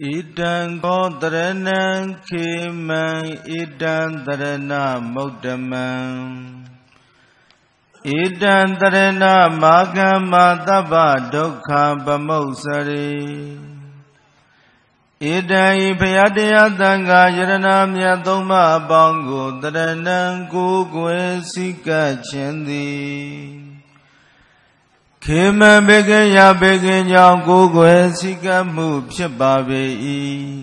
ဣဒံကောတရဏံခေမံဣဒံတရဏမௌတမံဣဒံတရဏမာကမ္မာတဗ္ဗဒုက္ခပမုတ်စရိဣဒံဤဘုရားတရားသံဃာယရနာမြတ်သုံးပါးအပေါင်းကိုတရဏံကိုယ်ကိုယ်စိကခြင်းသည်ခေမဘေကရဘေကင်ကြောင့်ကိုယ်ွယ်စည်းကပ်မှုဖြစ်ပါပေ၏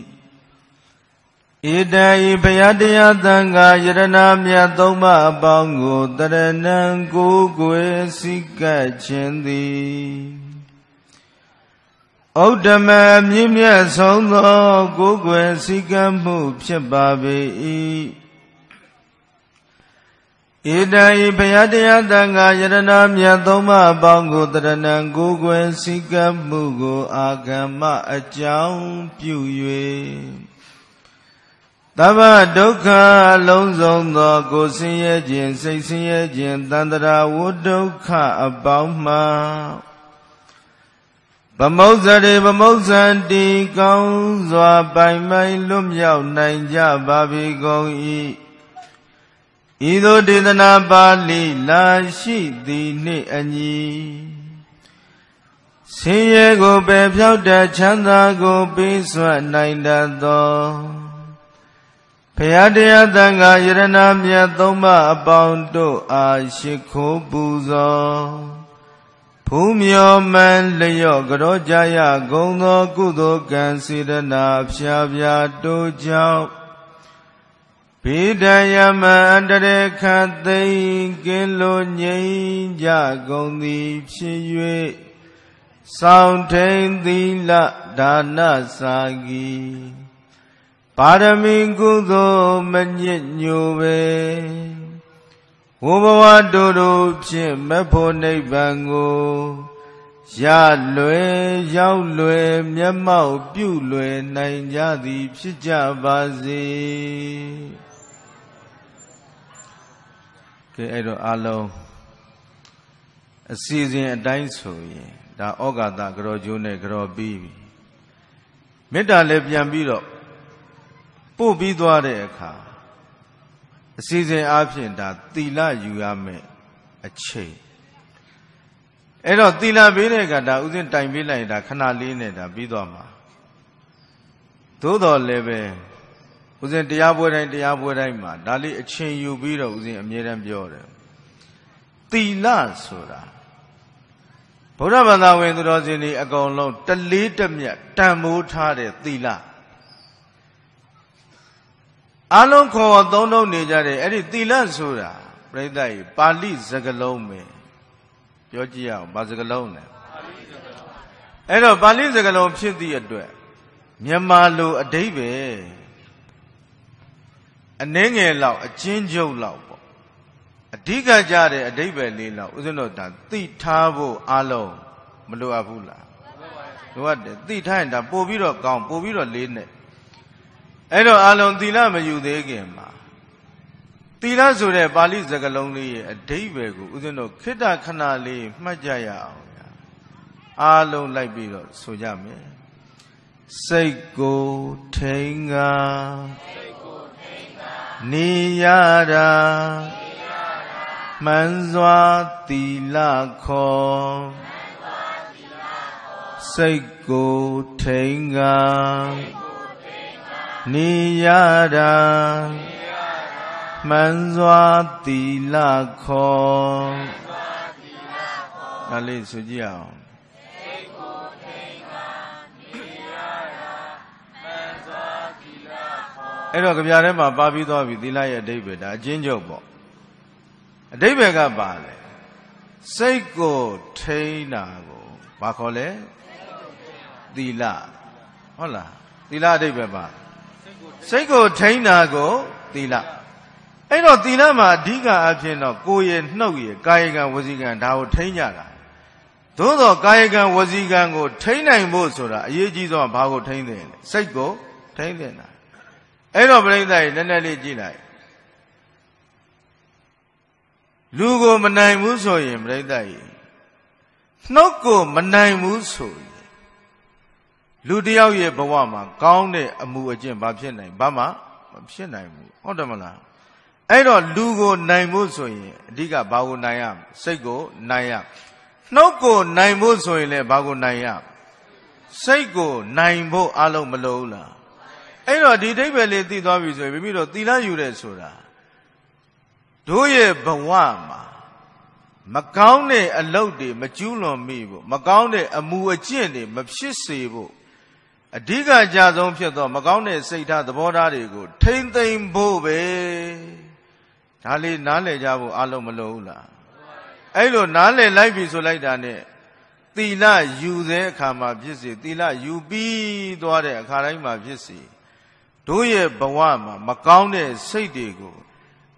ဧတံဤဘုရားတရားသံဃာယရနာမြတ်သုံးပါအပေါင်းကိုတရဏံကိုယ်ွယ်စည်းကပ်ခြင်းသည်ဩဒမမြင့်မြတ်ဆုံးသောကိုယ်ွယ်စည်းကပ်မှုဖြစ်ပါပေ၏ဧတံဤဘုရားတရားတန်ခါယရဏမြတ်သုံးပါးအပေါင်းကိုတရဏံကိုယ်ွယ်စိကပ်မှုကို အာဂမအကြောင်းပြု၍တဗ္ဗဒုက္ခလုံးစုံသော ကိုယ်ဆင်းရဲခြင်းစိတ်ဆင်းရဲခြင်းတန္တရာဝုဒုက္ခအပေါင်းမှဗမုဇ္ဇရေဗမုဇ္ဇံတိကောင်းစွာ ပိုင်ပိုင်လွတ်မြောက်နိုင်ကြပါပြီကုန်၏ဤသို့ဒေသနာပါဠိလာရှိသည်နှင့်အညီဆင်းရဲကိုပယ်ဖြောက်တတ်ချမ်းသာကိုပေးစွတ်နိုင်တတ်သောဘုရားတရားသံဃာယရဏမြတ်သုံးပါအပေါင်းတို့အားရှိခိုးပူဇော်ဖူးမြော်မှန်လျော့ကြောကြရဂုံသောကုသိုလ်ကံစေတနာဖျားဖျားတို့ကြောင့်ဘေးဒဏ်ယမအန္တရခသိမ့်ကင်းလွန်ငြိမ်းကြကုန်သည်ဖြစ်၍စောင့်ထိန်သီလဒါနစာကီ ပါရမီကုသိုလ်မညစ်ညိုပဲဝဘဝတို့တို့ဖြင့်မဖို့နိဗ္ဗာန်ကိုရလွယ်ရောက်လွယ်မျက်မှောက်ပြုလွယ်နိုင်ကြသည်ဖြစ်ကြပါစေဲအဲ့တော့အလုံးအစီအစဉ်အတိုင်းဆိုရင်ဒါဩဃာတကရောကျိုးနဲ့ကရောပြီးပြီမေတ္တာလည်းပြန်ပြီးတော့ပို့ပြီးသွားတဲ့အခါအစီအစဉ်အပြင်ဒါသီလယူရမယ်အချိန်အဲ့တော့သီလပေးတဲ့ကဒါဥစဉ်တိုင်ပေးလိုက်တာခဏလေးနဲ့ဒါပြီးသွားမှာသို့တော်လည်းပဲဦးဇင်းတရားပွဲတိုင်းတရားပွဲတိုင်းမှာဒါလေးအချင်းယူပြီးတော့ဦးဇင်းအမြဲတမ်းပြောတယ်သီလဆိုတာဗုဒ္ဓဘာသာဝင်သူတော်စင်တွေအကုန်လုံးတလေးတမြတ်တန်မိုးထားတဲ့သီလအလုံးခေါ်သုံးလုံးနေကြတယ်အဲ့ဒီသီလဆိုတာပြိဿကြီးပါဠိစကားလုံးပဲပြောကြည့်ရအောင်ဘာစကားလုံးလဲအဲ့တော့ပါဠိစကားလုံးဖြစ်သည့်အတွက်မြန်မာလိုအဓိပ္ပာယ်အနှင်းငယ်လောက်အချင်းကျုပ်လောက်ပေါ့အဓိကကြတဲ့အတိပ္ပယ်လေးလောက်ဦးဇင်းတို့ဒါသိထားဖို့အားလုံးမလိုအပ်ဘူးလားလိုအပ်တယ်သိထားရင်ဒါပို့ပြီးတော့ကောင်းပို့ပြီးတော့လေးနဲ့အဲ့တော့အားလုံးသီလမယူသေးခင်မှာသီလဆိုတဲ့ပါဠိစကားလုံးလေးရဲ့အဓိပ္ပာယ်ကိုဦးဇင်းတို့ခိတ္တခဏလေးမှတ်ကြရအောင်ညာအားလုံးလိုက်ပြီးတော့ဆိုကြမယ်စိတ်ကိုထိန်ကားနေရတာမှန်စွာသီလခေါ်စိတ်ကိုထိန်ကနေရတာမှန်စွာသီလခေါ်ဒါလေးဆိုကြည့်အောင်အဲ့တော့ကြပြထဲမှာပါပြီးသွားပြီသီလရဲ့အဓိပ္ပာယ်ဒါအချင်းချုပ်ပေါ့အဓိပ္ပာယ်ကပါလေစိတ်ကိုထိန်းတာကိုဘာခေါ်လဲသီလဟုတ်လားသီလအဓိပ္ပာယ်ပါစိတ်ကိုထိန်းတာကိုသီလအဲ့တော့သီလမှာအဓိကအဖြစ်တော့ကိုယ်ရဲ့နှုတ်ရဲ့ကာယကံဝစီကံဒါကိုထိန်းကြတာသို့တော့ကာယကံဝစီကံကိုထိန်းနိုင်ဖို့ဆိုတာအရေးကြီးဆုံးကဘာကိုထိန်းသင့်လဲစိတ်ကိုထိန်းသင့်တာအဲ့တော့ပြိဋ္ဌာန်ကြီးနည်းနည်းလေးကြည့်လိုက်လူကိုမနိုင်ဘူးဆိုရင်ပြိဋ္ဌာန်ကြီးနှုတ်ကိုမနိုင်ဘူးဆိုရင်လူတယောက်ရဲ့ဘဝမှာကောင်းတဲ့အမှုအကျင့်ဘာဖြစ်နိုင်ဘာမှမဖြစ်နိုင်ဘူးဟုတ်တယ်မလားအဲ့တော့လူကိုနိုင်ဖို့ဆိုရင်အဓိကဘာကိုနိုင်ရစိတ်ကိုနိုင်ရနှုတ်ကိုနိုင်ဖို့ဆိုရင်လည်းဘာကိုနိုင်ရစိတ်ကိုနိုင်ဖို့အလုံးမလုံးလားအဲ့တော့ဒီအိဗယ်လေးသိသွားပြီဆိုရင်မိမိတို့သီလယူတယ်ဆိုတာတို့ရဲ့ဘဝမှာမကောင်းတဲ့အလုပ်တွေမကျူးလွန်မိဖို့မကောင်းတဲ့အမူအကျင့်တွေမဖြစ်စေဖို့အဓိကကြဆုံးဖြစ်သောမကောင်းတဲ့စိတ်ထားသဘောထားတွေကိုထိမ့်သိမ့်ဖို့ပဲဒါလေးနားလည်ကြဖို့အလုံးမလိုဘူးလားအဲ့လိုနားလည်လိုက်ပြီဆိုလိုက်တာနဲ့သီလယူတဲ့အခါမှာဖြစ်စေသီလယူပြီးသွားတဲ့အခါတိုင်းမှာဖြစ်စေတို့ရဲ့ဘဝမှာမကောင်းတဲ့စိတ်တွေကို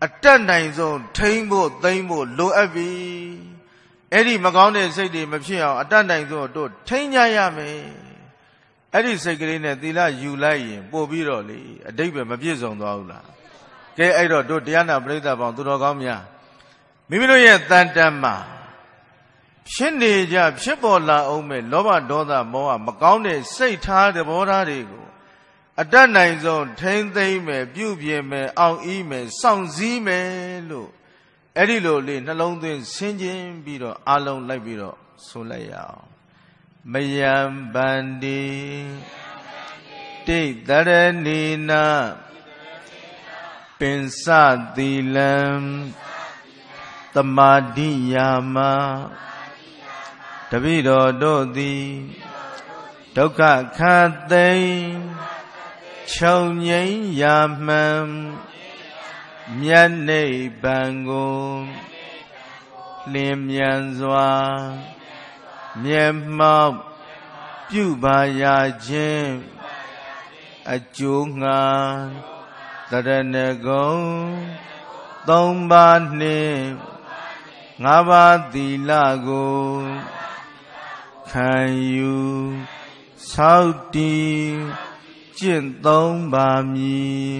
အတက်နိုင်ဆုံးထိမ့်ဖို့သိမ့်ဖို့လိုအပ်ပြီအဲ့ဒီမကောင်းတဲ့စိတ်တွေမဖြစ်အောင်အတက်နိုင်ဆုံးတို့ထိမ့်ကြရမယ်အဲ့ဒီစိတ်ကလေးနဲ့သီလယူလိုက်ရင်ပို့ပြီးတော့လေအတိတ်ပဲမပြည့်စုံသွားဘူးလားကဲအဲ့တော့တို့တရားနာပရိသတ်ပေါင်းသူတော်ကောင်းများမိမိတို့ရဲ့တန်တမ်းမှာဖြစ်နေကြဖြစ်ပေါ်လာအောင်မဲ့လောဘဒေါသမောဟမကောင်းတဲ့စိတ်ထားသဘောထားတွေကိုအတတ်နိုင်ဆုံးထိမ့်သိမ့်မယ်ပြုပြင်မယ်အောင်ဤမယ်စောင့်စည်းမယ်လို့အဲ့ဒီလိုလေးနှလုံးသွင်းဆင်းခြင်းပြီးတော့အာလုံးလိုက်ပြီးတော့ဆိုလိုက်ရအောင်မယံဗန္တိတိတ်တရဏီနာပင်စသီလံတမာတိယာမတပိတော်တို့သည်ဒုက္ခခတ်သိမ်းခြုံငိမ့်ရာမှန်မြတ်နိဗ္ဗာန်ကိုလင်းမြန်စွာ မျက်မှောက်ပြုပါရာခြင်းအကျိုးငှာတရဏဂုံသုံးပါးနှင့်ငါးပါးသီလကိုခံယူဆောက်တည်ကျင့်သုံးပါမည်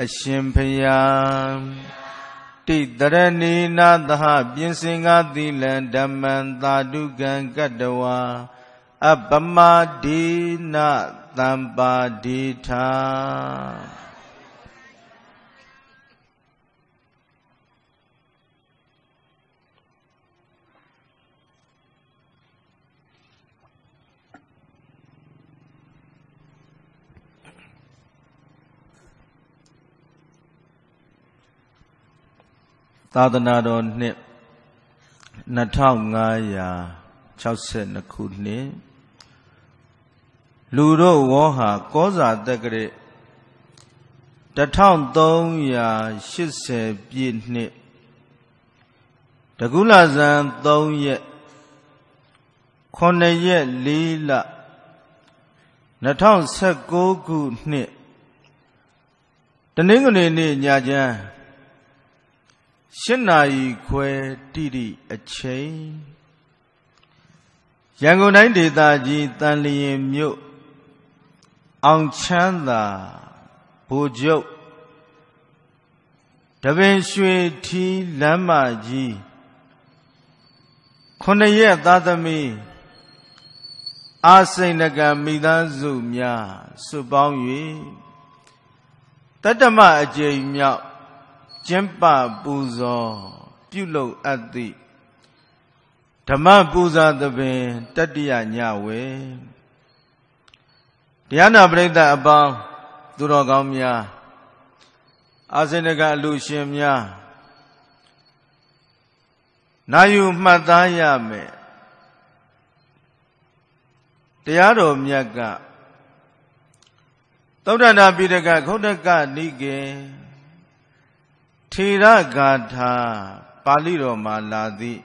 အရှင်ဖျားတိတရဏီနာသဟပြင်စင်ကားသီလံဓမ္မံသာဓုကံကတဝါအပမဒေနတံပါဒိဋ္ဌာသာသနာတော်နှစ်2562ခုနှစ်လူတို့ဝေါ်ဟာကောဇာတက္ကရ1380ပြည့်နှစ်တကုလဇန်3ရက်9ရက်4လ2019ခုနှစ်တနင်္ဂနွေနေ့ညချမ်း၈နာရီခွဲတိတိအချိန်ရန်ကုန်တိုင်းဒေသကြီးတန်လျင်မြို့အောင်ချမ်းသာဘူကျုပ်တပင်ရွှေထီးလမ်းမကြီးခုနှစ်ရက်သားသမီးအာစိန်ကံမိသားစုများစုပေါင်း၍တတ္တမအကျိန်မြောက်ကျင့်ပပူဇော်ပြုလုပ်အပ်သည့်ဓမ္မပူဇာသဘင် တတ္တိယညဝေတရားနာပရိသတ်အပေါင်းသူတော်ကောင်းများအာဇိနကအလူရှင်များနာယူမှတ်သားရမယ်တရားတော်မြတ်ကသုဒ္ဓနာပိဋကခုတ်တကနိကေထေရဂါထာပါဠိတော်မှာလာသည့်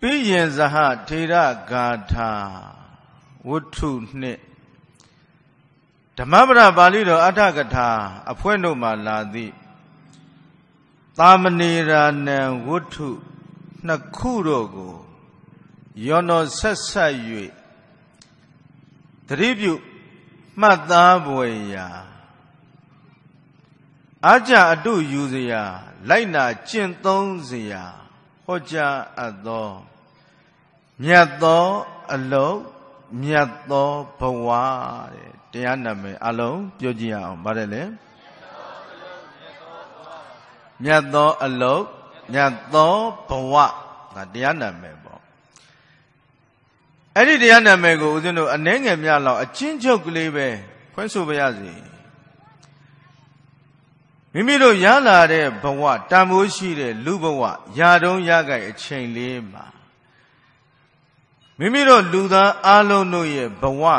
ပိယံဇဟထေရဂါထာဝတ္ထုနှင့်ဓမ္မပဒပါဠိတော်အဋ္ဌကထာအဖွဲ့တို့မှာလာသည့်သာမဏေရာဏံဝတ္ထုနှစ်ခုတို့ကိုယောနောဆက်ဆက်၍တတိပြုမှတ်သားပွေရာအာကြအတုယူเสียလိုက်နာကျင့်သုံးเสียဟောကြားအပ်သောမြတ်သောအလုံးမြတ်သောဘဝတဲ့တရားနာမည်အလုံးပြောကြည့်အောင်ပါတယ်လေမြတ်သောအလုံးမြတ်သောဘဝဒါတရားနာမည်ပေါ့အဲ့ဒီတရားနာမည်ကိုဦးဇင်းတို့အနှဲငယ်များလောက်အချင်းချုပ်ကလေးပဲဖွင့်ဆိုပါရစေမိမိတို့ရလာတဲ့ဘဝတန်ဖိုးရှိတဲ့လူဘဝရာတုံးရကြိုက်အချိန်လေးမှာမိမိတို့လူသားအလုံးတို့ရဲ့ဘဝဟာ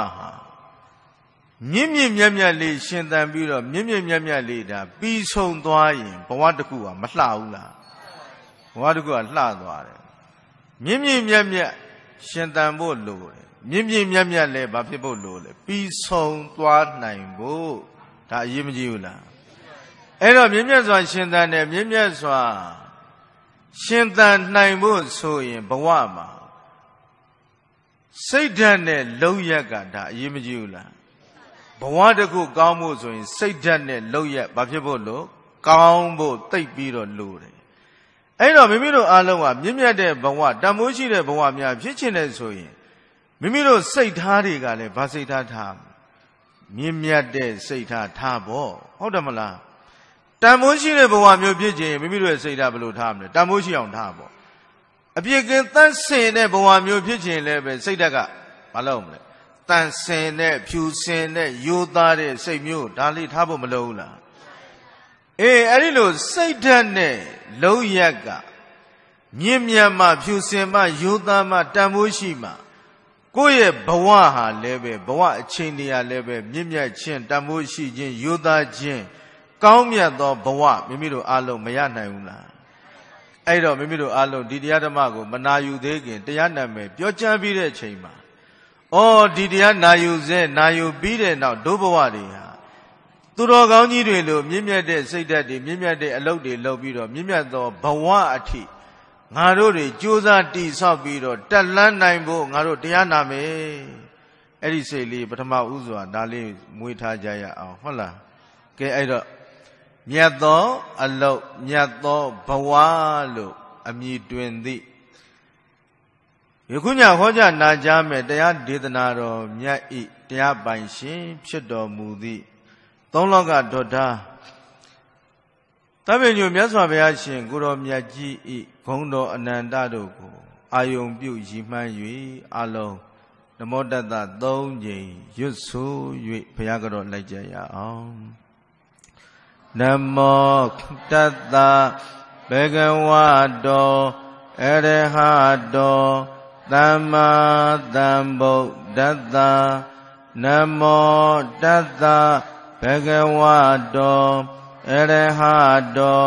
မြင့်မြင့်မြတ်မြတ်လေးရှင်သန်ပြီးတော့မြင့်မြင့်မြတ်မြတ်လေးဒါပြီးဆုံးသွားရင်ဘဝတစ်ခုကမလှဘူးလားဘဝတစ်ခုကလှသွားတယ်မြင့်မြင့်မြတ်မြတ်ရှင်သန်ဖို့လိုတယ်မြင့်မြင့်မြတ်မြတ်လည်းဘာဖြစ်ဖို့လိုလဲပြီးဆုံးသွားနိုင်ဖို့ဒါအရေးမကြီးဘူးလားအဲ့တော့မြင့်မြတ်စွာရှင်သန်တယ်မြင့်မြတ်စွာရှင်သန်နိုင်ဖို့ဆိုရင်ဘဝမှာစိတ်ဓာတ်နဲ့လုံရက်ကဒါအရေးမကြီးဘူးလားဘဝတစ်ခုကောင်းဖို့ဆိုရင်စိတ်ဓာတ်နဲ့လုံရက်ဘာဖြစ်ဖို့လို့ကောင်းဖို့တိတ်ပြီးတော့လိုတယ်အဲ့တော့မိမိတို့အားလုံးကမြင့်မြတ်တဲ့ဘဝတန်ဖိုးရှိတဲ့ဘဝများဖြစ်ချင်တဲ့ဆိုရင်မိမိတို့စိတ်ထားတွေကလည်းဗာစိတ်ထားထားမြင့်မြတ်တဲ့စိတ်ထားထားဖို့ဟုတ်တယ်မလားတန်ဖိုးရှိတဲ့ဘဝမျိုးဖြစ်ခြင်းမိမိတို့ရဲ့စိတ်ဓာတ်ဘယ်လိုထားမလဲတန်ဖိုးရှိအောင်ထားပေါ့အပြစ်ကင်းတန့်စင်တဲ့ဘဝမျိုးဖြစ်ခြင်းလည်းပဲစိတ်ဓာတ်ကမလုပ်မလဲတန့်စင်တဲ့ဖြူစင်တဲ့ယိုသားတဲ့စိတ်မျိုးဒါလေးထားဖို့မလိုဘူးလားအေးအဲ့ဒီလိုစိတ်ဓာတ်နဲ့လုံးရက်ကမြင့်မြတ်မှဖြူစင်မှယိုသားမှတန်ဖိုးရှိမှကိုယ့်ရဲ့ဘဝဟာလည်းပဲဘဝအချိန်တရာလည်းပဲမြင့်မြတ်ခြင်းတန်ဖိုးရှိခြင်းယိုသားခြင်းကောင်းမြတ်သောဘဝမိမိတို့အားလုံးမရနိုင်ဘူးလားအဲ့တော့မိမိတို့အားလုံးဒီတရားဓမ္မကိုမနာယူသေးခင်တရားနာမယ်ပြောကြားပြီးတဲ့အချိန်မှာအော်ဒီတရားနာယူစေနာယူပြီးတဲ့နောက်ဒုဘဝတွေဟာသူတော်ကောင်းကြီးတွေလိုမြင့်မြတ်တဲ့စိတ်ဓာတ်တွေမြင့်မြတ်တဲ့အလုပ်တွေလုပ်ပြီးတော့မြင့်မြတ်သောဘဝအထိငါတို့တွေကြိုးစားတည်ဆောက်ပြီးတော့တက်လန်းနိုင်ဖို့ငါတို့တရားနာမယ်အဲ့ဒီစိတ်လေးပထမဦးစွာဒါလေးမွေးထားကြရအောင်ဟုတ်လားကဲအဲ့တော့မြတ်သော အလုတ်မြတ်သောဘဝလို့အမည်တွင်သည်ယခုညဟောကြားနာကြားမယ်တရားဒေသနာတော်မြတ်ဤတရားပိုင်ရှင်ဖြစ်တော်မူသည့်သုံးလောကဒေါတာတပည့်ညိုမြတ်စွာဘုရားရှင်ကိုတော်မြတ်ကြီးဤဘုံတော်အနန္တတို့ကို အာယုံပြုရည်မှန်း၍အလုံးနမောတတ္တ၃ကြိမ်ရွတ်ဆို၍ဘုရားကတော်လိုက်ကြရအောင်နမောတတ္တဘဂဝတောအရဟတောသမ္မာသမ္ဗုဒ္ဓတ္တနမောတတ္တဘဂဝတောအရဟတော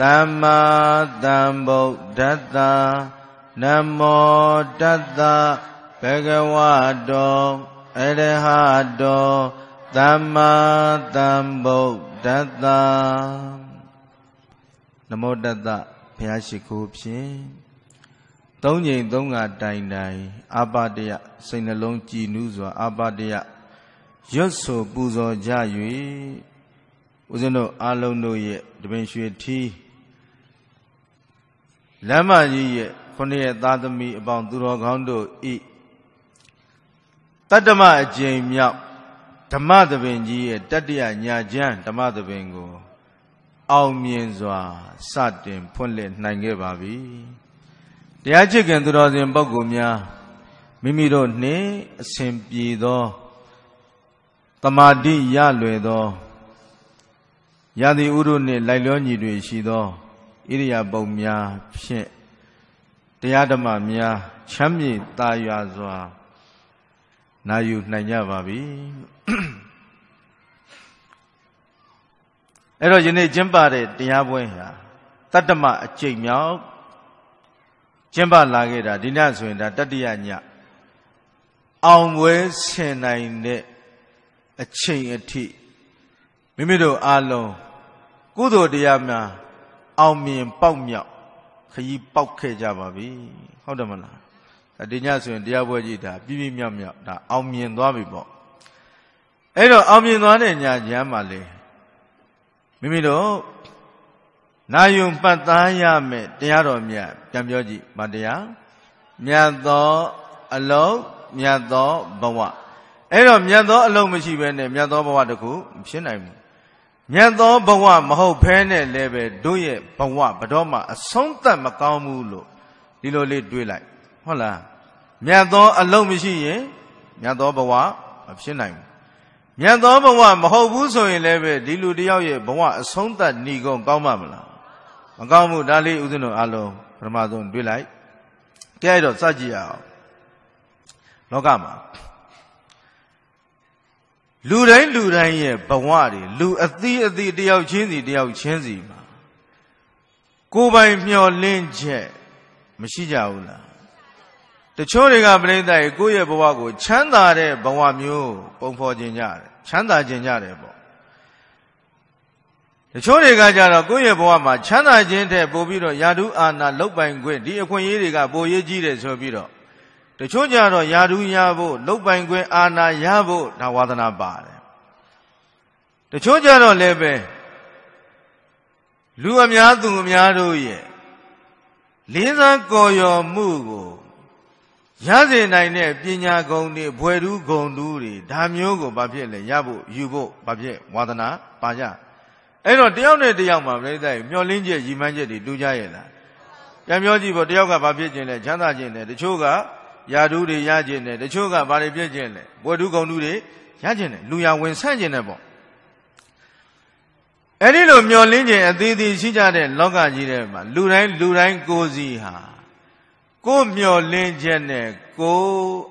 သမ္မာသမ္ဗုဒ္ဓတ္တနမောတတ္တဘဂဝတောအရဟတောသမ္မာသမ္ဗုဒ္ဓတ္တနမောတတ္တဘုရားရှိခိုးဖြင့်သုံးကြိမ်သုံးကတိုင်တိုင်အာပတယစိတ်နှလုံးကြည်နူးစွာအာပတယရွတ်ဆိုပူဇော်ကြ၍ဦးဇင်းတို့အာလုံးတို့ရဲ့တပင်ရွှေထီးလမ်းမကြီးရဲ့ခုနှစ်ရဲ့သားသမီးအပေါင်းသူတော်ကောင်းတို့ဤတတ္တမအကျိန်မြောက်ဓမ္မသဘင်ကြီးရဲ့တတ္တရညာကျမ်းဓမ္မသဘင်ကို အောင်မြင်စွာစတင်ဖွင့်လှစ်နိုင်ခဲ့ပါပြီ။တရားချစ်ခင်သူတော်စင်ပုဂ္ဂိုလ်များမိမိတို့နှင့်အစဉ်ပြေသောတမာတိရလွယ်သောရာသီဥတုနှင့်လိုက်လျောညီတွေရှိသောဣရိယာပုံများဖြင့်တရားဓမ္မများ ချမ်းမြေ့တာယာစွာနာယူနိုင်ကြပါပြီအဲ့တော့ယနေ့ကျင်းပတဲ့တရားပွဲဟာတတ္တမအကျိတ်မြောက်ကျင်းပလာခဲ့တာဒီနေ့ဆိုရင်ဒါတတိယညအောင်ပွဲဆင်နိုင်တဲ့အချိန်အထိမိမိတို့အားလုံးကုသိုလ်တရားများ အောင်မြင်ပေါက်မြောက်ခရီးပေါက်ခဲ့ကြပါပြီဟုတ်တယ်မလားဒါဒီညဆိုရင်တရားပွဲကြီးဒါပြည့်ပြည့်မြောက်မြောက်ဒါအောင်မြင်သွားပြီပေါ့အဲ့တော့အောင်မြင်သွားတဲ့ညာကျမ်းမှာလေမိမိတို့နာယုံပတ်သားရမယ်တရားတော်မြတ်ပြန်ပြောကြည့်မတရားမြတ်သော အလုံးမြတ်သောဘဝအဲ့တော့မြတ်သောအလုံးမရှိဘဲနဲ့မြတ်သောဘဝတခုမဖြစ်နိုင်ဘူးမြတ်သောဘဝမဟုတ်ဖဲနဲ့လည်းပဲတို့ရဲ့ဘဝဘတော်မှာအဆုံးသတ်မကောင်းဘူးလို့ဒီလိုလေးတွေးလိုက်ဟုတ်လားမြတ်သောအလုံးမရှိရင်မြတ်သောဘဝမဖြစ်နိုင်ဘူးမြတ်သောဘဝမဟုတ်ဘူးဆိုရင်လည်းပဲဒီလူတယောက်ရဲ့ဘဝအဆုံးသတ်ဏီကုန်ကောင်းမှမလားမကောင်းဘူးဒါလေးဥစဉ်တို့အလုံးပထမဆုံးတွေ့လိုက်ကြည့်ရတော့စကြည့်ရအောင်လောကမှာလူတိုင်းလူတိုင်းရဲ့ဘဝတွေလူအသီးအသီးတယောက်ချင်းစီတယောက်ချင်းစီမှာကိုယ်ပိုင်မျှော်လင့်ချက်မရှိကြဘူးလားတချို့တွေကပြိဿရဲ့ကိုယ့်ရဲ့ဘဝကို ချမ်းသာတဲ့ဘဝမျိုးပုံဖော်ခြင်းကြတယ်ချမ်းသာခြင်းကြတယ်ပေါ့တချို့တွေကကြတော့ကိုယ့်ရဲ့ဘဝမှာချမ်းသာခြင်းထက်ပိုပြီးတော့ယာတုအာနာလုတ်ပိုင်ခွင့်ဒီအခွင့်အရေးတွေကပိုရေးကြီးတယ်ဆိုပြီးတော့တချို့ကြတော့ယာတုရဖို့လုတ်ပိုင်ခွင့်အာနာရဖို့ဒါဝါသနာပါတယ်တချို့ကြတော့လည်းပဲလူအများသူအများတို့ရဲ့လင်းစားကော်ရော်မှုကိုရစေနိုင်တဲ့ပညာဂုဏ်တွေဘွယ်တူးဂုဏ်တူးတွေဒါမျိုးကိုဘာဖြစ်လဲရဖို့ယူဖို့ဘာဖြစ်ဝါသနာပါကြအဲ့တော့တယောက်နဲ့တယောက်မှာပြိဿမျောလင်းချက်ရည်မှန်းချက်တွေတူးကြရဲ့လားပြန်ပြောကြည့်ပေါ့တယောက်ကဘာဖြစ်ခြင်းလဲချမ်းသာခြင်းလဲတချို့ကယာတူးတွေရခြင်းလဲတချို့ကဘာတွေဖြစ်ခြင်းလဲဘွယ်တူးဂုဏ်တူးတွေရခြင်းလဲလူရဝင်ဆန့်ခြင်းလဲပေါ့အဲ့ဒီလိုမျောလင်းခြင်းအသေးသေးရှိကြတဲ့လောကကြီးထဲမှာလူတိုင်းလူတိုင်းကိုယ်စီဟာကိုမျောလင်းချက်နဲ့ကို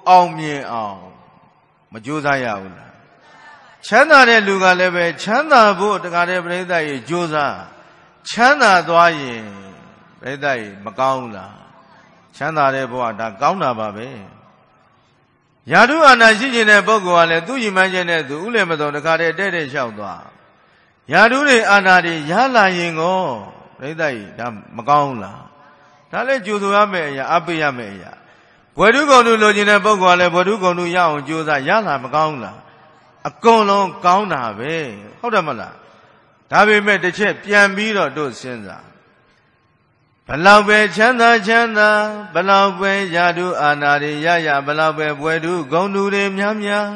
အောင်မြင်အောင် မကြိုးစားရဘူးလားချမ်းသာတဲ့လူကလည်းပဲချမ်းသာဖို့တခါတည်းပြိဿရေကြိုးစားချမ်းသာသွားရင်ပြိဿရေမကောင်းဘူးလားချမ်းသာတဲ့ဘဝဒါကောင်းတာပါပဲယာတုအာနာရှိခြင်းတဲ့ပုဂ္ဂိုလ်ကလည်းသူ့ယဉ်မှန်းခြင်းနဲ့သူဥလင်မတော်တခါတည်းတဲ့တဲ့လျှောက်သွားယာတုတွေအာနာတွေရလာရင်ကောပြိဿရေဒါမကောင်းဘူးလားဒါလည်းကြိုဆိုရမယ့်အရာအပိရမယ့်အရာဘွယ်တုကုံတုလိုချင်တဲ့ပုဂ္ဂိုလ်ကလည်းဘွယ်တုကုံတုရအောင်ကြိုးစားရလားမကောင်းလားအကုန်လုံးကောင်းတာပဲဟုတ်တယ်မလားဒါပေမဲ့တစ်ချက်ပြန်ပြီးတော့တို့စဉ်းစားဘလောက်ပဲချမ်းသာချမ်းသာဘလောက်ပဲရာထုအာနာတွေရရဘလောက်ပဲဘွယ်တုဂုံတုတွေများများ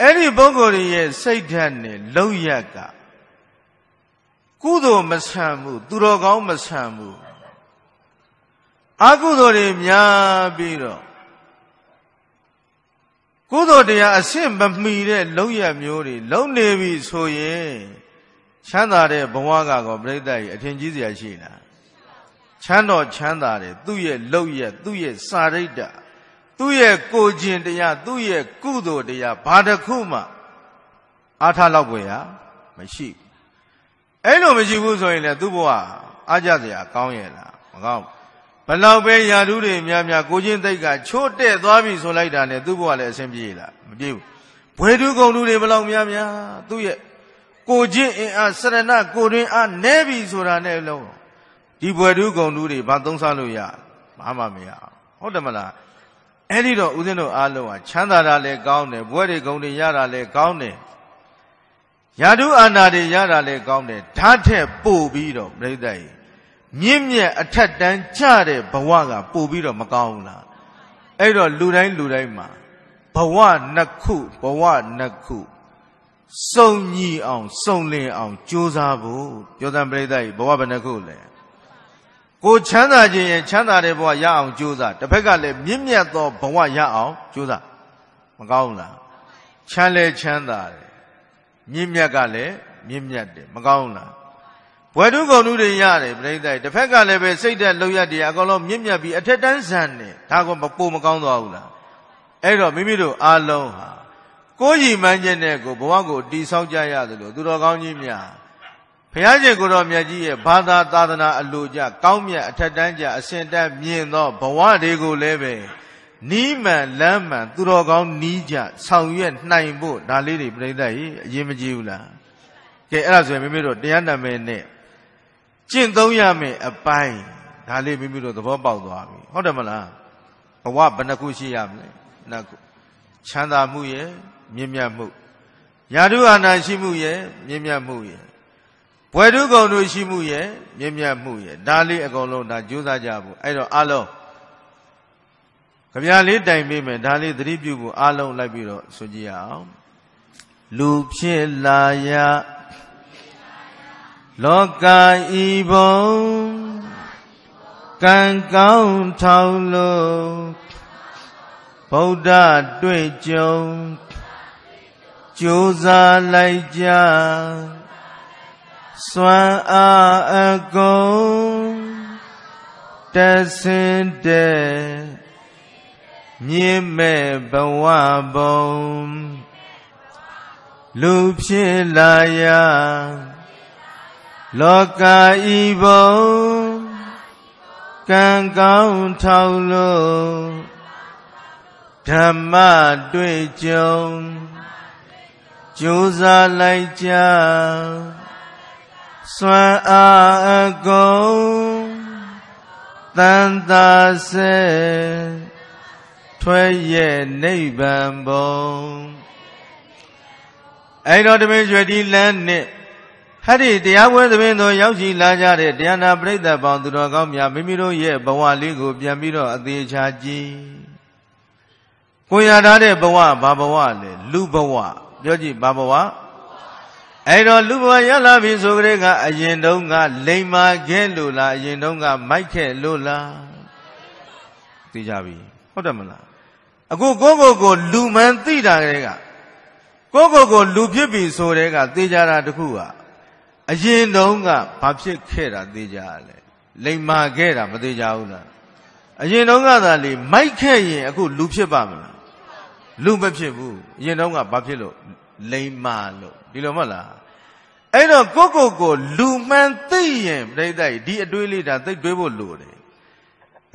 အဲ့ဒီပုဂ္ဂိုလ်ရဲ့စိတ်ဓာတ်နဲ့လောက်ရက်ကကုသိုလ်မဆန်ဘူးသူတော်ကောင်းမဆန်ဘူးအကုသိုလ်တွေများပြီးတော့ကုသိုလ်တရားအရှင်းမမီတဲ့လုံရမျိုးတွေလုံနေပြီဆိုရင်ချမ်းသာတဲ့ဘဝကကောပြိတ္တကြီးအထင်ကြီးစရာရှိလားချမ်းတော်ချမ်းသာတယ်သူ့ရဲ့လုံရသူ့ရဲ့စာရိတ္တသူ့ရဲ့ကိုကျင်တရားသူ့ရဲ့ကုသိုလ်တရားဘာတစ်ခုမှအားထားလောက်ွယ်ရမရှိဘူးအဲ့လိုမရှိဘူးဆိုရင်လည်းသူ့ဘဝအားကြစရာကောင်းရဲ့လားမကောင်းဘလောက်ပဲယာတုတွေများများကိုချင်းတိတ်ကချိုးတဲ့သွားပြီဆိုလိုက်တာနဲ့သူ့ဘဝလည်းအဆင်ပြေလားမပြေဘူးဘွေတုကုံလူတွေဘလောက်များများသူ့ရဲ့ကိုချင်းအင်အားစရဏကိုတွင်အားနဲပြီဆိုတာနဲ့လုံးဒီဘွေတုကုံလူတွေဘာသုံးစားလို့ရဘာမှမရဟုတ်တယ်မလားအဲ့ဒီတော့ဦးဇင်းတို့အားလုံးကချမ်းသာတာလည်းကောင်းတယ်ဘွဲတွေကုံတွေရတာလည်းကောင်းတယ်ယာတုအာနာတွေရတာလည်းကောင်းတယ်ဓာတ်ထက်ပို့ပြီးတော့ပြိဿကြီးမြင့်မြတ်အထက်တန်းကျတဲ့ဘဝကပို့ပြီးတော့မကောင်းဘူးလားအဲ့တော့လူတိုင်းလူတိုင်းမှာဘဝနှစ်ခုဘဝနှစ်ခုစုံညီအောင်စုံလင်အောင်ကြိုးစားဖို့ပြောတဲ့ပြိဿကြီးဘဝဘယ်နှခုလဲကိုချမ်းသာခြင်းရဲ့ချမ်းသာတဲ့ဘဝရအောင်ကြိုးစားတစ်ဖက်ကလည်းမြင့်မြတ်သောဘဝရအောင်ကြိုးစားမကောင်းဘူးလားချမ်းလဲချမ်းသာတယ်မြင့်မြတ်ကလည်းမြင့်မြတ်တယ်မကောင်းလားဘွယ်တုကုံတုတွေရတယ်ပြိဿတစ်ဖက်ကလည်းပဲစိတ်ဓာတ်လောက်ရတရားအကောင်လုံးမြင့်မြတ်ပြီးအထက်တန်းဆန်တယ်ဒါကမပိုမကောင်းသွားဘူးလားအဲ့တော့မိမိတို့အားလုံးဟာကိုကြီးမှန်းခြင်းနဲ့ကိုဘဝကိုတည်ဆောက်ကြရသလိုသူတော်ကောင်းကြီးများဘုရားရှင်ကိုတော်မြတ်ကြီးရဲ့ဘာသာသာသနာအလိုကြကောင်းမြတ်အထက်တန်းကြအစဉ်တန်းမြင်သောဘဝတွေကိုလည်းပဲနီးမှန်လမ်းမှန်သူတော်ကောင်းနီးကြဆောင်ရွက်နိုင်ဖို့ဒါလေးတွေပြိဿကြီးအရေးမကြီးဘူးလားကဲအဲ့ဒါဆိုရင်မိမိတို့တရားနာမယ်နဲ့ကျင့်သုံးရမယ်အပိုင်းဒါလေးမိမိတို့သဘောပေါက်သွားပြီဟုတ်တယ်မလားဘဝဘယ်နှခုရှိရမလဲနှစ်ခုချမ်းသာမှုရယ်မြင့်မြတ်မှုယာတုအာနာရှိမှုရယ်မြင့်မြတ်မှုရယ်ဘွယ်တုကုံတို့ရှိမှုရယ်မြင့်မြတ်မှုရယ်ဒါလေးအကုန်လုံးဒါကြိုးစားကြဖို့အဲ့တော့အလုံးခဗျာလေးတိုင်ပေးမယ်ဒါလေးသတိပြုဖို့အားလုံးလိုက်ပြီးတော့ဆိုကြည့်အောင်လူဖြစ်လာရလောကဤဘုံကံကောင်းထောင်လို့ဗုဒ္ဓတွေ့ကြုံကြိုးစားလိုက်ကြစွမ်းအားအကုန်တဆင်းတဲ့မြင့်မဲ့ဘဝဘုံလူဖြစ်လာရာလောကဤဘုံကံကောင်းထောက်လို့ဓမ္မတွေ့ကြုံကြိုးစားလိုက်ကြစွမ်းအားအကုန်တန်တာစေထွဲ့ရဲ့နိဗ္ဗာန်ဘုံအဲ့တော့တမင်ရွှေတီလန်းနဲ့ဟဲ့ဒီတရားပွဲသမင်းတို့ရောက်ရှိလာကြတဲ့တရားနာပရိသတ်ပေါင်းသူတော်ကောင်းများမိမိတို့ရဲ့ဘဝလေးကိုပြန်ပြီးတော့အသေးချာကြည့်ကိုရထားတဲ့ဘဝဘာဘဝလဲလူဘဝပြောကြည့်ဘာဘဝအဲ့တော့လူဘဝရလာပြီဆိုကြတဲ့ကအရင်တုန်းက လိမ္မာခဲ့လို့လားအရင်တုန်းကမိုက်ခဲ့လို့လားသိကြပြီဟုတ်တယ်မလားအခုကိုကိုကိုလူမှန်သိတာကလေးကကိုကိုကိုလူဖြစ်ပြီဆိုတဲ့ကသိကြတာတခုကအရင်တုန်းကဘာဖြစ်ခဲ့တာသိကြရလဲလိမ္မာခဲ့တာမသိကြဘူးလားအရင်တုန်းကသာလေမိုက်ခဲ့ရင်အခုလူဖြစ်ပါမလားလူမဖြစ်ဘူးအရင်တုန်းကဘာဖြစ်လို့လိမ္မာလို့ဒီလိုမဟုတ်လားအဲ့တော့ကိုကိုကိုလူမှန်သိရင်ပြိတ္တဒီအတွေးလေးဒါသိတွေးဖို့လိုတယ်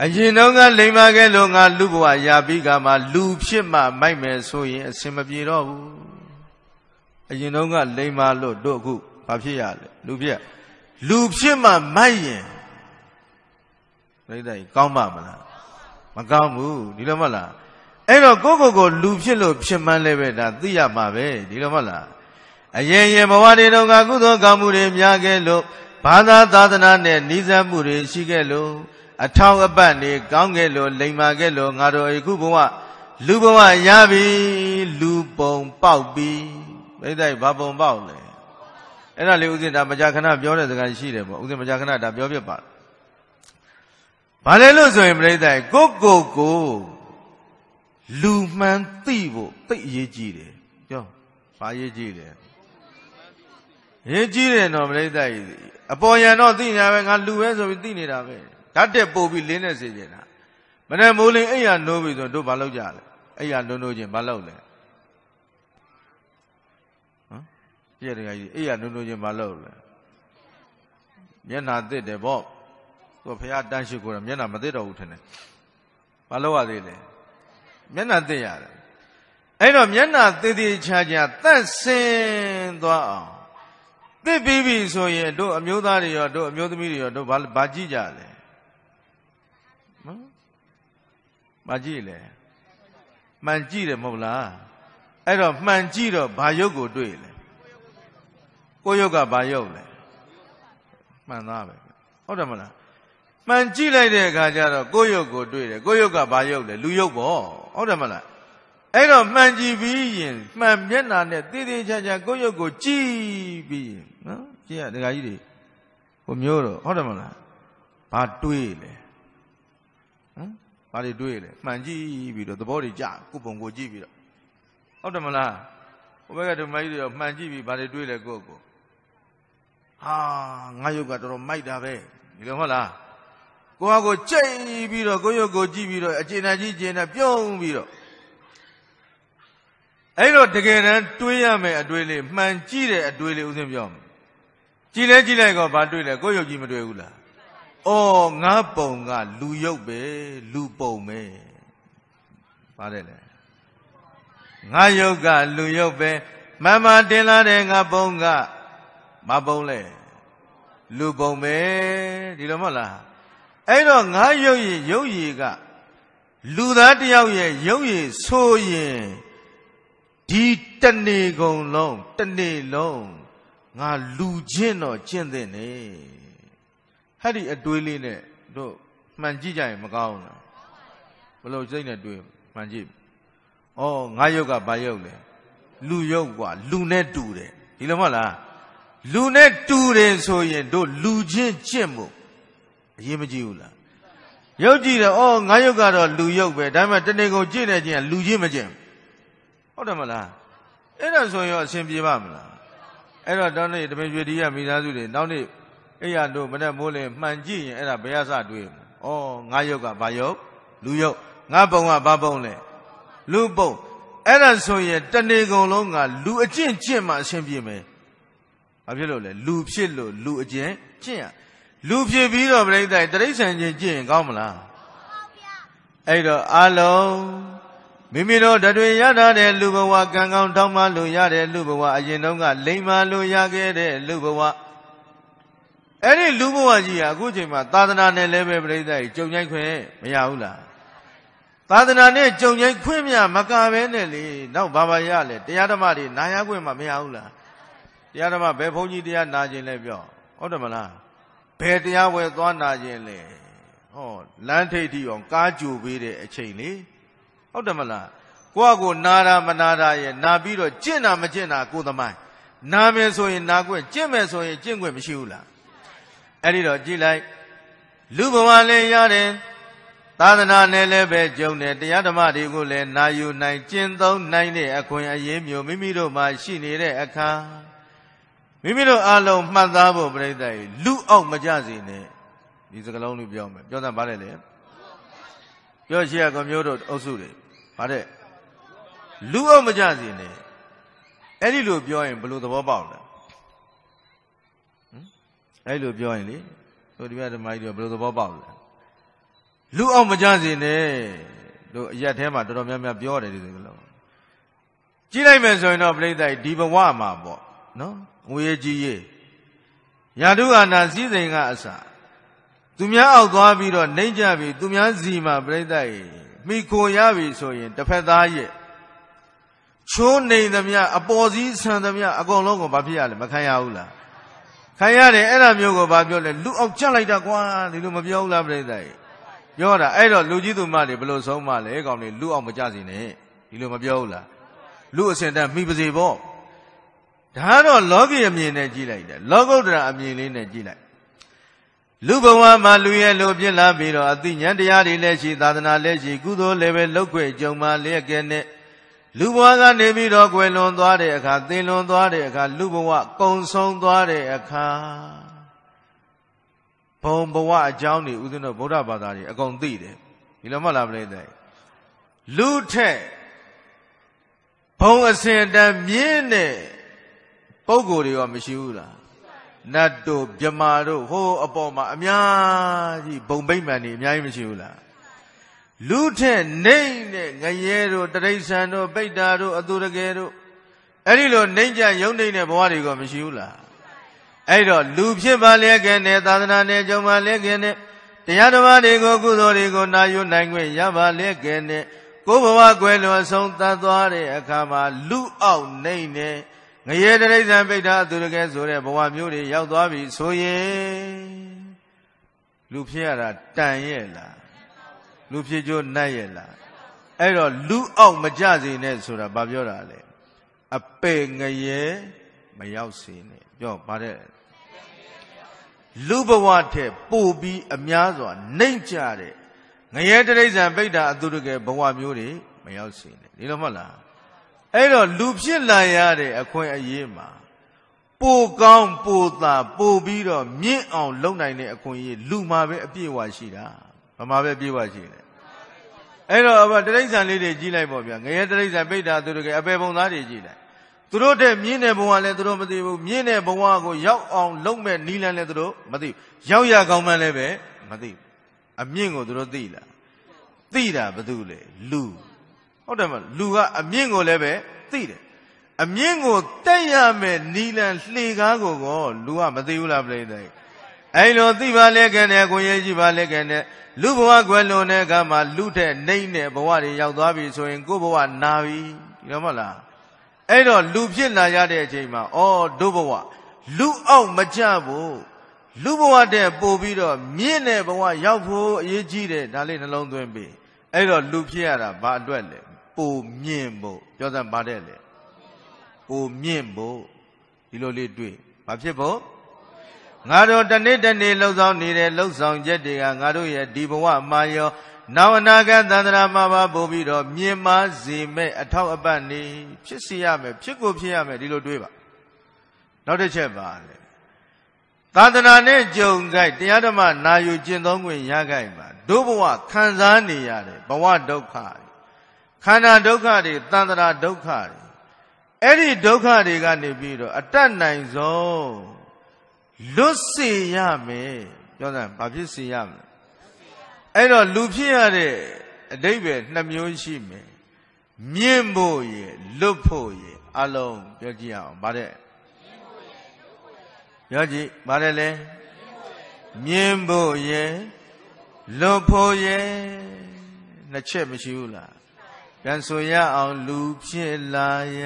အရင်တော့ကလိမ်မာခဲ့လို့ငါလူဘဝရာပြီးကမှလူဖြစ်မှမိုက်မယ်ဆိုရင်အစင်မပြေတော့ဘူးအရင်တော့ကလိမ်မာလို့တို့အခုဘာဖြစ်ရလဲလူဖြစ်လူဖြစ်မှမိုက်ရင်ပြိတ္တကြီးကောင်းပါမလားမကောင်းဘူးဒီလိုမဟုတ်လားအဲ့တော့ကိုကိုကိုလူဖြစ်လို့ဖြစ်မှန်းလည်းပဲဒါသိရမှာပဲဒီလိုမဟုတ်လားအရင်ရင်ဘဝတွေတုန်းကကုသိုလ်ကောင်းမှုတွေများခဲ့လို့ဘာသာသာသနာနဲ့နှိစက်မှုတွေရှိခဲ့လို့အထောက်အပံ့တွေကောင်းခဲ့လို့လိမ္မာခဲ့လို့ငါတို့အခုဘဝလူဘဝရပြီလူပုံပေါက်ပြီမိသိုက်ဘာပုံပေါက်လဲအဲ့ဒါလေးဥစဉ်ဒါမကြာခဏပြောတဲ့စကားရှိတယ်ပေါ့ဥစဉ်မကြာခဏဒါပြောပြပါဘာလဲလို့ဆိုရင်ပြိဿကိုကိုကိုလူမှန်သိဖို့သိအရေးကြီးတယ်ပြောဘာရေးကြီးတယ်ရေးကြီးတယ်တော့ပြိဿအပေါ်ရန်တော့သိနေပဲငါလူပဲဆိုပြီးသိနေတာပဲတ်တက်ပို့ပြီးလင်းနေစေချင်တာမနဲ့မိုးလင်းအဲ့ရနိုးပြီဆိုတို့ဘာလုပ်ကြလဲအဲ့ရနိုးနိုးချင်းဘာလုပ်လဲဟမ်ပြည့်တကကြီးအဲ့ရနိုးနိုးချင်းဘာလုပ်လဲမျက်နာသစ်တယ်ဗောသူဖះတန်းရှိကိုမျက်နာမသစ်တော့ဘူးထင်တယ်ဘာလုပ်ရသေးလဲမျက်နာသစ်ရတယ်အဲ့တော့မျက်နာသေးသေးချာချာတန့်စင်သွားအောင်သိပြီးပြီဆိုရင်တို့အမျိုးသားတွေရောတို့အမျိုးသမီးတွေရောတို့ဘာဘာကြည့်ကြလဲမကြည့်လေမှန်ကြည့်တယ်မဟုတ်လားအဲ့တော့မှန်ကြည့်တော့ဘာယုတ်ကိုတွေ့လဲကိုယုတ်ကဘာယုတ်လဲမှန်သားပဲဟုတ်တယ်မလားမှန်ကြည့်လိုက်တဲ့အခါကျတော့ကိုယုတ်ကိုတွေ့တယ်ကိုယုတ်ကဘာယုတ်လဲလူယုတ်ပေါ့ဟုတ်တယ်မလားအဲ့တော့မှန်ကြည့်ပြီးရင်မှန်မျက်နာနဲ့တည်တည်ချာချာကိုယုတ်ကိုကြည့်ပြီးရင်နော်ကြည့်ရဒကာကြီးတွေဟိုမျိုးတော့ဟုတ်တယ်မလားဘာတွေးလဲဟမ်ဘာတွေတွေးလဲမှန်ကြည့်ပြီးတော့သဘောတွေကြကိုပုံကိုကြည့်ပြီးတော့ဟုတ်တယ်မလားဟိုဘက်ကဓမ္မကြီးတွေတော့မှန်ကြည့်ပြီးဘာတွေတွေးလဲကိုကိုဟာငါယုတ်ကတော်တော်မိုက်တာပဲဒီလိုမဟုတ်လားကိုကကိုကြိတ်ပြီးတော့ကိုယုတ်ကိုကြည့်ပြီးတော့အကျဉ်းအကြီးကျဉ်းနဲ့ပြုံးပြီးတော့အဲ့တော့တကယ်တမ်းတွေးရမယ်အတွေးလေးမှန်ကြည့်တဲ့အတွေးလေးဥစဉ်ပြောမယ်ကြည်လဲကြည်လိုက်ကောဘာတွေးလဲကိုယုတ်ကြီးမတွေးဘူးလားအော်ငါပုံကလူရုပ်ပဲလူပုံပဲပါတယ်လေငါရုပ်ကလူရုပ်ပဲမမတင်လာတဲ့ငါပုံကမပုံလဲလူပုံပဲဒီလိုမဟုတ်လားအဲ့တော့ငါရုပ်ရည်ရုပ်ရည်ကလူသားတယောက်ရဲ့ရုပ်ရည်ဆိုရင်ဒီတနေကုန်လုံးတနေလုံးငါလူချင်းတော့ကျင့်တဲ့နေဟဲ့ဒီအတွေးလေးနဲ့တို့မှန်ကြည့်ကြရင်မကောင်းဘူးလားဘလို့စိတ်နဲ့တွေးမှန်ကြည့်ဩငါယုတ်ကဘာယုတ်လဲလူယုတ်กว่าလူနဲ့တူတယ်ဒီလိုမဟုတ်လားလူနဲ့တူတယ်ဆိုရင်တို့လူချင်းကျင့်မှုအရေးမကြီးဘူးလားယုတ်ကြည့်တယ်ဩငါယုတ်ကတော့လူယုတ်ပဲဒါပေမဲ့တနေကုန်ကြည့်နေခြင်းကလူချင်းမကျင့်ဟုတ်တယ်မလားအဲ့ဒါဆိုရင်အဆင်ပြေပါမလားအဲ့တော့တောင်းနေတမင်ရွေတီးရမိသားစုတွေနောက်နေ့အိယာတို့မနဲ့မိုးလင်းမှန်ကြည့်ရင်အဲ့ဒါဘယ်ရစတွေ့မလဲ။ဩငါယုတ်ကဘာယုတ်လူယုတ်ငါပုံကဘာပုံလဲလူပုံအဲ့ဒါဆိုရင်တဏီကုံလုံးကလူအကျင့်ကျင့်မှအဆင်ပြေမယ်။ဘာဖြစ်လို့လဲလူဖြစ်လို့လူအကျင့်ကျင့်ရလူဖြစ်ပြီးတော့ပြိဿတိရစ္ဆာန်ကျင့်ကျင့်ရင်ကောင်းမလား။အဲ့တော့အလုံးမိမိတို့တတွင်ရတာတဲ့လူဘဝကံကောင်းထောင်းမှလို့ရတဲ့လူဘဝအရင်တုန်းကလိမ္မာလို့ရခဲ့တဲ့လူဘဝအဲ့ဒီလူဘဝကြီးဟာအခုချိန်မှာသာသနာနဲ့လည်းပဲပြိဿကြီးကြုံရိုက်ခွင့်မရဘူးလားသာသနာနဲ့ကြုံရိုက်ခွင့်မရမကပဲနဲ့လေနောက်ဘာဘာရလဲတရားဓမ္မတွေနာရခွင့်မမရဘူးလားတရားဓမ္မဘယ်ဘုန်းကြီးတရားနာခြင်းလဲပြောဟုတ်တယ်မလားဘယ်တရားဝယ်သွားနာခြင်းလဲဟောလမ်းထိပ်ထိအောင်ကားကြိုပေးတဲ့အချိန်လေဟုတ်တယ်မလားကိုယ့်အကိုနာတာမနာတာရဲ့နာပြီးတော့ကျင့်တာမကျင့်တာကိုယ်သမိုင်းနာမယ်ဆိုရင် နာခွင့်ကျင့်မယ်ဆိုရင်ကျင့်ခွင့်မရှိဘူးလားအဲ့ဒီတော့ကြည်လိုက်လူဘဝလည်းရတယ်သာသနာနဲ့လည်းပဲကြုံတယ်တရားဓမ္မတွေကိုလည်းနာယူနိုင်ကျင့်သုံးနိုင်တဲ့အခွင့်အရေးမျိုးမိမိတို့မှာရှိနေတဲ့အခါမိမိတို့အလုံးမှတ်သားဖို့ပြိတ္တာလူအောက်မကြစေနဲ့ဒီစကားလုံးလေးပြောမယ်ပြောတာဗါတယ်လေပြောရှိရကမျိုးတို့အုပ်စုတွေဗါတဲ့လူအောက်မကြစေနဲ့အဲ့ဒီလိုပြောရင်ဘယ်လိုသဘောပေါက်လဲအဲ့လိုပြောရင်လေတို့ဒီပြဓမ္မကြီးတို့ဘယ်လိုသဘောပေါက်လဲလူအောင်မကြစေနဲ့တို့အရက်ထဲမှာတော်တော်များများပြောတယ်ဒီလိုလို့ကြည့်လိုက်မယ်ဆိုရင်တော့ပြိဿဒီဘဝမှာပေါ့နော်ငွေကြီးရေးရာဓုအာနာစည်းစိမ်ကအစသူများအောက်သွားပြီးတော့နှိမ့်ကြပြီးသူများစီမှာပြိဿမိခိုရပြီဆိုရင်တစ်ဖက်သားရဲ့ချိုးနေသမျှအပေါ်စည်းဆန်သမျှအကုန်လုံးကိုမဖြစ်ရလေမခံရဘူးလားခံရတယ်အဲ့ဒါမျိုးကိုဘာပြောလဲလူအောင်ကြလိုက်တာကွာဒီလိုမပြောဘူးလားပြိဿကြီးပြောတာအဲ့တော့လူကြီးသူမတွေဘလို့ဆုံးမလဲကောင်တွေလူအောင်မကြစီနဲ့ဒီလိုမပြောဘူးလားလူအစင်တန်းမိပါစေပေါ့ဒါကတော့လောကီအမြင်နဲ့ကြည့်လိုက်တယ်လောကုတ္တရာအမြင်လေးနဲ့ကြည့်လိုက်လူဘဝမှာလူရဲ့လူဖြစ်လာပြီးတော့အသိဉာဏ်တရားတွေလည်းရှိသာသနာလည်းရှိကုသိုလ်လည်းပဲလောက်ခွေကြုံမှလျက်ကဲနဲ့လူဘဝကနေပြီးတော့ကွယ်လွန်သွားတဲ့အခါသေလွန်သွားတဲ့အခါလူဘဝကုံဆုံးသွားတဲ့အခါဘုံဘဝအကြောင်းတွေဥစဉ်တော့ဗုဒ္ဓဘာသာကြီးအကုန်သိတယ်ဒီလိုမှတ်လားပြိဿလူထက်ဘုံအစဉ်တန်မြင့်တဲ့ပုံကိုယ်တွေရောမရှိဘူးလားနတ်တို့မြမာတို့ဟိုးအပေါ်မှာအများကြီးဘုံဗိမ္မာန်တွေအများကြီးမရှိဘူးလားလူထက်နှိမ့်တဲ့ငရဲတို့တရိษံတို့ပိတ္တာတို့အသူတကယ်တို့အဲ့ဒီလိုနှိမ့်ကြယုံနှိမ့်တဲ့ဘဝတွေကမရှိဘူးလားအဲ့တော့လူဖြစ်ပါလျက်ခင်နဲ့သာသနာနဲ့ကြုံပါလျက်ခင်နဲ့တရားတော်တွေကိုကုသိုလ်တွေကိုနာယူနိုင်ခွင့်ရပါလျက်ခင်နဲ့ကိုယ်ဘဝကွယ်လွန်ဆုံးသတ်သွားတဲ့အခါမှာလူအောက်နှိမ့်တဲ့ငရဲတရိษံပိတ္တာအသူတကယ်ဆိုတဲ့ဘဝမျိုးတွေရောက်သွားပြီဆိုရင်လူဖြစ်ရတာတန်ရဲ့လားလူဖြစ်ချိုးနတ်ရဲ့လားအဲ့တော့လူအောက်မကြစေနဲ့ဆိုတာဘာပြောတာလဲအပေငရဲမရောက်စေနဲ့ပြောဗါတဲ့လူဘဝထက်ပိုပြီးအများစွာနှိမ့်ကြတဲ့ငရဲတရိစ္ဆာန်ပိဋ္ဌာအတုရကေဘဝမျိုးတွေမရောက်စေနဲ့ဒီလိုမဟုတ်လားအဲ့တော့လူဖြစ်လာရတဲ့အခွင့်အရေးမှာပိုကောင်း ပိုသာပိုပြီးတော့မြင့်အောင်လုပ်နိုင်တဲ့အခွင့်အရေးလူမှာပဲအပြည့်အဝရှိတာဗမာပဲပြေးဝရှိတယ်အဲ့တော့အဘတရိษံလေးတွေကြီးလိုက်ပေါ့ဗျာငရဲတရိษံပိဋ္ဌာသူတို့ကအပေပုံသားတွေကြီးလိုက်သူတို့တဲ့မြင်းတဲ့ဘဝလည်းသူတို့မသိဘူးမြင်းတဲ့ဘဝကိုရောက်အောင်လုပ်မဲ့နီးလန်းလည်းသူတို့မသိဘူးရောက်ရကောင်းမှန်းလည်းပဲမသိဘူးအမြင့်ကိုသူတို့သိလားသိတာဘသူလဲလူဟုတ်တယ်မလူက အမြင့်ကိုလည်းပဲသိတယ်အမြင့်ကိုတက်ရမဲ့နီးလန်းလှေကားကိုကောလူကမသိဘူးလားပြိတ္တိအဲလိုသိပါလေခဲ့နဲ့ကိုရေးကြည့်ပါလေခဲ့နဲ့လူဘဝကွယ်လွန်တဲ့အခါမှာလူတဲ့နှိမ့်တဲ့ဘဝတွေရောက်သွားပြီဆိုရင်ကိုဘဝနာပြီဒီလိုမဟုတ်လားအဲ့တော့လူဖြစ်လာရတဲ့အချိန်မှာအော်ဒုဘဝလူအောက်မကြဘူးလူဘဝတဲ့ပို့ပြီးတော့မြင့်တဲ့ဘဝရောက်ဖို့အရေးကြီးတယ်ဒါလေးနှလုံးသွင်းပြီအဲ့တော့လူဖြစ်ရတာဘာအတွက်လဲပိုမြင့်ဖို့ပြောစမ်းဘာတဲ့လဲပိုမြင့်ဖို့ဒီလိုလေးတွေ့ဘာဖြစ်ဖို့ငါတို့တနေ့တနေ့လှုပ်ဆောင်နေတဲ့လှုပ်ဆောင်ချက်တွေကငါတို့ရဲ့ဒီဘဝမှာရောနောင်အနာဂတ်သန္တရာမှာပါပို့ပြီးတော့မြင်မာစေမဲ့အထောက်အပံ့နေဖြစ်စီရမယ်ဖြစ်ကိုဖြစ်ရမယ်ဒီလိုတွေးပါနောက်တစ်ချက်ပါလေသာသနာနဲ့ကြုံကြိုက်တရားဓမ္မနာယူကျင့်သုံးခွင့်ရကြိုက်ပါဒုဘဝခံစားနေရတယ်ဘဝဒုက္ခခန္ဓာဒုက္ခတွေသန္တရာဒုက္ခတွေအဲ့ဒီဒုက္ခတွေကနေပြီးတော့အတတ်နိုင်ဆုံးလွတ်စေရမယ်ပြောတာဘာဖြစ်စေရမလဲအဲ့တော့လူဖြစ်ရတဲ့အတိတ်ပဲနှစ်မျိုးရှိမယ်မြင့်ဖို့ရလွတ်ဖို့ရအလုံးပြောကြည့်အောင်ဗါတဲ့ပြောကြည့်ဗါတဲ့လေမြင့်ဖို့ရလွတ်ဖို့ရနှစ်ချက်မရှိဘူးလားပြန်ဆိုရအောင်လူဖြစ်လာရ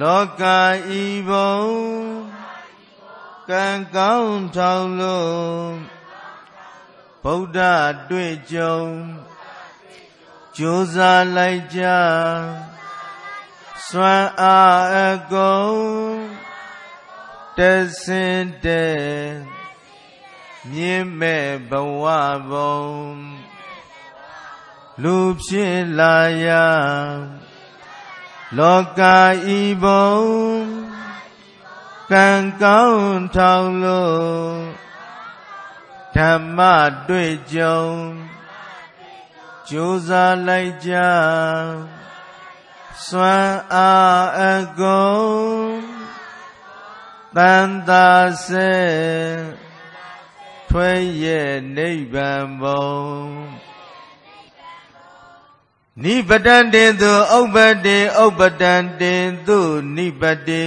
လောကဤဘုံကံကောင်းထောင်လို့ဗုဒ္ဓတွေ့ကြုံကြိုးစားလိုက်ကြစွမ်းအားအကုန်တဆင်းတဲ့မြင့်မဲ့ဘဝဘုံလူဖြစ်လာရလောကဤဘုံကံကောင်းထောင်လို့ဓမ္မတွေ့ကြုံကြိုးစားလိုက်ကြစွမ်းအားအကုန်တန်တာစေထွေးရဲ့နိဗ္ဗာန်ဘုံနိဗ္ဗတံတေသူဥပ္ပတေဥပ္ပတံတေသူနိဗ္ဗတေ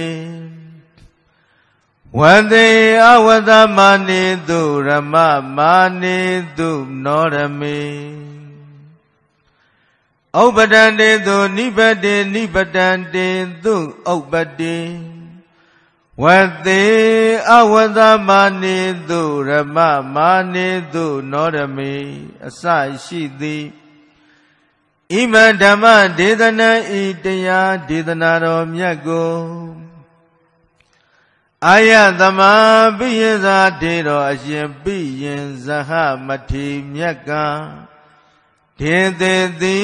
ဝတေအဝတမာနိတုရမမာနိတုနောရမေဥပ္ပတံတေသူနိပတေနိပတံတေသူဥပ္ပတေဝတေအဝတမာနိတုရမမာနိတုနောရမေအစရှိသည်ဣမဓမ္မဒေသနံဤတရားဒေသနာတော်မြတ်ကိုအာယသမာပိယဇာတေတော်အရှင်ပိယင်ဇဟမထေမြတ်ကဒေသေတိ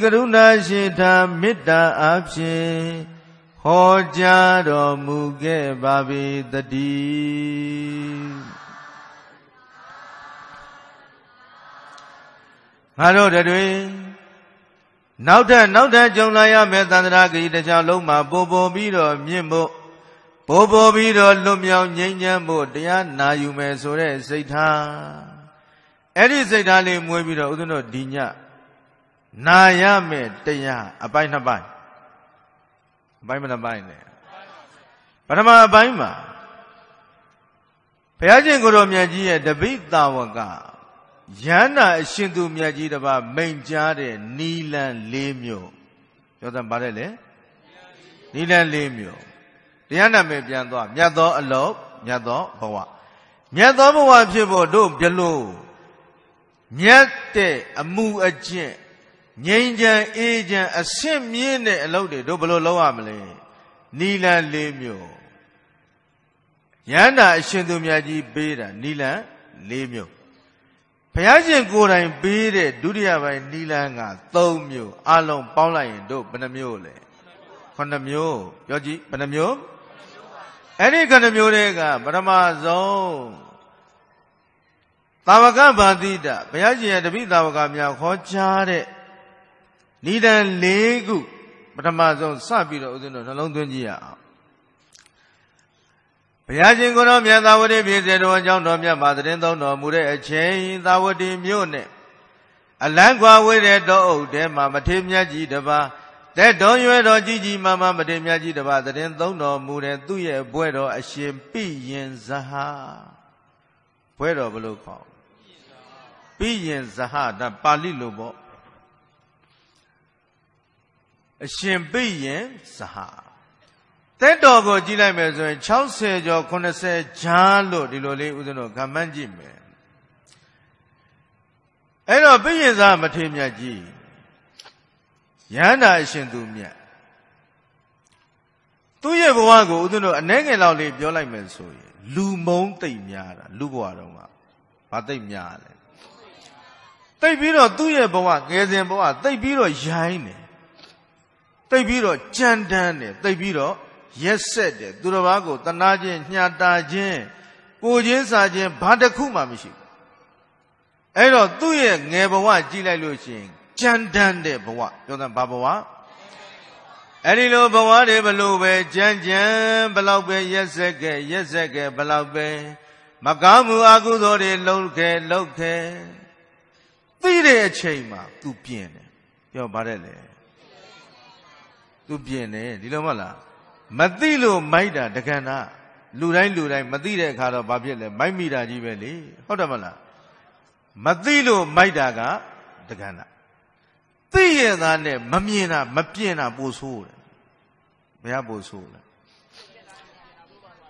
ကရုဏာရှိထာမေတ္တာအဖြစ်ဟောကြားတော်မူခဲ့ပါပေတတိငါတို့တွင်နောက်ထပ်နောက်ထပ်ကြုံလာရမယ့်သန္တရာဂတိတရားလုံးမှာပုံပုံပြီးတော့မြင့်မို့ပိုးပိုးပြီးတော့လွတ်မြောက်ငြိမ်းချမ်းဖို့တရားနာယူမယ်ဆိုတဲ့စိတ်ထားအဲ့ဒီစိတ်ထားလေးမွေးပြီးတော့ဥဒ္ဓတို့ဒီညနာရမယ်တရားအပိုင်းနှစ်ပိုင်းအပိုင်းမနှစ်ပိုင်းလေပထမအပိုင်းမှာဘုရားရှင်ကိုယ်တော်မြတ်ကြီးရဲ့တပိတာဝကယန္တာအရှင်သူမြတ်ကြီးတပါမိန်ကြားတဲ့နီလန်၄မျိုးပြောသံပါတယ်လေနီလန်၄မျိုးတရားနာမည်ပြန်သွားမြတ်သောအလောမြတ်သောဘဝမြတ်သောဘဝဖြစ်ဖို့တို့ဘလို့မြတ်တဲ့အမှုအကျင့်ငြိမ်းချမ်းအေးချမ်းအဆင့်မြင့်တဲ့အလုပ်တွေတို့ဘလို့လုပ်ရမလဲနီလန်၄မျိုးရဟန္တာအရှင်သူမြတ်ကြီးပေးတာနီလန်၄မျိုးဘုရားရှင်ကိုယ်တိုင်ပေးတဲ့ဒုတိယပိုင်းနီလန်းက3မျိုးအလုံးပေါင်းလိုက်ရင်တို့ဘယ်နှမျိုးလဲ9မျိုးပြောကြည့်ဘယ်နှမျိုးအဲ့ဒီခဏမျိုးတွေကပထမဆုံးသာဝကဗာတိတဘုရားရှင်ရဲ့တပိသာဝကများခေါ်ချတဲ့နိဒန်၄ခုပထမဆုံးစပြီးတော့ဦးဇင်းတို့နှလုံးသွင်းကြည့်ရအောင်ဘုရားရှင်ကိုယ်တော်မြတ်သာဝတိပြည်စေတော်အကြောင်းတော်မြတ်မှာသတင်းသုံးတော်မူတဲ့အချိန်သာဝတိမြို့နဲ့အလန်းခွာဝေးတဲ့တောအုပ်ထဲမှာမထေမြတ်ကြီးတပါးတဲ့တော်ရွယ်တော်ကြီးကြီးမားမားမထေမြတ်ကြီးတပါးသတင်းသုံးတော်မူတဲ့သူ့ရဲ့ဘွဲတော်အရှင်ပိယင်ဇဟဘွဲတော်ဘလို့ခေါ်ပိယင်ဇဟဒါပါဠိလိုပေါ့အရှင်ပိယင်ဇဟတဲ့တော်ကိုကြည့်လိုက်မယ်ဆိုရင်60ကျော်80ဂျားလို့ဒီလိုလေးဦးဇင်းတို့ခံမှန်းကြည့်မယ်အဲ့တော့ပိယင်ဇဟမထေမြတ်ကြီးရဟန္တာအရှင်သူမြတ်သူ့ရဲ့ဘဝကိုဦးဇင်းတို့အနှဲငယ်လောက်လေးပြောလိုက်မယ်ဆိုရင်လူမုံတိတ်များတာလူဘဝတော့မှမတိတ်များလဲတိတ်ပြီးတော့သူ့ရဲ့ဘဝငယ်စဉ်ဘဝတိတ်ပြီးတော့ရိုင်းတယ်တိတ်ပြီးတော့ကြမ်းတမ်းတယ်တိတ်ပြီးတော့ရက်ဆက်တယ်သူတစ်ပါးကိုတနာခြင်းညှာတာခြင်းကိုချင်းစာခြင်းဘာတစ်ခုမှမရှိဘူးအဲ့တော့သူ့ရဲ့ငယ်ဘဝကြည့်လိုက်လို့ရှိရင်ကြမ်းတမ်းတဲ့ဘဝပြောတဲ့ဘာဘဝအဲ့ဒီလိုဘဝတွေဘလို့ပဲကြမ်းကြမ်းဘလောက်ပဲရက်စက်ခဲ့ရက်စက်ခဲ့ဘလောက်ပဲမကောင်းမှုအကုသိုလ်တွေလုပ်ခဲ့လုပ်ခဲ့သိတဲ့အချိန်မှာ तू ပြင်းတယ်ပြောဗါတယ်လေ तू ပြင်းတယ်ဒီလိုမဟုတ်လားမသိလို့မိုက်တာတကဏ္ဍလူတိုင်းလူတိုင်းမသိတဲ့အခါတော့ဘာဖြစ်လဲမိုက်မိတာကြီးပဲလေဟုတ်တယ်မလားမသိလို့မိုက်တာကတကဏ္ဍသိရတာနဲ့မမြင်တာမပြင်တာပိုဆိုးတယ်ဘုရားပိုဆိုးတယ်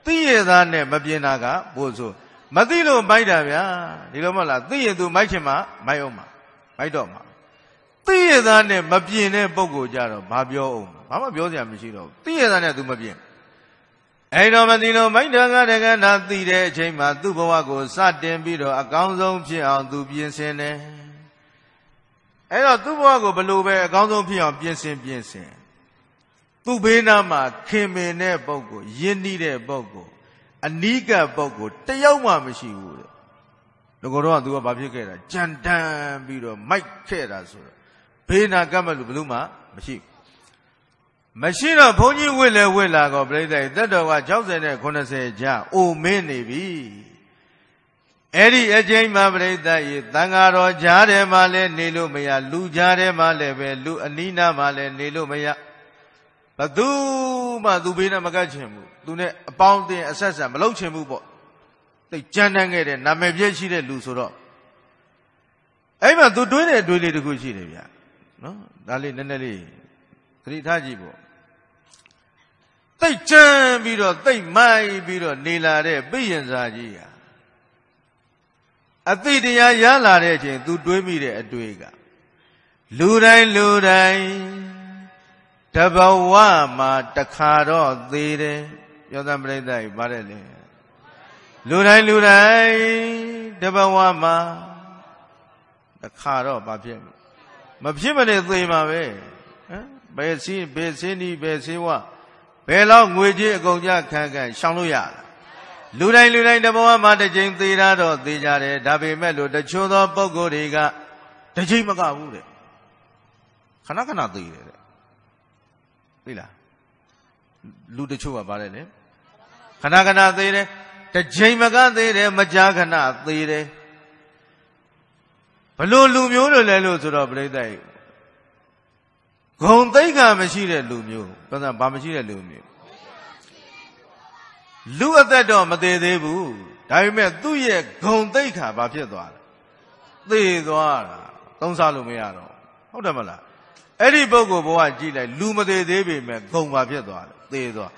သိရတာနဲ့မပြင်တာကပိုဆိုးမသိလို့မိုက်တာဗျာဒီလိုမဟုတ်လားသိရင်သူမိုက်ချင်မှမိုက်အောင်မှာမိုက်တော့မှာသိရတာနဲ့မပြင်တဲ့ပုံကိုကြတော့ဘာပြောအောင်ဘာမှပြောစရာမရှိတော့ဘူးသိရတာနဲ့သူမပြင်အဲ့တော့မသိလို့မိုက်တာကတက္ကနာသိတဲ့အချိန်မှာသူ့ဘဝကိုစတင်ပြီးတော့အကောင်းဆုံးဖြစ်အောင်သူပြင်ဆင်တယ်အဲ့တော့သူ့ဘဝကိုဘလို့ပဲအကောင်းဆုံးဖြစ်အောင်ပြင်ဆင်ပြင်ဆင်သူ့ဘေးနားမှာခင်မင်တဲ့ပုံကိုယဉ်နီးတဲ့ပုံကိုအနီးကပ်ပုံကိုတယောက်မှမရှိဘူးတဲ့ဒီကတော့ကသူကဘာဖြစ်ခဲ့တာကြံတန်းပြီးတော့မိုက်ခဲ့တာဆိုတော့ဘေးနာကပ်မဲ့လို့ဘလို့မှမရှိဘူးမရှိတော့ဘုန်းကြီးဝစ်လဲဝစ်လာကောပြိဿသက်တော်က60နဲ့80ကြာအိုမင်းနေပြီအဲ့ဒီအချိန်မှာပြိဿရေတန်ဃာတော်ကြားတယ်မှာလဲနေလို့မရလူကြားတယ်မှာလဲပဲလူအနိနာမှာလဲနေလို့မရဘသူမှသူဘေးနဲ့မကတ်ချင်ဘူးသူနဲ့အပေါင်းအသင်းအဆက်ဆက်မလုပ်ချင်ဘူးပေါ့သိကြမ်းတမ်းခဲ့တဲ့နာမည်ပြည့်ရှိတဲ့လူဆိုတော့အဲ့မှာသူတွေးတဲ့အတွေးလေးတခုရှိတယ်ဗျနော်ဒါလေးနည်းနည်းလေးသတိထားကြည့်ပေါ့သိကြမ်းပြီးတော့သိမိုက်ပြီးတော့နေလာတဲ့ပိယံစာကြီးဟာအသိတရားရလာတဲ့အချိန်သူတွေးမိတဲ့အတွေ့ကလူတိုင်းလူတိုင်းတဘဝမှာတခါတော့သေးတယ်ယောသံပရိသတ်ကြီးပါတယ်လေလူတိုင်းလူတိုင်းတဘဝမှာတခါတော့ဘာဖြစ်မဖြစ်မနေသေးမှာပဲဟမ်ဘယ်စီဘယ်စင်းဒီဘယ်စေဝဘယ်လောက်ငွေကြေးအကုန်ကြခံခံရှောင်လို့ရတယ်လူတိုင်းလူတိုင်းတဘောမှာတစ်ချိန်သေတာတော့သေကြတယ်ဒါပေမဲ့လို့တချို့သောပုဂ္ဂိုလ်တွေကတစ်ချိန်မကဘူးတဲ့ခဏခဏသေတယ်တဲ့သိလားလူတချို့ကပါတယ်လေခဏခဏသေတယ်တစ်ချိန်မကသေးတယ်မကြာခဏသေးတယ်ဘလို့လူမျိုးတွေလဲလို့ဆိုတော့ပြိဿိုက်ဂုံသိက္ခာမရှိတဲ့လူမျိုးဘာသာဘာမရှိတဲ့လူမျိုးလူအသက်တော့မသေးသေးဘူးဒါပေမဲ့သူ့ရဲ့ဂုံသိက္ခာဘာဖြစ်သွားလဲသေသွားတာသုံးစားလို့မရတော့ဟုတ်တယ်မလားအဲ့ဒီပုဂ္ဂိုလ်ဘဝကြည့်လိုက်လူမသေးသေးပေမဲ့ဂုံဘာဖြစ်သွားလဲသေသွား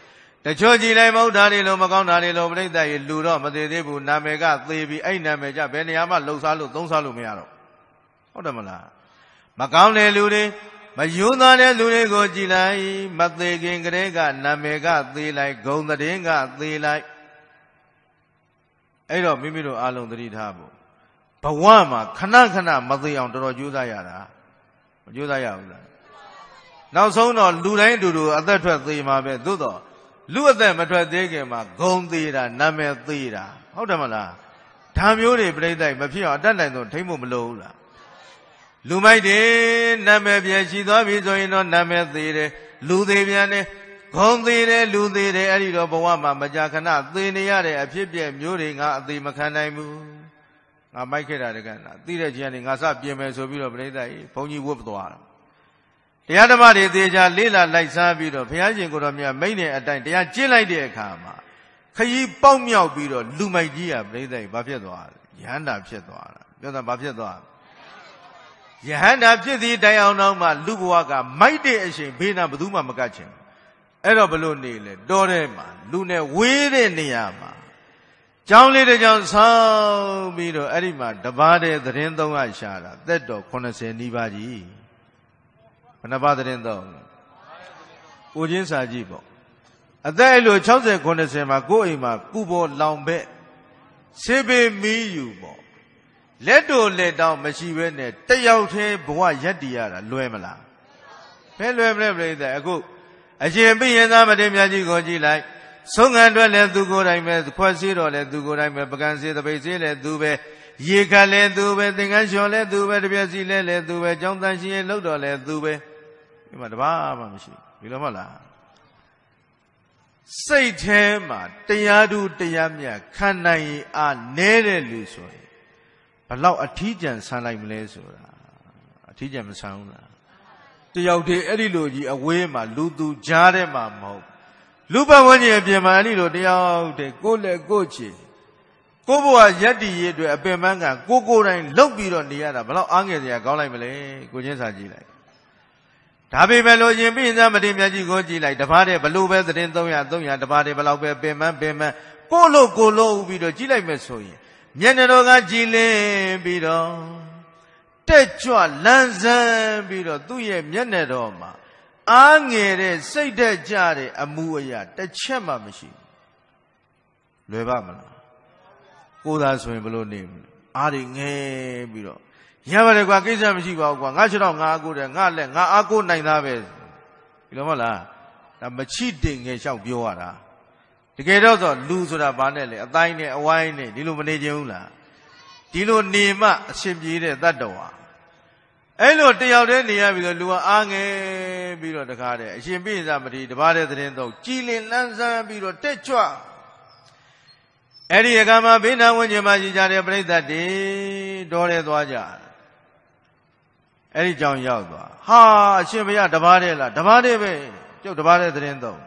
တချို့ကြည်လိုက်မဟုတ်တာတွေလို့မကောင်းတာတွေလို့ပြိဿရေလူတော့မသေးသေးဘူးနာမည်ကသေပြီအဲ့နာမည်ကြဘယ်နေရာမှလှုပ်ရှားလို့သုံးစားလို့မရတော့ဟုတ်တယ်မလားမကောင်းတဲ့လူတွေမယွန်းသားတဲ့လူတွေကိုကြည်လိုက်မသေးခင်ကလေးကနာမည်ကသေးလိုက်ဂုံသတင်းကသေးလိုက်အဲ့တော့မိမိတို့အားလုံးသတိထားဖို့ဘဝမှာခဏခဏမသေးအောင်တော်တော်ကြိုးစားရတာမကြိုးစားရဘူးလားနောက်ဆုံးတော့လူတိုင်းတူတူအသက်ထွက်သေးမှာပဲသို့တော့လူအသက်မထွက်သေးခင်မှာဂုံသေးတာနာမည်သေးတာဟုတ်တယ်မလားဒါမျိုးတွေပြိဿိုက်မဖြစ်အောင်အတတ်နိုင်ဆုံးထိမ့်ဖို့မလိုဘူးလားလူမိုက်တယ်နာမည်ပြန်ရှိသွားပြီဆိုရင်တော့နာမည်သေးတယ်လူသေးပြန်တယ်ဂုံသေးတယ်လူသေးတယ်အဲ့ဒီတော့ဘဝမှာမကြာခဏသေနေရတဲ့အဖြစ်ပြက်မျိုးတွေငါအသေးမခံနိုင်ဘူးငါမိုက်ခဲ့တာတကနာသိတဲ့ကြီးကနေငါစပြင်မယ်ဆိုပြီးတော့ပြိဿကြီးဘုန်းကြီးဝတ်သွားတာတရားဓမ္မတွေသေချာလေ့လာလိုက်စားပြီးတော့ဘုရားရှင်ကိုတော်မြတ်မိန့်တဲ့အတိုင်းတရားကျင့်လိုက်တဲ့အခါမှာခရီးပေါက်မြောက်ပြီးတော့လူမိုက်ကြီးကပြိဿကြီးဘာဖြစ်သွားလဲရဟန္တာဖြစ်သွားတာပြောတာဘာဖြစ်သွားလဲယဟန္တာဖြစ်သည့်တိုင်အောင်တော့မှလူဘဝကမိုက်တဲ့အချိန်ဘေးနာဘယ်သူမှမကတ်ချင်အဲ့တော့ဘလို့နေလဲတော်တဲ့မှာလူနဲ့ဝေးတဲ့နေရာမှာကျောင်းလေးတစ်ကျောင်းဆောင်းပြီးတော့အဲ့ဒီမှာတပါးတဲ့သတင်းသုံးရရှာတာသက်တော်80နီးပါးကြီးဘယ်နှပါးသတင်းသုံးကိုချင်းစာကြီးပေါ့အသက်အဲ့လို60 90မှာကိုယ့်အိမ်မှာကုဘောလောင်ဘက်ဆေးပေမီးอยู่ပေါ့လက်တို့လက်တောင်မရှိဘဲနဲ့တယောက်တည်းဘဝရက်တည်ရတာလွယ်မလားဘယ်လွယ်မလဲပြိဿအခုအရှင်ပိယံသားမထေရမြတ်ကြီးကိုကြည့်လိုက်ဆုံးခံအတွက်လည်းသူကိုယ်တိုင်ပဲခွက်စည်းတော်လည်းသူကိုယ်တိုင်ပဲပကံစည်းတပိတ်စည်းလည်းသူပဲရေခတ်လည်းသူပဲသင်္ကန်းလျှော်လည်းသူပဲတပြက်စည်းလည်းလည်းသူပဲကြောင်းတန်ရှင်ရဲ့လှုပ်တော်လည်းသူပဲဒီမှာတပါးမှမရှိဘူးလို့မဟုတ်လားစိတ်แท้မှာတရားဓုတရားမြတ်ခံနိုင်အားနည်းတဲ့လူဆိုရင်လောက်အထီးကျန်ဆန်းလိုက်မလဲဆိုတာအထီးကျန်မဆန်းဘူးလားတယောက်တည်းအဲ့ဒီလိုကြီးအဝေးမှာလူသူကြားထဲမှာမဟုတ်လူပတ်ဝန်းကျင်အပြင်မှာအဲ့ဒီလိုတယောက်တည်းကိုယ့်လက်ကိုယ့်ချေကိုယ့်ဘဝရက်တည်ရေးအတွက်အပင်ပန်းကကိုကိုယ်တိုင်လှုပ်ပြီးတော့နေရတာဘလောက်အားငယ်စရာကောင်းလိုက်မလဲကိုချင်းစာကြည့်လိုက်ဒါပေမဲ့လို့ရင်ပြင်းစမ်းမတင်မြတ်ကြီးကိုကြည့်လိုက်တပားတဲ့ဘလို့ပဲသတင်း300 300တပားတဲ့ဘလောက်ပဲပင်ပန်းပင်ပန်းကိုလို့ကိုလို့ဥပြီးတော့ကြည့်လိုက်မယ်ဆိုရင်မျက်နှာတော်ကကြည်လင်းပြီးတော့တက်ကြွလန်းဆန်းပြီးတော့သူ့ရဲ့မျက်နှာတော်မှာအားငယ်တဲ့စိတ်တက်ကြတဲ့အမှုအရာတစ်ချက်မှမရှိဘူးလွယ်ပါမလားကိုသာဆိုရင်ဘလို့နေမလဲအားတွေငယ်ပြီးတော့ရပါတယ်ကွာကိစ္စမရှိပါဘူးကွာငါချတော့ငါအားကိုတယ်ငါလက်ငါအားကိုနိုင်သားပဲဒီလိုမဟုတ်လားဒါမချိတင်ငယ်လျှောက်ပြောရတာတကယ်တော့ဆိုလူဆိုတာဘာနဲ့လဲအတိုင်းနဲ့အဝိုင်းနဲ့ဒီလိုမနေခြင်းဘူးလားဒီလိုနေမှအရှင်ပြေတဲ့တတ္တဝါအဲ့လိုတယောက်တည်းနေရပြီးတော့လူကအားငယ်ပြီးတော့တခါတည်းအရှင်ပြေသာမတိတပါးတဲ့သတင်းတော့ကြည်လင်လန်းဆန်းပြီးတော့တက်ကြွအဲ့ဒီအကမှာဘိနာဝဉ္ဇဉ်မှာရှိကြတဲ့ပြိဿတ်တွေတော်ရဲသွားကြအဲ့ဒီကြောင်ရောက်သွားဟာအရှင်ဘုရားတပါးတဲ့လားတပါးတဲ့ပဲကျုပ်တပါးတဲ့သတင်းတော့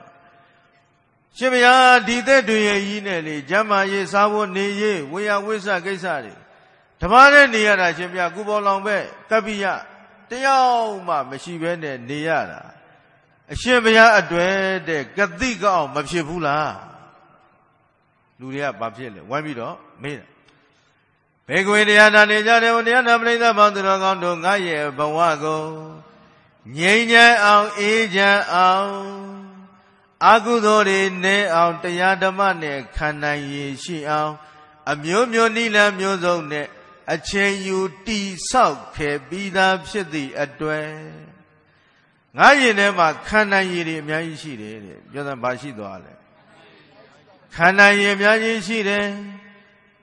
ရှင်ဘုရားဒီသက်တွေရဲ့ကြီးနဲ့လေဂျမ်းမာရေးစားဖို့နေရေးဝေယဝိဆကိစ္စတွေဓမ္မနဲ့နေရတာရှင်ဘုရားကုဘောလောင်ပဲကပ္ပိယတယောက်မှမရှိဘဲနဲ့နေရတာအရှင်ဘုရားအတွက်တဲ့ဂတိကောင်းမဖြစ်ဘူးလားလူတွေကဘာဖြစ်လဲဝိုင်းပြီးတော့မေးတာဘေကွေတရားနာနေကြတယ်ဟိုတရားနာပရိသတ်ဘောင်သူတော်ကောင်းတို့ငါရဲ့ဘဝကိုငြိမ်းချမ်းအောင်အေးချမ်းအောင်အာကုသိုလ်တွေနဲ့အောင်တရားဓမ္မနဲ့ခံနိုင်ရည်ရှိအောင် အမျိုးမျိုးနိလမျိုးစုံနဲ့အချိန်ယူတိဆောက်ခဲ့ပြီးသားဖြစ်သည့်အတွေ့ငါရင်ထဲမှာခံနိုင်ရည်တွေအများကြီးရှိတယ်တဲ့ပြောတာဘာရှိသွားလဲခံနိုင်ရည်အများကြီးရှိတယ်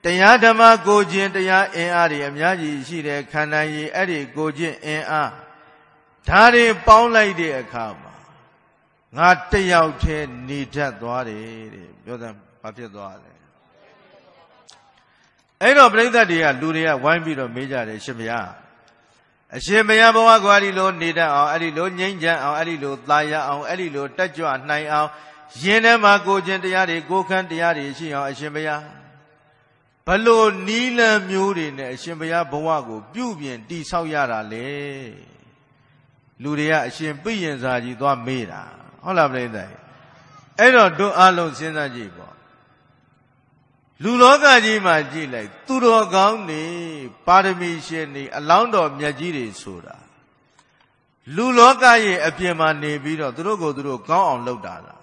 တရားဓမ္မကိုကျင့်တရားအင်အားတွေအများကြီးရှိတယ်ခံနိုင်ရည်အဲ့ဒီကိုကျင့်အင်အားဓာတ်တွေပေါင်းလိုက်တဲ့အခါငါတယောက်တည်းနေတတ်သွားတယ်တဲ့ပြောတာဘာဖြစ်သွားလဲအဲ့တော့ပြိဿတွေကလူတွေကဝိုင်းပြီးတော့မေးကြတယ်ရှင်ဘုရားအရှင်ဘုရားဘဝကွာဒီလိုနေတတ်အောင်အဲ့ဒီလိုငြိမ်းချမ်းအောင်အဲ့ဒီလိုသာယာအောင်အဲ့ဒီလိုတက်ကြွနိုင်အောင်ရင်ထဲမှာကိုခြင်းတရားတွေကိုခန်းတရားတွေရှိအောင်အရှင်ဘုရားဘလို့နီးလံမျိုးတွေနဲ့အရှင်ဘုရားဘဝကို ပြုပြင်တိဆောက်ရတာလေလူတွေကအရှင်ပြည့်ရင်စာကြီးသွားမေးတာဟုတ်လားပြိတ္တာအဲ့တော့တို့အားလုံးစဉ်းစားကြည့်ပေါ့လူလောကကြီးမှာကြည့်လိုက်သူတော်ကောင်းတွေပါရမီရှင်တွေအလောင်းတော်မြတ်ကြီးတွေဆိုတာလူလောကရဲ့အပြင်မှာနေပြီးတော့သူတို့ကိုသူတို့ကောင်းအောင်လုပ်တာလား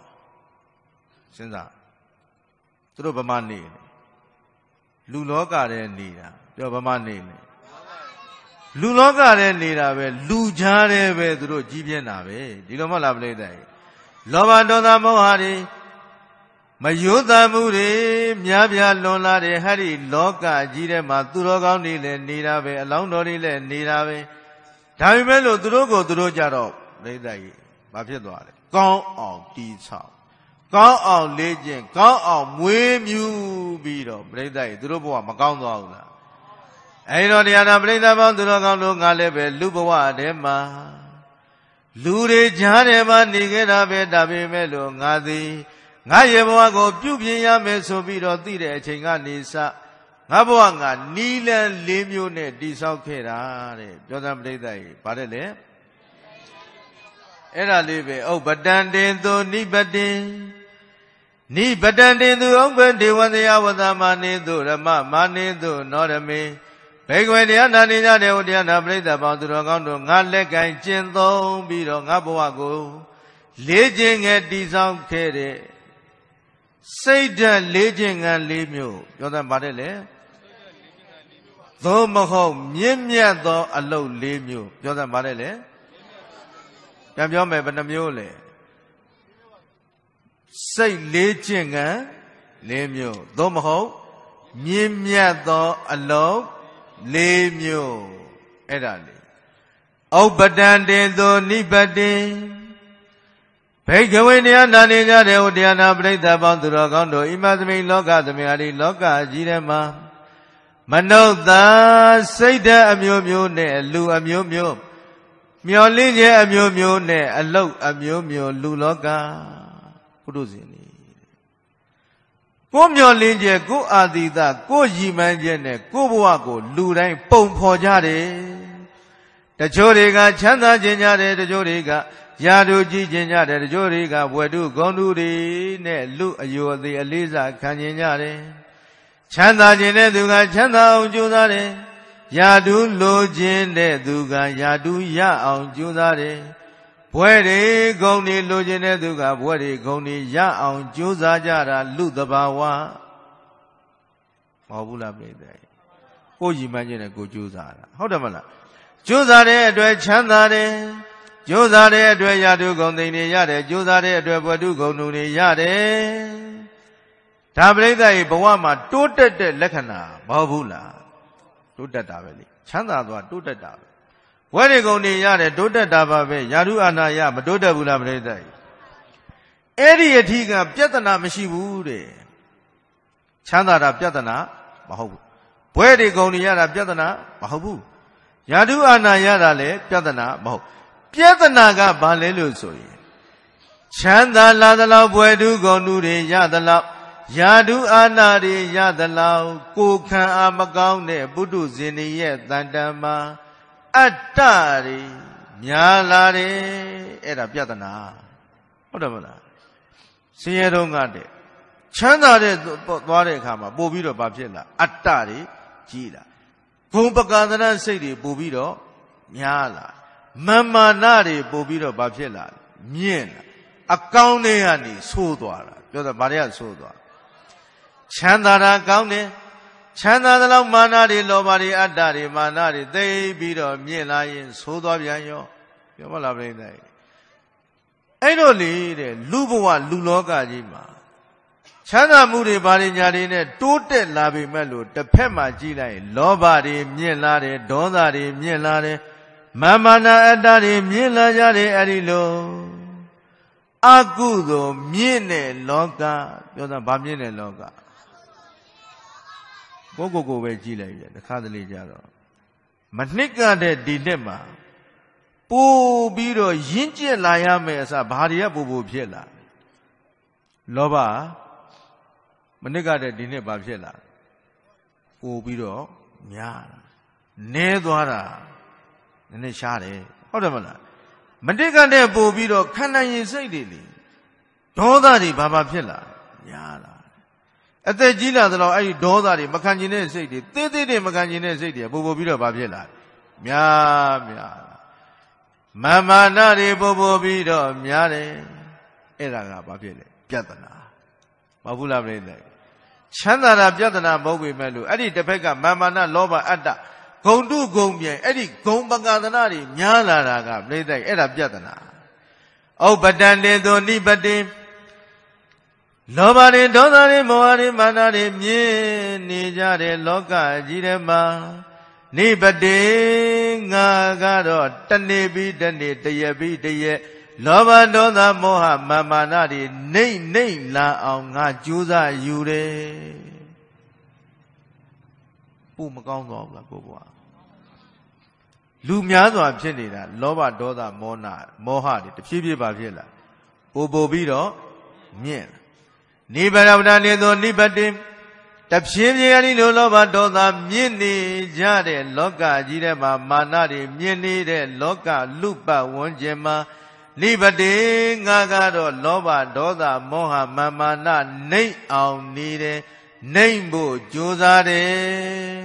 စဉ်းစားသူတို့ဗမာနေလူလောကထဲနေတာပြောဗမာနေလေလူလောကထဲနေတာပဲလူကြားထဲပဲသူတို့ကြီးပြင်းတာပဲဒီလိုမဟုတ်လားပြိတ္တာကြီးလောဘဒေါသမောဟတွေမယုံတမှုတွေများပြားလွန်လာတဲ့ဟဲ့ဒီလောကကြီးထဲမှာသူတော်ကောင်းတွေလည်းနေတာပဲအလောင်းတော်တွေလည်းနေတာပဲဒါပေမဲ့လို့သူတို့ကိုသူတို့ကြတော့လိမ့်လိုက်ဘာဖြစ်သွားလဲကောင်းအောင်တီးဆောက်ကောင်းအောင်လေ့ကျင့်ကောင်းအောင်မွေးမြူပြီးတော့ပြိဿရေသူတို့ဘဝမကောင်းသွားဘူးလားအဲဒီတော့တရားနာပြိဿပေါင်းသူတော်ကောင်းတို့ငါလည်းပဲလူဘဝထဲမှာလူတွေကြားထဲမှာနေခဲ့တာပဲဒါပေမဲ့လို့ငါသည်ငါရဲ့ဘဝကိုပြုပြင်ရမယ်ဆိုပြီးတော့သိတဲ့အချိန်ကနေစငါဘဝကနီလန်၄မျိုးနဲ့တိဆောက်ခဲ့တာတဲ့ပြောသံပရိသတ်ကြီးဗါတယ်လေအဲ့ဒါလေးပဲဥပတံတင်သူနိပတင်နိပတံတင်သူဥပ္ပဒေဝန္တယဝသမာနေသူရမမာနေသူနောရမေဘေကဝေတရားနာနေကြတဲ့ဟိုတရားနာပရိသတ်ပေါင်းသူတော်ကောင်းတို့ငါလက်ကင်ကျင့်သုံးပြီးတော့ငါဘဝကို လေးခြင်းငယ်တည်ဆောင်ခဲ့တဲ့စိတ်ဓာတ်လေးခြင်းငယ်လေးမျိုးပြောသမ်းပါတယ်လေသို့မဟုတ်မြင့်မြတ်သော အလုပ်လေးမျိုးပြောသမ်းပါတယ်လေပြန်ပြောမယ်ဘယ်နှမျိုးလဲစိတ်လေးခြင်းငယ်လေးမျိုးသို့မဟုတ်မြင့်မြတ်သောအလုပ်၄မျိုးအဲ့ဒါလေဥပ္ပတံတေသောနိပတိဘိကဝေနယနာနေကြတဲ့ဟိုတရားနာပရိသတ်ပေါင်းသူတော်ကောင်းတို့ဣမသမိလောကသမေဟာဒီလောကကြီးထဲမှာမနုဿာစိတ်ဓာတ်အမျိုးမျိုးနဲ့လူအမျိုးမျိုးမျောလင့်ခြင်းအမျိုးမျိုးနဲ့အလုတ်အမျိုးမျိုးလူလောကပုထုဇဉ်ကိုမျောလင်းချက်ကိုအာသီတာကိုရည်မှန်းချက်နဲ့ကိုဘဝကိုလူတိုင်းပုံဖော်ကြတယ်တချို့တွေကချမ်းသာခြင်းကြတယ်တချို့တွေကရာတို့ကြည်ခြင်းကြတယ်တချို့တွေကဝတ္ထုဂုံတုတွေနဲ့လူအယိုအသေးအလေးစားခံခြင်းကြတယ်ချမ်းသာခြင်းတဲ့သူကချမ်းသာအောင်ကြိုးစားတယ်ရာတို့လိုခြင်းတဲ့သူကရာတို့ရအောင်ကြိုးစားတယ်ဘွဲတွေဂုံတွေလိုချင်တဲ့သူကဘွဲတွေဂုံတွေရအောင်ကြိုးစားကြတာလူတဘာဝမဟုတ်ဘူးလားပြည့်တယ်ကိုကြီးမှန်းချင်းနဲ့ကိုကြိုးစားတာဟုတ်တယ်မလားကြိုးစားတဲ့အတွက်ချမ်းသာတယ်ကြိုးစားတဲ့အတွက်ရတုဂုံသိတွေရတယ်ကြိုးစားတဲ့အတွက်ဘဝတုဂုံတွေရတယ်ဒါပြိဿရဲ့ဘဝမှာတိုးတက်တဲ့လက္ခဏာမဟုတ်ဘူးလားတိုးတက်တာပဲလေချမ်းသာသွားတိုးတက်တာပဲဝဲရီကုံတွေရတယ်တိုးတက်တာပါပဲယာရုအာနာယမတိုးတက်ဘူးလားပြိတ္တအဲ့ဒီအထီးကပြဿနာမရှိဘူးတဲ့ချမ်းသာတာပြဿနာ မဟုတ်ဘူးဘွဲတွေကုံတွေရတာပြဿနာမဟုတ်ဘူးယာတုအာနာရတာလည်းပြဿနာမဟုတ်ပြဿနာကဘာလဲလို့ဆိုရင်ချမ်းသာလာသလောက်ဘွဲတုကုံတုတွေရသလောက်ယာတုအာနာတွေရသလောက်ကိုခံအားမကောင်းတဲ့ပုထုဇဉ်တွေရဲ့တန်တမာအတ္တတွေများလာတယ်အဲ့ဒါပြဿနာဟုတ်တယ်မလားဆင်းရဲတုန်းကတဲ့ချမ်းသာတဲ့သွားတဲ့အခါမှာပို့ပြီးတော့ဘာဖြစ်လာအတ္တတွေကြီးလာဂုံပကာသရစိတ်တွေပို့ပြီးတော့များလာမမာနတွေပို့ပြီးတော့ဘာဖြစ်လာမြင့်လာအကောင်းတွေကနေဆိုးသွားတာပြောတာဗာတွေကဆိုးသွားချမ်းသာတာကောင်းတယ်ချမ်းသာသလောက်မာနတွေလောဘတွေအတ္တတွေမာနတွေသိပြီးတော့မြင့်လာရင်သိုးသွားပြန်ရောပြောမလားပြိဿကြီးအဲ့တော့လေတဲ့လူဘဝလူလောကကြီးမှာချမ်းသာမှုတွေဘာတွေညာတွေနဲ့တိုးတက်လာပေမဲ့လို့တစ်ဖက်မှာကြည့်လိုက်လောဘတွေမြင့်လာတယ်ဒေါသတွေမြင့်လာတယ်မာမနာအတ္တတွေမြင့်လာကြတယ်အဲ့ဒီလိုအကုသို့မြင့်တဲ့လောကပြောတာဗာမြင့်တဲ့လောကကိုကိုကိုပဲကြည်လိုက်ပြန်တခါတလေကြတော့မနှစ်ကတဲ့ဒီနှစ်မှာပူပြီးတော့ရင့်ကျက်လာရမယ်အစဘာတွေကပူပူဖြစ်လာလောဘမနှစ်ကတဲ့ဒီနှစ်ဘာဖြစ်လာပူပြီးတော့များလာနဲသွားတာနည်းနည်းရှားတယ်ဟုတ်တယ်မလားမတစ်ကတဲ့ပူပြီးတော့ခန္ဓာရင်စိတ်တွေလေဒေါသတွေဘာဘာဖြစ်လာများလာအသက်ကြီးလာသလောက်အဲ့ဒီဒေါသတွေမခံကျင်တဲ့စိတ်တွေသေးသေးတွေမခံကျင်တဲ့စိတ်တွေပို့ပို့ပြီးတော့ဘာဖြစ်လာလဲများများမမာနတွေပို့ပို့ပြီးတော့များတယ်အဲ့ဒါကဘာဖြစ်လဲပြဿနာမဟုတ်ဘူးလားပြိတ္တချမ်းသာတာပြဿနာမဟုတ်ပေမဲ့လို့အဲ့ဒီတစ်ဖက်ကမမာနလောဘအတ္တဂုံတုဂုံပြန်အဲ့ဒီဂုံပကသနာတွေများလာတာကပြိတ္တအဲ့ဒါပြဿနာဩပတ္တတေသောနိပတိလောဘတွေဒေါသတွေမောဟတွေမာနတွေမြင်နေကြတဲ့လောကကြီးထဲမှာနိပတိငါကတော့တနေ့ပြီးတနေ့တရက်ပြီးတရက်လောဘဒေါသမောဟမာမာနတွေနှိမ့်နှိမ့်လာအောင်ငါကြိုးစားယူတယ်ပူမကောင်းတော့ဘူးလားကိုဘွားလူများစွာဖြစ်နေတာလောဘဒေါသမောနမောဟတွေတဖြည်းဖြည်းပါဖြစ်လာပိုပိုပြီးတော့မြင့်နိဗ္ဗာန်ဝတ္တေသောနိဗ္ဗတိတဖြည်းဖြည်းအရင်လိုလောဘဒေါသမြင့်နေကြတဲ့လောကကြီးထဲမှာမာနတွေမြင့်နေတဲ့လောကလူပတ်ဝန်းကျင်မှာနိဗ္ဗတိငါကတော့လောဘဒေါသမောဟမာမာနနှိမ့်အောင်နေတယ်နှိမ့်ဖို့ကြိုးစားတယ်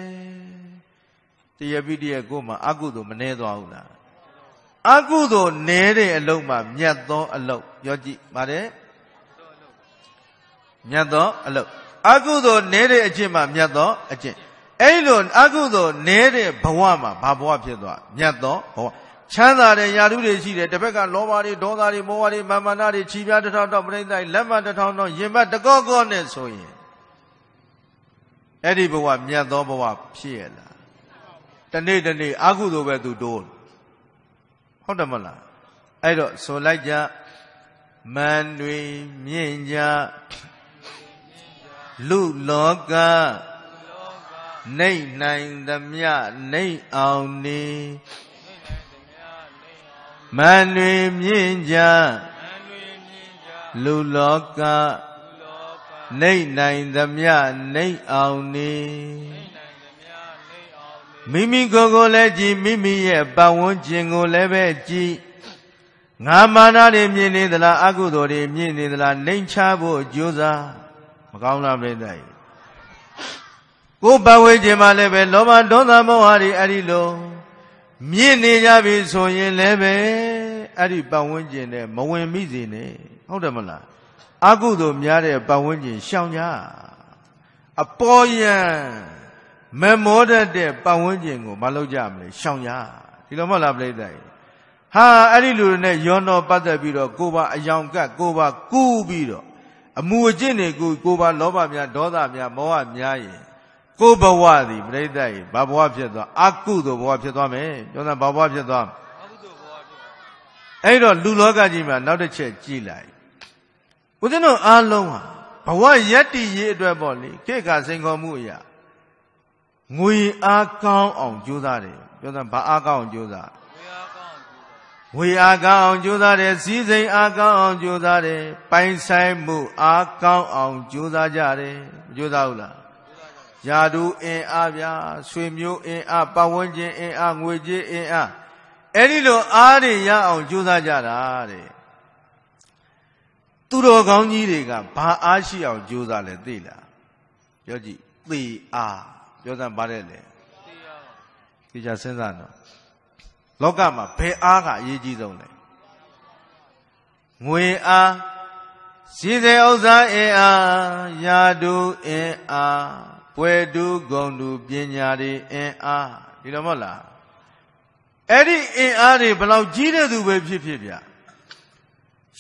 တရပိတရကိုမှ အကုသို့မနှဲသွားဘူးလားအကုသို့နဲတဲ့အလုံးမှာမြတ်သောအလုံးပြောကြည့်ပါတယ်မြတ်သော အလုပ်အကုသိုလ်နည်းတဲ့အကျင့်မှာမြတ်သောအကျင့်အဲ့လိုအကုသိုလ်နည်းတဲ့ဘဝမှာဘာဘဝဖြစ်သွားမြတ်သောဘဝချမ်းသာတဲ့ယာတုတွေရှိတယ်တစ်ဖက်ကလောဘတွေဒေါသတွေမောဟတွေမာမာနတွေချီးပြားတစ်ထောင်တော့ပြိဋ္ဌာန်လက်မတစ်ထောင်တော့ရင်မတကော့ကော့နဲ့ဆိုရင်အဲ့ဒီဘဝမြတ်သောဘဝဖြစ်ရလားတနေ့တနေ့အာဟုသောပဲသူတိုးဟုတ်တယ်မလားအဲ့တော့ဆိုလိုက်ကြမန်တွေမြင့်ကြလူလောကနှိမ့်နိုင်သမျှနှိမ့်အောင်နေမန်တွေမြင့်ကြလူလောကနှိမ့်နိုင်သမျှနှိမ့်အောင်နေမိမိကိုယ်ကိုလည်းကြည်မိမိရဲ့ပတ်ဝန်းကျင်ကိုလည်းပဲကြည်ငါမာနတွေမြင်နေသလားအကုသိုလ်တွေမြင်နေသလားနှိမ့်ချဖို့ကြိုးစားမကောင်းလားပြိတ္တကြီးကိုယ်ပတ်ဝန်းကျင်မှာလည်းပဲလောဘဒေါသမောဟတွေအဲ့ဒီလိုမြင့်နေကြပြီဆိုရင်လည်းပဲအဲ့ဒီပတ်ဝန်းကျင်နဲ့မဝင်မိစေနဲ့ဟုတ်တယ်မလားအကုသိုလ်များတဲ့ပတ်ဝန်းကျင်ရှောင်ကြအပေါ်ယံမမောတတ်တဲ့ပတ်ဝန်းကျင်ကိုမလုပ်ကြမလဲရှောင်ကြဒီလိုမဟုတ်လားပြိတ္တကြီးဟာအဲ့ဒီလူတွေနဲ့ယောတော်ပတ်သက်ပြီးတော့ကိုပါအယောင်ကတ်ကိုပါကူးပြီးတော့အမှုအကျင့်တွေကိုကိုယ်ပါလောဘများဒေါသများမောဟများရင်ကိုယ်ဘဝသည်ပြိတ္တရေဘာဘဝဖြစ်သွားအကုသိုလ်ဘဝဖြစ်သွားမယ်ပြောတာဘာဘဝဖြစ်သွားအဲ့တော့လူလောကကြီးမှာနောက်တစ်ချက်ကြည့်လိုက်ဦးဇင်းတို့အားလုံးဟာဘဝရက်တည်ရေးအတွက်ပေါ့လေခေတ်ကစိန်ခေါ်မှုအရာငွေအားကောင်းအောင်ကြိုးစားတယ်ပြောတာဘာအားကောင်းအောင်ကြိုးစားဝေအားကောင်းအောင်ကြိုးစားတယ်စည်းစိမ်အားကောင်းအောင်ကြိုးစားတယ်ပိုင်ဆိုင်မှုအားကောင်းအောင်ကြိုးစားကြတယ်မကြိုးစားဘူးလားယာတုအင်အားဗျာဆွေမျိုးအင်အားပတ်ဝန်းကျင်အင်အားငွေကြေးအင်အားအဲ့ဒီလိုအားတွေရအောင်ကြိုးစားကြတာတဲ့သူတော်ကောင်းကြီးတွေကဘာအားရှိအောင်ကြိုးစားလဲသိလားပြောကြည့်သေအားပြောစမ်းပါတယ်လေသေအားကြည်ကြစဉ်းစားနော်လောကမှာဘယ်အားကအရေးကြီးဆုံးလဲငွေအားစီစဉ်ဥစ္စာအင်အားယာတုအင်အားပွဲတုဂုံတုပညာတွေအင်အားဒီလိုမဟုတ်လားအဲ့ဒီအင်အားတွေဘလောက်ကြီးတဲ့သူပဲဖြစ်ဖြစ်ဗျ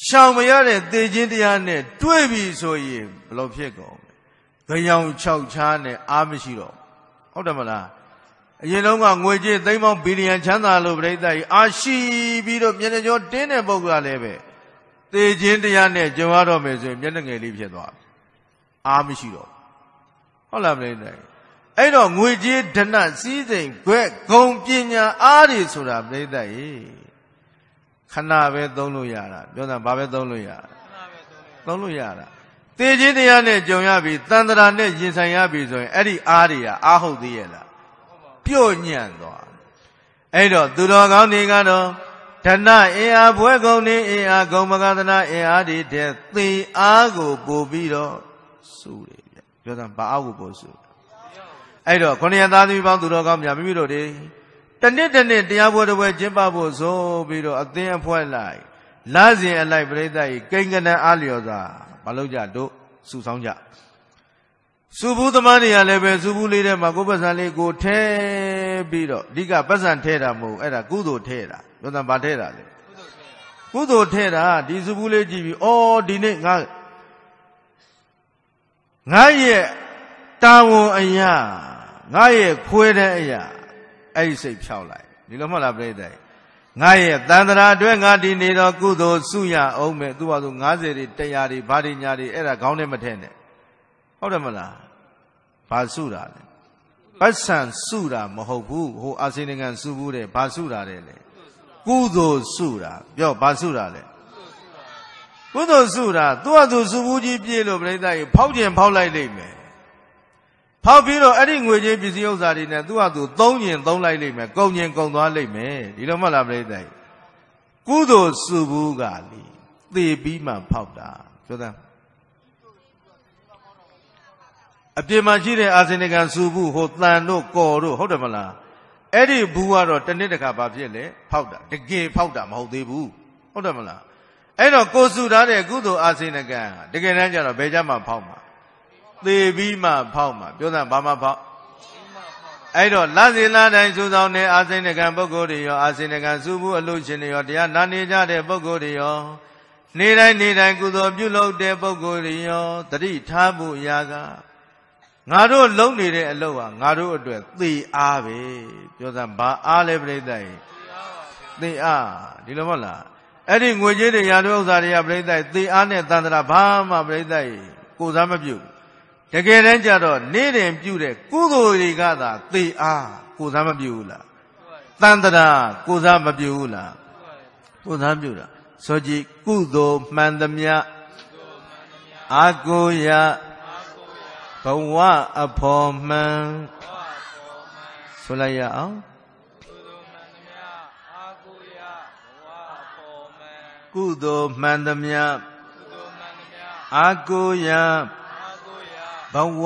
ရှောင်မရတဲ့သေခြင်းတရားနဲ့တွေ့ပြီဆိုရင်ဘလောက်ဖြစ်ကုန်ကြောင်၆ချားနဲ့အားမရှိတော့ဟုတ်တယ်မလားအရင်လုံးကငွေကြေးသိမ်းပေါင်းဘီလီယံချမ်းသာလို့ပြိတ္တကြီးအာရှိပြီးတော့မျက်နှာကျော်တင်းတဲ့ပုဂ္ဂိုလ်ကလည်းပဲသေခြင်းတရားနဲ့ကြုံရတော့မယ်ဆိုရင်မျက်နှာငယ်လေးဖြစ်သွားပြီအာမရှိတော့ဟုတ်လားပြိတ္တကြီးအဲ့တော့ငွေကြေးဒဏစည်းစိမ်ခွဲဂုံပညာအားတွေဆိုတာပြိတ္တကြီးခဏပဲသုံးလို့ရတာပြောတာဘာပဲသုံးလို့ရတာသုံးလို့ရတာသေခြင်းတရားနဲ့ကြုံရပြီတန်ត្រာနဲ့ရင်ဆိုင်ရပြီဆိုရင်အဲ့ဒီအားတွေကအာဟုတ်သေးရဲ့လားပြုတ်ညံ့သွားအဲ့တော့သူတော်ကောင်းတွေကတော့ဓနအင်အားဖွဲကုန်နေအင်အားဂုံမကသနာအင်အားတွေတဲ့သေအားကိုပို့ပြီးတော့စုတယ်ဗျပြောတာဘာအားကိုပို့စုအဲ့တော့ခொနည်းသားသမီးပေါင်းသူတော်ကောင်းများမိမိတို့တွေတနေ့တနေ့တရားပွဲတစ်ပွဲကျင်းပဖို့ဆိုပြီးတော့အသင်းအဖွဲ့လိုက်လာစဉ်အလိုက်ပြိဿကြီးကိန်းကနန်းအားလျော်စွာမလုပ်ကြတို့စုဆောင်ကြစူဘူးသမားတွေကလည်းပဲစူဘူးလေးထဲမှာကိုယ်ပတ်စံလေးကိုထဲပြီးတော့အဓိကပတ်စံထဲတာမဟုတ်အဲ့ဒါကုသိုလ်ထဲတာပြောတာဗာထဲတာလေကုသိုလ်ထဲတာဒီစူဘူးလေးကြည့်ပြီးအော်ဒီနေ့ငါငါရဲ့တာဝန်အရာငါရဲ့ခွဲတဲ့အရာအဲ့ဒီစိတ်ဖြောက်လိုက်ဒီလိုမှလားပြိတ္တိုင်ငါရဲ့တန်ត្រာအတွက်ငါဒီနေတော့ကုသိုလ်စုရအောင်မဲ့သူ့ဘာလို့90တွေ100တွေဘာတွေညာတွေအဲ့ဒါခေါင်းနဲ့မထည့်နဲ့ဟုတ်တယ်မလားဘာစုတာလဲပတ်စံစုတာမဟုတ်ဘူးဟိုအာစိနိုင်ငံစုဘူးတဲ့ဘာစုတာလဲလေကုသိုလ်စုတာပြောဘာစုတာလဲကုသိုလ်စုတာသူ့အသူစုဘူးကြီးပြည့်လို့ပြိဿကြီးဖောက်ကျင် ဖောက်လိုက်လိမ့်မယ်ဖောက်ပြီးတော့အဲ့ဒီငွေချင်းပစ္စည်းဥစ္စာတွေနဲ့သူ့အသူသုံးကျင်သုံးလိုက်လိမ့်မယ်ကုန်ကျင်ကုန်သွားလိမ့်မယ်ဒီလိုမှလားပြိဿကြီးကုသိုလ်စုဘူးကလေသေပြီးမှဖောက်တာပြောသားအပြင်မှာရှိတဲ့အာဇနိကစူဘူးဟိုတန်တို့ကော်တို့ဟုတ်တယ်မလားအဲ့ဒီဘူးကတော့တနေ့တခါဘာဖြစ်လဲဖောက်တာတကယ်ဖောက်တာမဟုတ်သေးဘူးဟုတ်တယ်မလားအဲ့တော့ကိုစုထားတဲ့ကုသိုလ်အာဇနိကတကယ်တမ်းကျတော့ဘယ်ကြမှာဖောက်မှာသေပြီးမှဖောက်မှာပြောတာဘာမှဖောက်အဲ့တော့လစဉ်လတိုင်းစုဆောင်တဲ့အာဇိနကံပုဂ္ဂိုလ်တွေရောအာဇိနကံစုမှုအလို့ရှင်တွေရောတရားနာနေကြတဲ့ပုဂ္ဂိုလ်တွေရော နေတိုင်းနေတိုင်းကုသိုလ်ပြုလုပ်တဲ့ပုဂ္ဂိုလ်တွေရောတတိထားမှုအရာကငါတို့လုံနေတဲ့အလုပ်ဟာငါတို့အတွက်သေအားပဲပြောစမ်းဘာအားလဲပြိဿရေသေအားဒီလိုမဟုတ်လားအဲ့ဒီငွေကြေးတွေရာထူးဥစ္စာတွေကပြိဿရေသေအားနဲ့တန်တရာဘာမှပြိဿရေကိုစားမပြုတကယ်တမ်းကျတော့နေ့တင်ပြုတဲ့ကုသိုလ်တွေကသာသေအားကိုစားမပြုဘူးလားတန်တရာကိုစားမပြုဘူးလားကိုစားပြုတာစောကြည်ကုသိုလ်မှန်သမျှအကုယဘဝအဖို့မှန်ဆိုလိုက်ရအောင်ကုသိုလ်မှန်သမျှအာကိုယဘဝ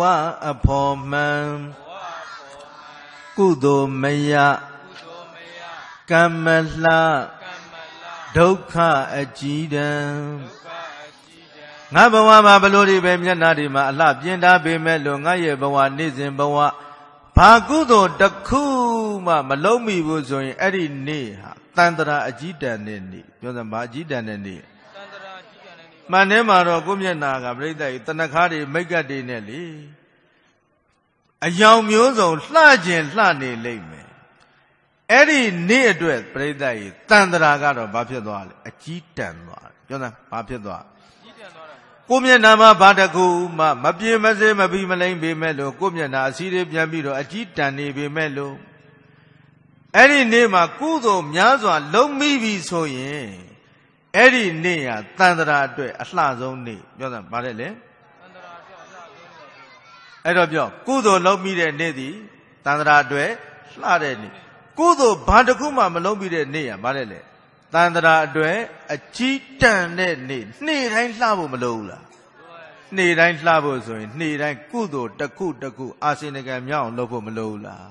အဖို့မှန်ကုသိုလ်မယကမ္မလှဒုက္ခအကြီးတံဒုက္ခငါဘဝမှာဘလို့ဒီပဲမျက်နာဒီမှာအလှပြင်းထားပေမဲ့လို့ငါရဲ့ဘဝနေ့စဉ်ဘဝဘာကုသိုလ်တစ်ခုမှမလုံးမိဘူးဆိုရင်အဲ့ဒီနေ့ဟာတန်တရာအကြီးတန်တဲ့နေ့ပြောစမ်းဘာအကြီးတန်တဲ့နေ့မှန်ထဲမှာတော့ကိုမျက်နာကပြိတ္တကြီးတဏ္ဍာတွေမိတ်ကပ်တွေနဲ့လေအယောင်မျိုးစုံလှကျင်လှနေလိမ့်မယ်အဲ့ဒီနေ့အတွက်ပြိတ္တကြီးတန်တရာကတော့ဘာဖြစ်သွားလဲအကြီးတန်သွားပြောစမ်းဘာဖြစ်သွားလဲကိုမျက်နှာမှာဘာတစ်ခုမှမပြေမစဲမပြီးမလိမ့်ပေမဲ့လို့ကိုမျက်နှာအစီတွေပြန်ပြီးတော့အကြီးတန်နေပေမဲ့လို့အဲ့ဒီနေ့မှာကုသိုလ်များစွာလုံးမိပြီဆိုရင်အဲ့ဒီနေ့ဟာတန်ត្រာအတွက်အလှဆုံးနေ့ပြောစမ်းပါတယ်လေအဲ့တော့ပြောကုသိုလ်လုံးမိတဲ့နေ့သည်တန်ត្រာအတွက်လှတဲ့နေ့ကုသိုလ်ဘာတစ်ခုမှမလုံးမိတဲ့နေ့ဟာပါတယ်လေတန်တရာအတွက်အကြီးတန်တဲ့နေ့နေ့တိုင်းလှဖို့မလိုဘူးလားနေ့တိုင်းလှဖို့ဆိုရင်နေ့တိုင်းကုသိုလ်တစ်ခုတစ်ခုအာစိနကံမြောက်အောင်လုပ်ဖို့မလိုဘူးလား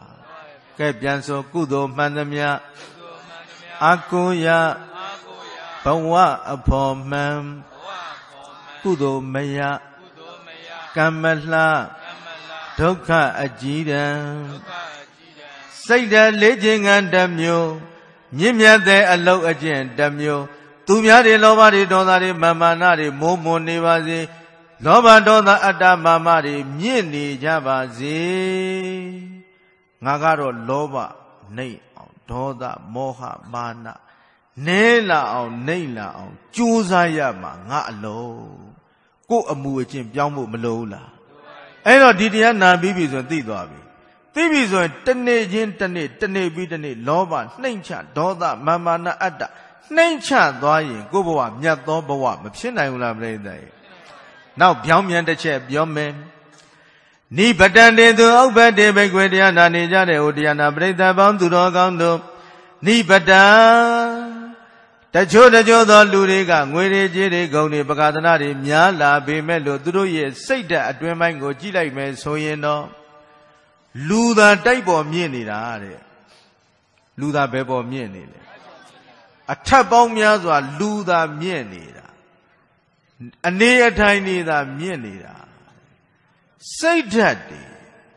ကဲပြန်ဆိုကုသိုလ်မှန်သမျှအကုယဘဝအဖော်မှန်ကုသိုလ်မယကမ္မလှဒုက္ခအကြီးတံစိတ်တလေးခြင်းကံတစ်မျိုးမြင့်မြတ်တဲ့အလောက်အကျင့်တစ်မျိုးသူများတွေလောဘတွေဒေါသတွေမာမာနတွေမုန်းမွန်နေပါစေလောဘဒေါသအတ္တမာမတွေမြင့်နေကြပါစေငါကတော့လောဘနှိမ်အောင်ဒေါသမောဟမာနနဲလာအောင်နှိမ်လာအောင်ကြိုးစားရမှာငါအလုံးကို့အမှုအကျင့်ပြောင်းဖို့မလိုဘူးလားအဲ့တော့ဒီတရားနာပြီးပြီဆိုရင်သိသွားပြီသိပြီဆိုရင်တနေ့ချင်းတနေ့တနေ့ပြီးတနေ့လောဘနှိမ့်ချဒေါသမာမာနအတ္တနှိမ့်ချသွားရင်ကိုယ်ဘဝမြတ်သောဘဝမဖြစ်နိုင်ဘူးလားပြိဿရဲ့နောက်ပြောင်းပြန်တစ်ချက်ပြောမယ်နိဗ္ဗတံတေသူဥပ္ပတေဘိကွေတရားနာနေကြတဲ့ဟိုတရားနာပြိဿပေါင်းသူတော်ကောင်းတို့နိဗ္ဗတံတချို့တချို့သောလူတွေကငွေတွေကြေးတွေဂုဏ်တွေပကာသနာတွေများလာပေမဲ့လို့သူတို့ရဲ့စိတ်ဓာတ်အတွင်းပိုင်းကိုကြည့်လိုက်မယ်ဆိုရင်တော့လူသာတိုက်ပေါ်မြင့်နေတာတဲ့လူသာဘယ်ပေါ်မြင့်နေလဲအထက်ပေါင်းများစွာ လူသာမြင့်နေတာအနေအထိုင်နေတာမြင့်နေတာစိတ်ဓာတ်တွေ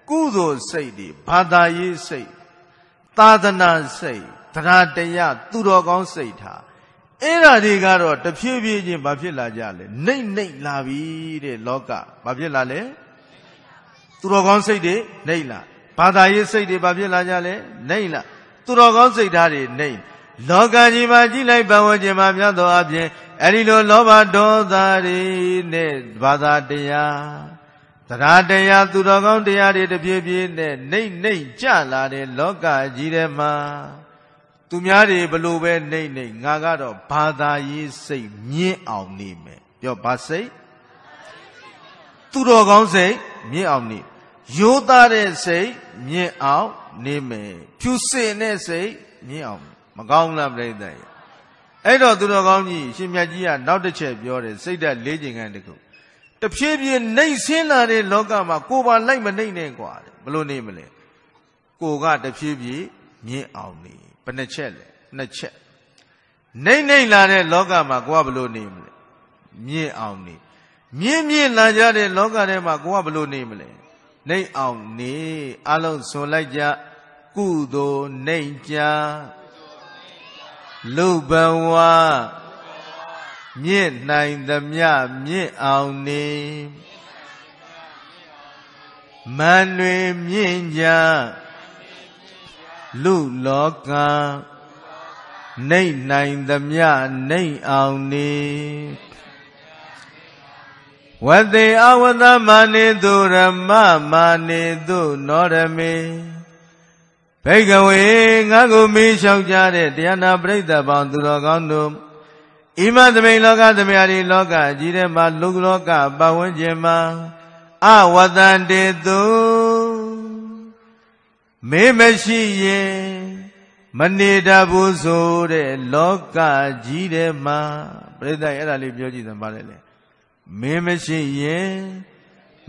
ကုသိုလ်စိတ်တွေဘာသာရေးစိတ်သာသနာစိတ်တရားတရားသူတော်ကောင်းစိတ်ထားအဲ့ဓာတွေကတော့တဖြည်းဖြည်းချင်းဘာဖြစ်လာကြလဲနှိမ့်နှိမ့်လာပြီတဲ့လောကဘာဖြစ်လာလဲသူတော်ကောင်းစိတ်တွေနှိမ့်လာဘာသာရေးစိတ်တွေဘာဖြစ်လာကြလဲနှိမ့်လာသူတော်ကောင်းစိတ်ဓာတ်တွေနှိမ့်လောကကြီးမှာကြည်လိုက်ပတ်ဝန်းကျင်မှာများသောအားဖြင့်အဲဒီလိုလောဘဒေါသတွေနဲ့ဘာသာတရားတရားတရားသူတော်ကောင်းတရားတွေတပြေးပြေးနဲ့နှိမ့်နှိမ့်ကြလာတဲ့လောကကြီးထဲမှာသူများတွေဘလို့ပဲနှိမ့်နှိမ့်ငါကတော့ဘာသာရေးစိတ်မြင့်အောင်နေမယ်ပြောဘာစိတ်သူတော်ကောင်းစိတ်မြင့်အောင်နေရိုးသားတဲ့စိတ်မြင့်အောင်နေမယ်ဖြူစင်တဲ့စိတ်မြင့်အောင် မကောင်းလားပြိဿရဲ့အဲ့တော့သူတော်ကောင်းကြီးရှင်မြတ်ကြီးကနောက်တစ်ချက်ပြောတယ်စိတ်ဓာတ်၄ချိန်ခန့်တခုတဖြည်းဖြည်းနှိမ့်ဆင်းလာတဲ့လောကမှာကိုပါလိုက်မနှိမ့်နဲ့กว่าဘလို့နေမလဲကိုကတဖြည်းဖြည်းမြင့်အောင်နေဘယ်နှချက်လဲနှစ်ချက်နှိမ့်နှိမ့်လာတဲ့လောကမှာကိုကဘလို့နေမလဲမြင့်အောင်နေမြင့်မြင့်လာကြတဲ့လောကထဲမှာကိုကဘလို့နေမလဲနှိမ့်အောင်နေအလုံးစုံလိုက်ကြကုသိုလ်နှိမ့်ကြလူဘဝမြင့်နိုင်သမျှမြင့်အောင်နေမန်တွေမြင့်ကြလူလောကနှိမ့်နိုင်သမျှနှိမ့်အောင်နေဝတေအဝတမာနိတုရမမာနိတုနောရမေဘိကဝေငါကိုမေးလျှောက်ကြတဲ့တရားနာပရိသတ်ပေါင်းသူတော်ကောင်းတို့ဣမသမိန်လောကသမာဓိလောကကြီးထဲမှာလူလောကပတ်ဝန်းကျင်မှာအဝတန်တေတုမေမရှိရင်မနေတတ်ဘူးဆိုတဲ့လောကကြီးထဲမှာပရိသတ်အဲ့ဒါလေးပြောကြည့်သံပါလေလေမင်းမရှိရင်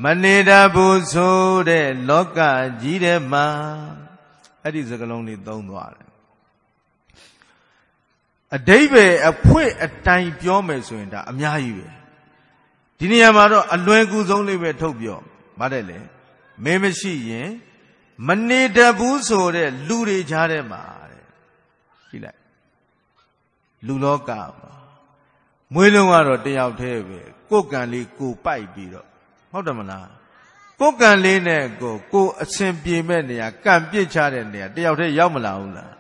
မနေတတ်ဘူးဆိုတဲ့လောကကြီးထဲမှာအဲ့ဒီစကလုံးလေးသုံးသွားတယ်အတိဘယ်အဖွင့်အတိုင် ပြောမယ်ဆိုရင်ဒါအများကြီးပဲဒီနေရာမှာတော့အလွယ်ကူဆုံးလေးပဲထုတ်ပြောမတဲ့လေမင်းမရှိရင်မနေတတ်ဘူးဆိုတဲ့လူတွေကြားထဲမှာတဲ့ကြည့်လိုက်လူလောကမှာမွေးလုံးကတော့တယောက်တည်းပဲကိုကံလေးကိုပိုက်ပြီးတော့ဟုတ်တယ်မလားကိုကံလေးနဲ့ကိုကိုအစဉ်ပြေမဲ့နေရာကံပြစ်ချတဲ့နေရာတယောက်တည်းရောက်မလာဘူးလား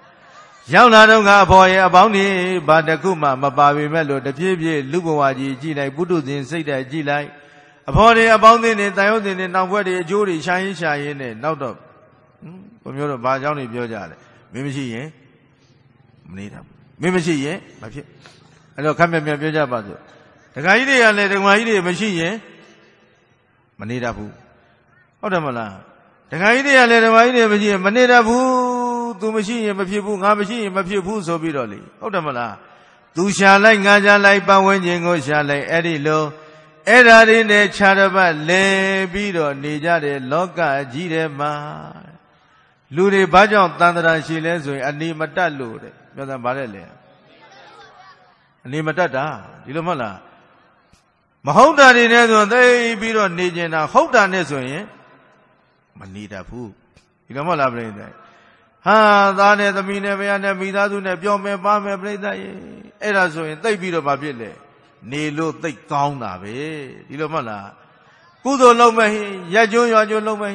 ရောက်လာတော့ကအဖော်ရဲ့အပေါင်းကြီးဘာတခုမှမပါပေမဲ့လို့တပြေးပြေးလူဘဝကြီးကြည့်လိုက်ပုထုဇဉ်စိတ်ဓာတ်ကြည့်လိုက်အဖော်တွေအပေါင်းသင်းတွေတန်ရုပ်သင်းတွေနောင်ဘွက်တွေအကျိုးတွေရှာရင်ရှာရင်နဲ့နောက်တော့ဟွကိုမျိုးတို့ဘာကြောင့်တွေပြောကြလဲမင်းမရှိရင်မနေတာမင်းမရှိရင်မဖြစ်အဲ့တော့ခက်မြက်မြက်ပြောကြပါစို့ဒကာကြီးတွေကလည်းဒကာကြီးတွေမရှိရင်မနေတတ်ဘူးဟုတ်တယ်မလားဒကာကြီးတွေကလည်းဒကာကြီးတွေမရှိရင်မနေတတ်ဘူးသူမရှိရင်မဖြစ်ဘူးငါမရှိရင်မဖြစ်ဘူးဆိုပြီးတော့လေဟုတ်တယ်မလားသူရှာလိုက်ငါရှာလိုက်ပတ်ဝန်းကျင်ကိုရှာလိုက်အဲ့ဒီလိုအဲ့ဒါတွေနဲ့ခြားတစ်ပတ်လဲပြီးတော့နေကြတယ်လောကကြီးထဲမှာလူတွေဘာကြောင့်တန်တရာရှိလဲဆိုရင် အနေမတတ်လို့တဲ့ပြောတာဗါတယ်လေအနေမတတ်တာဒီလိုမဟုတ်လားမဟုတ်တာတွေနဲ့ဆိုသိပြီးတော့နေကျင်တာဟုတ်တာနဲ့ဆိုရင် မနေတတ်ဘူးဒီလိုမဟုတ်လားပြိတ္တဟာသားနဲ့သမီးနဲ့ဘုရားနဲ့မိသားစုနဲ့ပြောမယ်ပါမယ်ပြိတ္တရေအဲ့ဒါဆိုရင်သိပြီးတော့ဘာဖြစ်လဲနေလို့သိကောင်းတာပဲဒီလိုမဟုတ်လားကုသိုလ်လုပ်မယ်ရက်ကျွန်းရွာကျွန်းလုပ်မယ်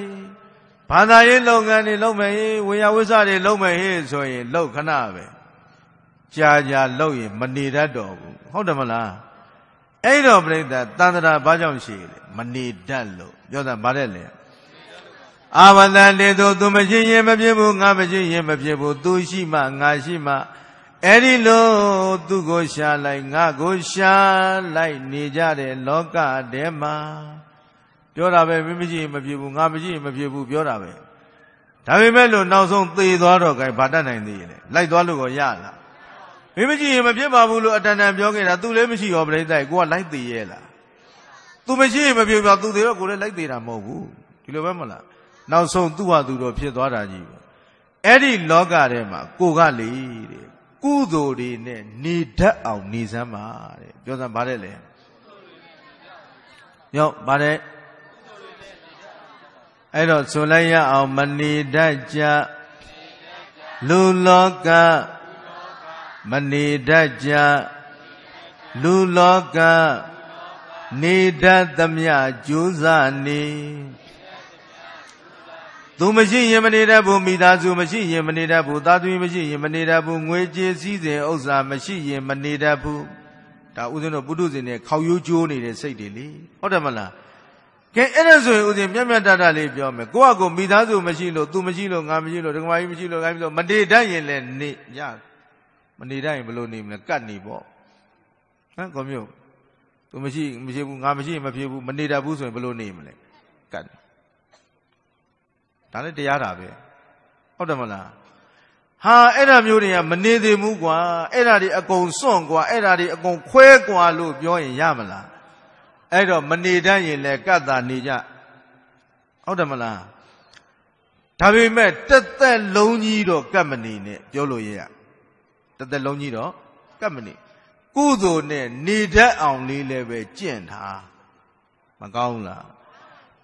ဘာသာရေးလုပ်ငန်းတွေလုပ်မယ်ဝေယဝိဆတွေလုပ်မယ်ဆိုရင်လုပ်ခဏပဲကြာကြာလုပ်ရင်မနေတတ်တော့ဘူးဟုတ်တယ်မလားအဲ့တော့ပြိဿတန်တရာဘာကြောင့်ရှိလဲမနေတတ်လို့ပြောတာဗါတဲ့လေအာဝတန်တေသူသူမရှိရင်မဖြစ်ဘူးငါမရှိရင်မဖြစ်ဘူးသူရှိမှငါရှိမှအဲ့ဒီလိုသူကိုရှာလိုက်ငါကိုရှာလိုက်နေကြတဲ့လောကထဲမှာပြောတာပဲမင်းမရှိရင်မဖြစ်ဘူးငါမရှိရင်မဖြစ်ဘူးပြောတာပဲဒါပေမဲ့လို့နောက်ဆုံးသေသွားတော့ gain ဘာတတ်နိုင်သေးလဲလိုက်သွားလို့ကရလားမင်းမကြည့်ရင်မဖြစ်ပါဘူးလို့အတန်တန်ပြောခဲ့တာ तू လည်းမရှိရောပြိဿကိုကလိုက်သေးရဲ့လား तू မရှိရင်မဖြစ်ပါ तू သေးတော့ကိုလည်းလိုက်သေးတာမဟုတ်ဘူးဒီလိုပဲမလားနောက်ဆုံးသူ့ဟာသူတော့ဖြစ်သွားတာကြီးပဲအဲ့ဒီလောကထဲမှာကိုကလေတဲ့ကုသိုလ်တွေနဲ့နေတတ်အောင်နေစမ်းပါတဲ့ပြောစမ်းပါတယ်လေရောက်ပါတယ်အဲ့တော့ဆိုလိုက်ရအောင်မနေတတ်ကြလူလောကမနေတတ်ကြလူလောကနေတတ်သမျှကြိုးစားနေသူမရှိရင်မနေတတ်ဘူးမိသားစုမရှိရင်မနေတတ်ဘူးသားသမီးမရှိရင်မနေတတ်ဘူးငွေကြေးစည်းစိမ်ဥစ္စာမရှိရင်မနေတတ်ဘူးဒါဥစဉ်တော့ပုထုဇဉ်နဲ့ခေါရိုးကျိုးနေတဲ့စိတ်တွေလေဟုတ်တယ်မလားကဲအဲ့ဒါဆိုရင်ဥစဉ်ပြတ်ပြတ်တတ်တတ်လေးပြောမယ်ကိုကကိုမိသားစုမရှိလို့သူမရှိလို့ငါမရှိလို့ဒကမာကြီးမရှိလို့ငါမရှိလို့မနေတတ်ရင်လည်းနေရမနေတတ်ရင်ဘလို့နေမလဲကတ်နေပေါ့ဟမ်ကိုမျိုးသူမရှိမရှိဘူးငါမရှိရင်မဖြစ်ဘူးမနေတတ်ဘူးဆိုရင်ဘလို့နေမလဲကတ်ဒါလည်းတရားတာပဲဟုတ်တယ်မလားဟာအဲ့ဒါမျိုးတွေကမနေသေးဘူးကွာအဲ့ဒါတွေအကုန်စွန့်ကွာအဲ့ဒါတွေအကုန်ခွဲကွာလို့ပြောရင်ရမလားအဲ့တော့မနေတတ်ရင်လည်းကတ်တာနေကြဟုတ်တယ်မလားဒါပေမဲ့တက်သက်လုံးကြီးတော့ကတ်မနေနဲ့ပြောလို့ရရတသက်လုံးကြီးတော့ကပ်မနေကုသိုလ်နဲ့နေတတ်အောင်လေးလည်းပဲကျင့်ထားမကောင်းလား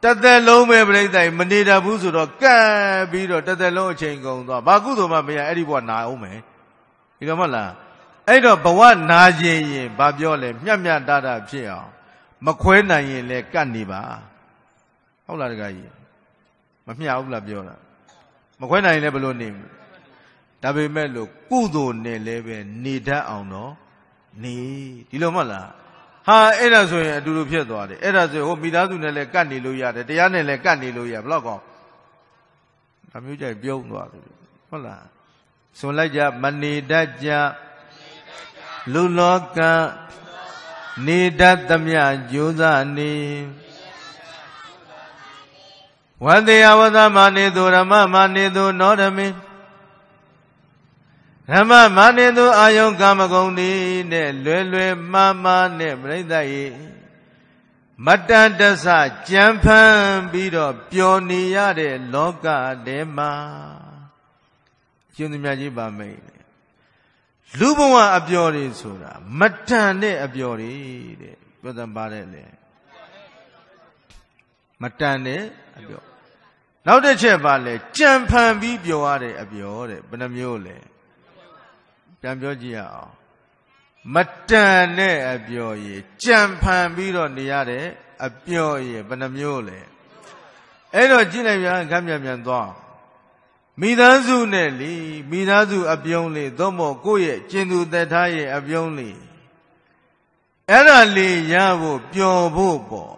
တသက်လုံးပဲပြိဿိုင်မနေတတ်ဘူးဆိုတော့ကပ်ပြီးတော့တသက်လုံးအချိန်ကုန်သွားဘာကုသိုလ်မှမရအဲ့ဒီဘဝနာအောင်မယ်ဒီတော့မဟုတ်လားအဲ့တော့ဘဝနာရင်ရင်ဘာပြောလဲမျက်မျက်တတာဖြစ်အောင် မခွဲနိုင်ရင်လည်းကတ်နေပါဟုတ်လားတခါကြီးမမျှဘူးလားပြောတာမခွဲနိုင်ရင်လည်းဘလို့နေမလဲဒါပေမဲ့လို့ကုသိုလ်နဲ့လည်းပဲနေတတ်အောင်တော့နေဒီလိုမဟုတ်လားဟာအဲ့ဒါဆိုရင်အတူတူဖြစ်သွားတယ်အဲ့ဒါဆိုဟိုမိသားစုနဲ့လည်းကတ်နေလို့ရတယ်တရားနဲ့လည်းကတ်နေလို့ရဘလောက်ကောင်းဒါမျိုးကြိုက်ပြုံးသွားတယ်ဟုတ်လားဆိုလိုက်ကြမနေတတ်ကြလူလောကနေတတ်သမျှကြိုးစားနေဝတ္တယဝသမာနေသူဓမ္မမာနေသူနောဓမင်းဓမ္မမာနေသူအာယုံကာမဂုဏ်ဒီနဲ့လွယ်လွယ်မှားမှားနဲ့ပြိဿရေမတန်တဆကြံဖန်ပြီးတော့ပျော်နေရတဲ့လောကထဲမှာရှင်သမ ्या ကြီးပါမိတ်လူဘဝအပျော်တွေဆိုတာမတန်တဲ့အပျော်တွေတဲ့ပြောသံပါတယ်လေမတန်တဲ့အပျော်နောက်တစ်ချက်ပါလဲကြံဖန်ပြီးပျော်ရတဲ့အပျော်တဲ့ဘယ်နှမျိုးလဲပြန်ပြောကြည့်ရအောင်မတန်တဲ့အပျော်ရည်ကြံဖန်ပြီးတော့နေရတဲ့အပျော်ရည်ဘယ်နှမျိုးလဲအဲ့တော့ကြည့်လိုက်ပြန်ခက်မြန်မြန်သွားမိသားစုနဲ့လီမိသားစုအပြုံးလေးသို့မဟုတ်ကိုယ့်ရဲ့ကျင်သူသက်ထားရဲ့အပြုံးလေးအဲ့ဒါလေးရဖို့ပျော်ဖို့ပေါ့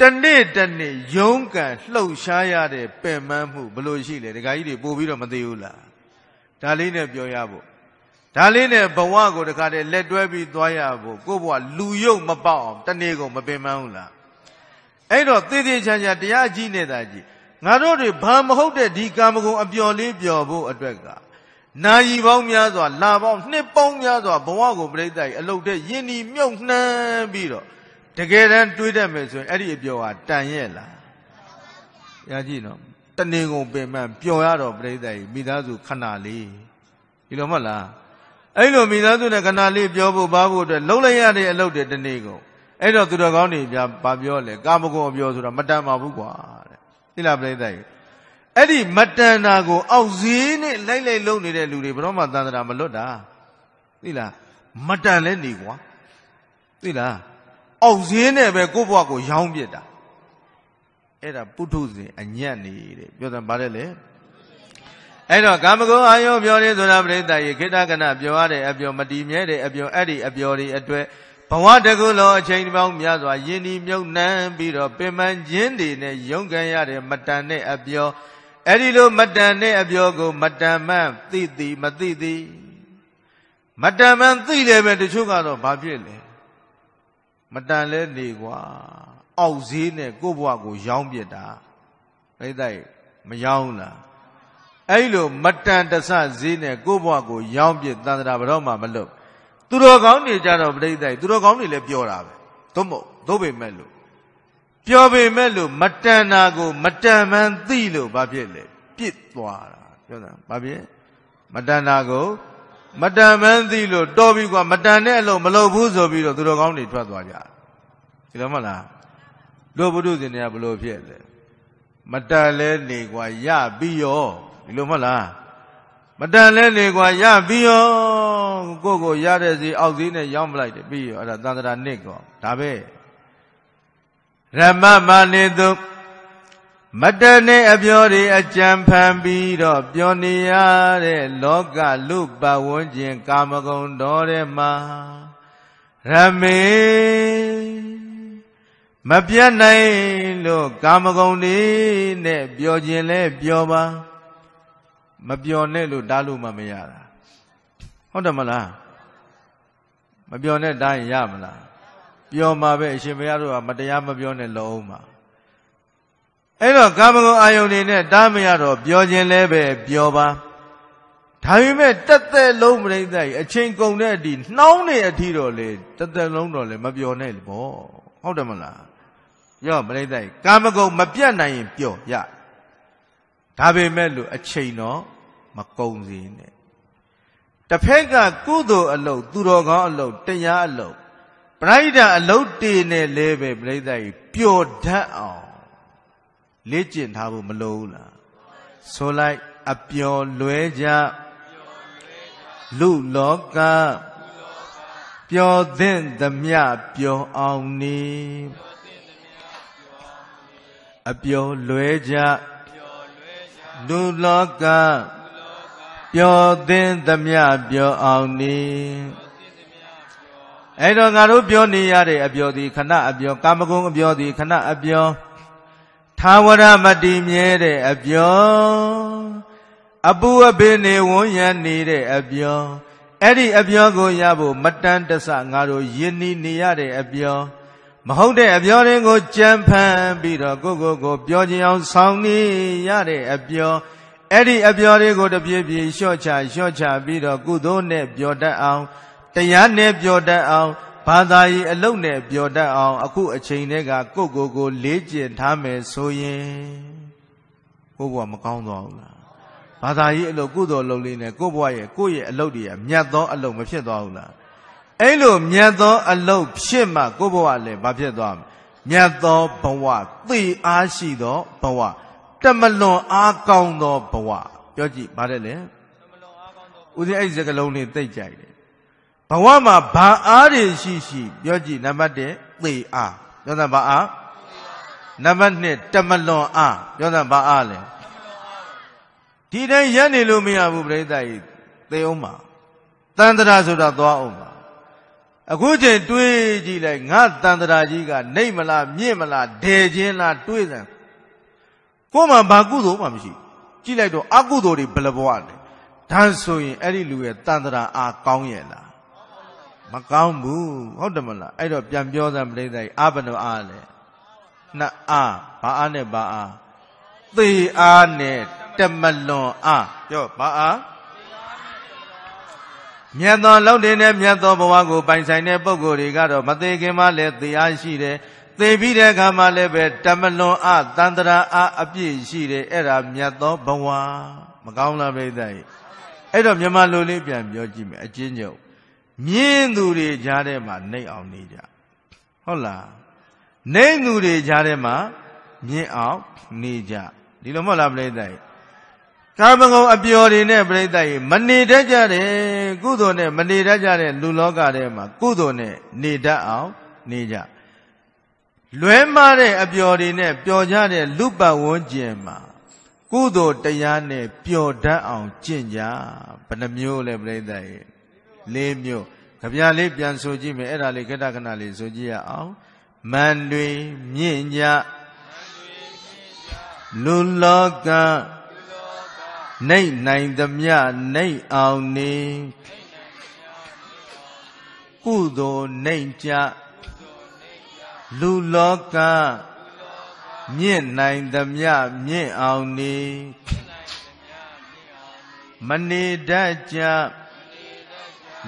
တနေ့တနေ့ယုံကံလှုပ်ရှားရတဲ့ပင်မမှုဘလို့ရှိလဲဒကာကြီးတွေပို့ပြီးတော့မသိဘူးလားဒါလေးနဲ့ပြောရဖို့ဒါလေးနဲ့ဘဝကိုတခါတည်းလက်တွဲပြီးသွားရဖို့ကို့ဘဝလူယုတ်မပေါက်အောင်တနေ့ကုန်မပင်ပန်းဘူးလားအဲ့တော့သေသေးချာချာတရားကြီးနေတာကြီးငါတို့တွေဘာမဟုတ်တဲ့ဒီကာမဂုဏ်အပျော်လေးပျော်ဖို့အတွက်ကနာယီပေါင်းများစွာလာပေါင်းနှစ်ပေါင်းများစွာဘဝကိုပြိတ္တကြီးအလုတ်တဲ့ယဉ်ဒီမြုပ်နှံပြီးတော့တကယ်တမ်းတွေးတတ်မယ်ဆိုရင်အဲ့ဒီအပျော်ဟာတန်ရဲ့လားရကြည့်နော်တနေကုန်ပင်ပန်းပျော်ရတော့ပြိဿကြီးမိသားစုခဏလေးဒီလိုမဟုတ်လားအဲ့လိုမိသားစုနဲ့ခဏလေးပြောဖို့ပါဖို့အတွက်လှုပ်လိုက်ရတဲ့အလုပ်တွေတနေကုန်အဲ့တော့သူတော်ကောင်းတွေပြဘာပြောလဲကာမဂုဏ်ပြောဆိုတာမတန်ပါဘူးကွာတဲ့သိလားပြိဿကြီးအဲ့ဒီမတန်တာကိုအောက်ဈေးနဲ့လိုက်လိုက်လုံနေတဲ့လူတွေဘယ်တော့မှသန္တာမလွတ်တာသိလားမတန်လဲနေကွာသိလားအောက်ဈေးနဲ့ပဲကိုယ့်ဘဝကိုရောင်းပြစ်တာအဲ့ဒါပုထုဇဉ်အညံ့နေတဲ့ပြောတာပါတယ်လေအဲ့တော့ကာမဂုဏ်အာယုပြောတယ်ဆိုတာပြိတ္တရေခိတကနပြောရတဲ့အပြောမတီမြဲတဲ့အပြောအဲ့ဒီအပြောတွေအတွက်ဘဝတကုလုံးအချိန်ပေါင်းများစွာယဉ်ဒီမြုပ်နှံပြီးတော့ပင်ပန်းခြင်းတွေနဲ့ရုန်းကန်ရတဲ့မတန်တဲ့အပြောအဲ့ဒီလိုမတန်တဲ့အပြောကိုမတန်မှန်သိသိမသိသိမတန်မှန်သိတယ်ပဲတချို့ကတော့ဘာဖြစ်လဲမတန်လဲနေกว่าအောက်ဈေးနဲ့ကိုယ့်ဘဝကိုရောင်းပြစ်တာပြိတ္တိုက်မရောင်းလားအဲ့လိုမတန်တဆဈေးနဲ့ကိုယ့်ဘဝကိုရောင်းပြစ်တန်တရာဘတော့မှမလွတ်သူတော်ကောင်းတွေကြတော့ပြိတ္တိုက်သူတော်ကောင်းတွေလည်းပြောတာပဲသို့မဟုတ်သို့ပေမဲ့လို့ပြောပေမဲ့လို့မတန်တာကိုမတန်မှန်သိလို့ဘာဖြစ်လဲပြစ်သွားတာပြောတာဘာဖြစ်မတန်တာကိုမတန်မှန်းသိလို့တော်ပြီကွာမတန်တဲ့အလုပ်မလုပ်ဘူးဆိုပြီးတော့သူတော်ကောင်းတွေထွက်သွားကြတယ်ဒီလိုမဟုတ်လားတို့ဘုဒ္ဓရှင်တွေကဘလို့ဖြစ်လဲမတန်လဲနေกว่าရပြီးရောဒီလိုမဟုတ်လားမတန်လဲနေกว่าရပြီးရောကိုကိုရတဲ့စီအောက်ဈေးနဲ့ရောင်းပလိုက်တယ်ပြီးရောအဲ့ဒါသန္တရာနစ်ကောဒါပဲရမမနေသူမတန်နဲ့အပြောတွေအကြံဖန်ပြီးတော့ပြောနေရတဲ့လောကလူပတ်ဝန်းကျင်ကာမဂုဏ်တော်တွေမှာရမေမပြတ်နိုင်လို့ကာမဂုဏ်တွေနဲ့ပျော်ခြင်းလဲပျော်ပါမပျော်နဲ့လို့တားလို့မှမရတာဟုတ်တယ်မလားမပျော်နဲ့တားရင်ရမလားပျော်မှာပဲအရှင်ဘုရားတို့ကမတရားမပြောနဲ့လုံးအောင်ပါအဲ့တော့ကာမဂုဏ်အာယုန်တွေနဲ့တားမရတော့ပျော်ခြင်းလဲပဲပျော်ပါဒါပေမဲ့တက်သက်လုံးပြိဿကြီးအချိန်ကုန်တဲ့အထိနှောင်းနေအထိတော့လေတက်သက်လုံးတော့လေမပျော်နဲ့ဘောဟုတ်တယ်မလားရော့ပရိသတ်ကာမဂုဏ်မပြတ်နိုင်ရင်ပျော်ရဒါပေမဲ့လို့အချိန်တော့မကုန်စေနဲ့တစ်ဖက်ကကုသိုလ်အလုပ် သူတော်ကောင်းအလုပ်တရားအလုပ်ပရိဒါအလုပ်တည်နေလဲပဲပရိသတ်ပျော်တတ်အောင်လေ့ကျင့်ထားဖို့မလိုဘူးလားဆိုလိုက်အပျော်လွဲကြလူလောကပျော်သင့်သမျှပျော်အောင်နေအပျော်လွဲကြလူလောကပျော်သင်သမျှပျော်အောင်နေအဲ့တော့ငါတို့ပြောနေရတဲ့အပျော်ဒီခဏအပျော်ကာမဂုဏ်အပျော်ဒီခဏအပျော်သာဝရမတည်မြဲတဲ့အပျော်အပူအပင်နေဝန်းရံနေတဲ့အပျော်အဲ့ဒီအပျော်ကိုရဖို့မတန်တဆငါတို့ယဉ်နီနေရတဲ့အပျော်မဟုတ်တဲ့အပြောတွေကိုကြံဖန်ပြီးတော့ကိုကိုကို ပြောချင်အောင်ဆောင်နေရတဲ့အပြောအဲ့ဒီအပြောတွေကိုတပြည့်ပြည့်လျှော့ချလျှော့ချပြီးတော့ကုသိုလ်နဲ့ပြောတတ်အောင်တရားနဲ့ပြောတတ်အောင်ဘာသာရေးအလုပ်နဲ့ပြောတတ်အောင် အခုအချိန်တည်းကကိုကိုကို လေ့ကျင့်ထားမယ်ဆိုရင်ကိုဘဝမကောင်းသွားဘူးလားဘာသာရေးအလုပ်ကုသိုလ်လုပ်လေးနဲ့ကိုဘဝရဲ့ကိုယ့်ရဲ့အလုပ်တွေကမြတ်သောအလုပ်မဖြစ်သွားဘူးလားအဲ့လိုမြတ်သောအလုတ်ဖြစ်မှကိုယ့်ဘဝလည်းမဖြစ်သွားဘူးမြတ်သောဘဝသိအားရှိသောဘဝတမလွန်အားကောင်းသောဘဝပြောကြည့်ပါတယ်လေဦးဇင်းအဲ့ဒီစကလုံးလေးသိကြိုက်တယ်ဘဝမှာဘာအားတွေရှိရှိပြောကြည့်နံပါတ်1သိအားပြောတာဘာအားနံပါတ်2တမလွန်အားပြောတာဘာအားလဲဒီတိုင်းရပ်နေလို့မရဘူးပြိဿကြီးသိအောင်ပါတန်ត្រာဆိုတာသွားအောင်ပါအခုချိန်တွေးကြည့်လိုက်ငါတန်တရာကြီးကနေမလားမြင့်မလားဒဲချင်းလားတွေးစမ်းကို့မှာဘာကုသိုလ်မှမရှိကြည့်လိုက်တော့အကုသိုလ်တွေဘလဘဝနဲ့ဒါဆိုရင်အဲ့ဒီလူရဲ့တန်တရာအာကောင်းရဲ့လားမကောင်းဘူးဟုတ်တယ်မလားအဲ့တော့ပြန်ပြောစမ်းပြိဿကြီးအဘနောအာလေနှစ်အာဘာအာနဲ့ဘာအာသေအာနဲ့တမလွန်အာပြောဘာအာမြတ်သောလောက်တင်တဲ့မြတ်သောဘဝကိုပိုင်ဆိုင်တဲ့ပုဂ္ဂိုလ်တွေကတော့မသေးခင်မှလည်းသိအားရှိတယ်။သိပြီးတဲ့အခါမှလည်းပဲတမလွန်အတန္တရာအအပြည့်ရှိတယ်။အဲ့ဒါမြတ်သောဘဝမကောင်းလားပြိဿကြီး။အဲ့တော့မြန်မာလူလေးပြန်ပြောကြည့်မယ်အချင်းချုပ်။မြင်းသူတွေကြားထဲမှာနှိမ့်အောင် နေကြ။ဟုတ်လား။နှိမ့်သူတွေကြားထဲမှာမြင့်အောင်နေကြ။ဒီလိုမဟုတ်လားပြိဿကြီး။ကာမဂုဏ်အပျော်တွေနဲ့ပြိတ္တရေမနေတတ်ကြတယ်ကုသိုလ်နဲ့မနေတတ်ကြတဲ့လူလောကထဲမှာကုသိုလ်နဲ့နေတတ်အောင်နေကြလွဲမှားတဲ့အပျော်တွေနဲ့ပျော်ကြတဲ့လူပတ်ဝန်းကျင်မှာကုသိုလ်တရားနဲ့ပျော်တတ်အောင်ကျင့်ကြဘယ်နှမျိုးလဲပြိတ္တရေလေးမျိုးကြပြလေးပြန်ဆိုကြည့်မယ်အဲ့ဒါလေးခက်တခဏလေးဆိုကြည့်ရအောင်မန်တွေမြင့်ကြလူလောကနှိမ့်နိုင်သမျှနှိမ့်အောင်နေကုသိုလ်နှိမ့်ကြလူလောကမြင့်နိုင်သမျှမြင့်အောင်နေမနေတတ်ကြ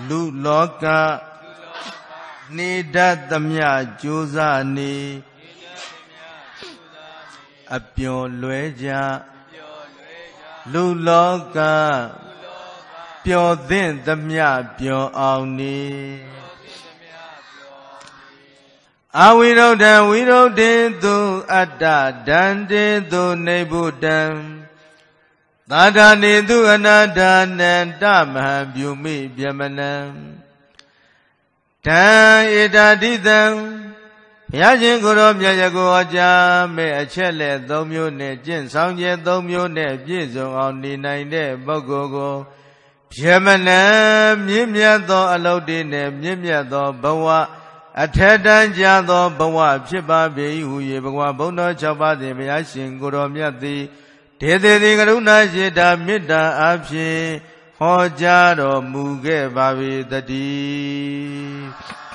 လူလောကနေတတ်သမျှကြိုးစားနေအပျော်လွဲကြလူလောကပျော်သင့်သမျှပျော်အောင်နေအဝိရုဒ္ဓံဝိရုဒ္ဓေသူ အတ္တဒန္တေသူနိဗ္ဗုတံသာဒာနေသူ အနာဒာနန္တမဟာပြုမိပြမနံတံဧတာတိတံဘုရားရှင်ကိုရောမြတ်ရကိုအကြာမဲ့အချက်လက်၃မျိုးနဲ့ကျင့်ဆောင်ချက်၃မျိုးနဲ့ပြည့်စုံအောင်နေနိုင်တဲ့ပုဂ္ဂိုလ်ကိုယမနံမြင့်မြတ်သော အလုပ်တွေနဲ့မြင့်မြတ်သောဘဝအထက်တန်းကြသောဘဝဖြစ်ပါပေ၏ဟူ၍ဘဂဝါဘုံတော်၆ပါးသည်ဘုရားရှင်ကိုရောမြတ်သည်ဒေသေတိကရုဏာရှိတာမေတ္တာအဖြစ်ဟောကြားတော်မူခဲ့ပါ၏တည်း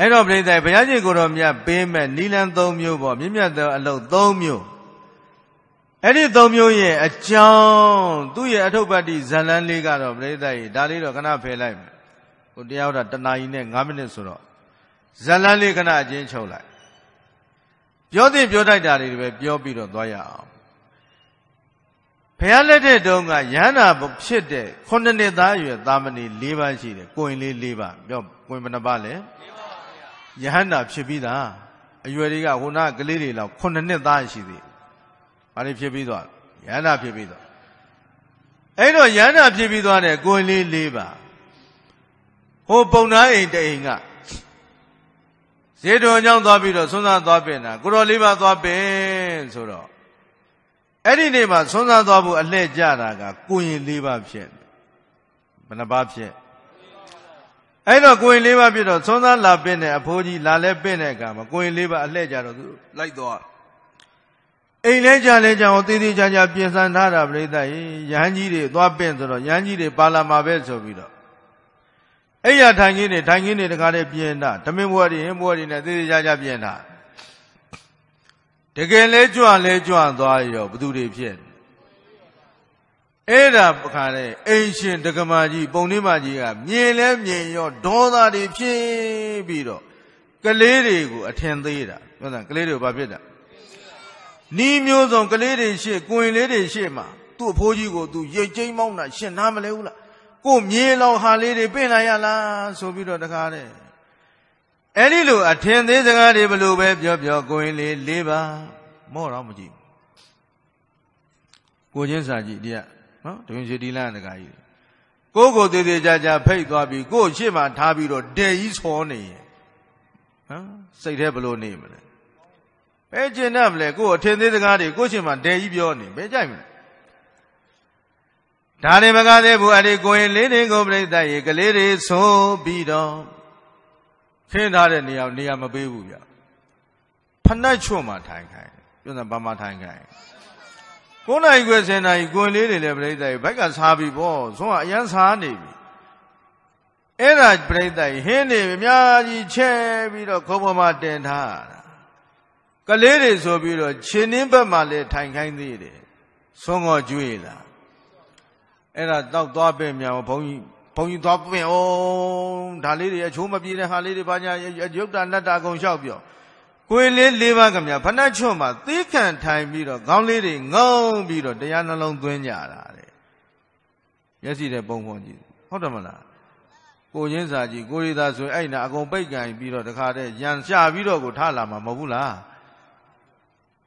အဲ့တော့ပြိဿဘုရားရှင်ကိုတော်မြတ်ပေးမဲ့နီလန်၃မျိုးပေါ့မြင့်မြတ်သောအလုပ်၃မျိုးအဲ့ဒီ၃မျိုးရဲ့အကြောင်းသူ့ရဲ့အထုပ်ပတ်တိဇလန်းလေးကတော့ပြိဿရေဒါလေးတော့ခဏဖယ်လိုက်မယ်ဟိုတရားတော်တနာရီနဲ့၅မိနစ်ဆိုတော့ဇလန်းလေးခဏအချင်းချုပ်လိုက်ပြောသင့်ပြောတိုက်တာတွေပဲပြောပြီးတော့သွားရအောင်ဘုရားလက်ထက်တုန်းကယန္တာဖြစ်တဲ့ခုနှစ်နှစ်သားအရွယ်သားမဏေ၄ပါးရှိတယ်။ကိုင်လေး၄ပါးပြောကိုင်ဘယ်နှပါးလဲယဟန္တာဖြစ်ပြီးသားအရွယ်တွေကဟိုနာကလေးတွေလောက်9နှစ်သားရှိသေးဘာလို့ဖြစ်ပြီးသွားယဟန္တာဖြစ်ပြီးသွားအဲ့တော့ယဟန္တာဖြစ်ပြီးသွားတဲ့ကိုယ်လေး၄ပါဟိုပုံနာအိမ်တအိမ်ကဇေတော်ညောင်းသွားပြီးတော့ဆွမ်းစားသွားပြင်တာကိုတော်လေးပါသွားပြင်ဆိုတော့အဲ့ဒီနေ့မှာဆွမ်းစားသွားဖို့အလှည့်ကြတာကကိုရင်လေးပါဖြစ်ဘယ်နှပါဖြစ်အဲ့တော့ကိုရင်လေးပါပြတော့သွန်းသားလာပင့်တဲ့အဖိုးကြီးလာလဲပင့်တဲ့အခါမှာကိုရင်လေးပါအလှည့်ကြတော့သူလိုက်သွားအိမ်လဲကြလဲကြအောင်တည်တည်ချာချာပြင်ဆင်ထားတာပြိဿရေရဟန်းကြီးတွေသွားပင့်ဆိုတော့ရဟန်းကြီးတွေပါလာမှာပဲဆိုပြီးတော့အဲ့ရထိုင်ကြီးတွေထိုင်ကြီးတွေတခါတည်းပြင်တာဓမင်းဘွားတွေဟင်းဘွားတွေနဲ့တည်တည်ချာချာပြင်တာတကယ်လဲကြွလဲကြွသွားရောဘသူတွေဖြစ်အဲ့ဒါပခါလေအိမ်ရှင်ဒကမာကြီးပုံနှိမကြီးကမြင်လဲမြင်ရောဒေါသတွေဖြစ်ပြီးတော့ကလေးတွေကိုအထင်သေးတာဟုတ်လားကလေးတွေကိုဘာဖြစ်တာနီးမျိုးစုံကလေးတွေရှေ့ကိုင်လေးတွေရှေ့မှာသူ့အဖိုးကြီးကိုသူရိတ်ကျိမ်းမောင်းတာရှင်နားမလဲဘူးလားကိုမြေလောင်ဟာလေးတွေပြင်လာရလားဆိုပြီးတော့တခါတဲ့အဲ့ဒီလိုအထင်သေးစကားတွေဘလို့ပဲပြောပြောကိုင်လေးလေးပါမော့တော့မကြည့်ကိုချင်းစာကြည့်ဒီကနော်တပင်ရှိဒီလန်တကကြီးကိုကိုသေးသေးကြကြဖိတ်သွားပြီးကိုရှေ့မှာထားပြီးတော့တဲကြီးဆောနေရင်နော်စိတ်ထဲဘလို့နေမလဲပဲကျင်တတ်မလဲကိုအထင်သေးစကားတွေကိုရှေ့မှာတဲကြီးပြောနေပဲကြိုက်မလဲဒါရင်မကားသေးဘူးအဲ့ဒီကိုရင်လေးနေကိုပြိတ္တရေကလေးတွေဆိုပြီးတော့ခင်းထားတဲ့နေရာနေရာမပေးဘူးဗျဖနှက်ချွတ်မှာထိုင်ခိုင်းပြန်ဗမာထိုင်ခိုင်း9နိုင်ခွဲ10နိုင်ကွင်လေးတွေလည်းပြိတ္တာဘိုက်ကစားပြီပေါ့ဇွန်ကအရန်စားနေပြီအဲ့ဒါပြိတ္တာဟင်းနေအများကြီးချဲပြီးတော့ခုံပေါ်မှာတင်ထားတာကလေးတွေဆိုပြီးတော့ခြေနှင်းဘက်မှာလည်းထိုင်ခိုင်းသေးတယ်ဆုံးတော့ကြွေးလာအဲ့ဒါတောက်သွားပြင်မြောင်ဘုန်းကြီးဘုန်းကြီးသွားပြင်အောင်ဒါလေးတွေအချိုးမပြေတဲ့ဟာလေးတွေဘာညာရုပ်တာနတ်တာကုန်လျှောက်ပြော့ကိုယ်လေး၄ပါးကမြဖဏချွတ်မှာသီးခံထိုင်ပြီးတော့ခေါင်းလေးတွေငုံပြီးတော့တရားနှလုံးသွင်းကြတာတဲ့မျက်စိတဲ့ပုံပေါ်ကြည့်ဟုတ်တယ်မလားကိုရင်းစာကြီးကိုရီသာဆိုရင်အဲ့နာအကုန်ပိတ်ကန်ပြီးတော့တခါတည်းရန်ရှာပြီးတော့ကိုထလာမှာမဟုတ်ဘူးလား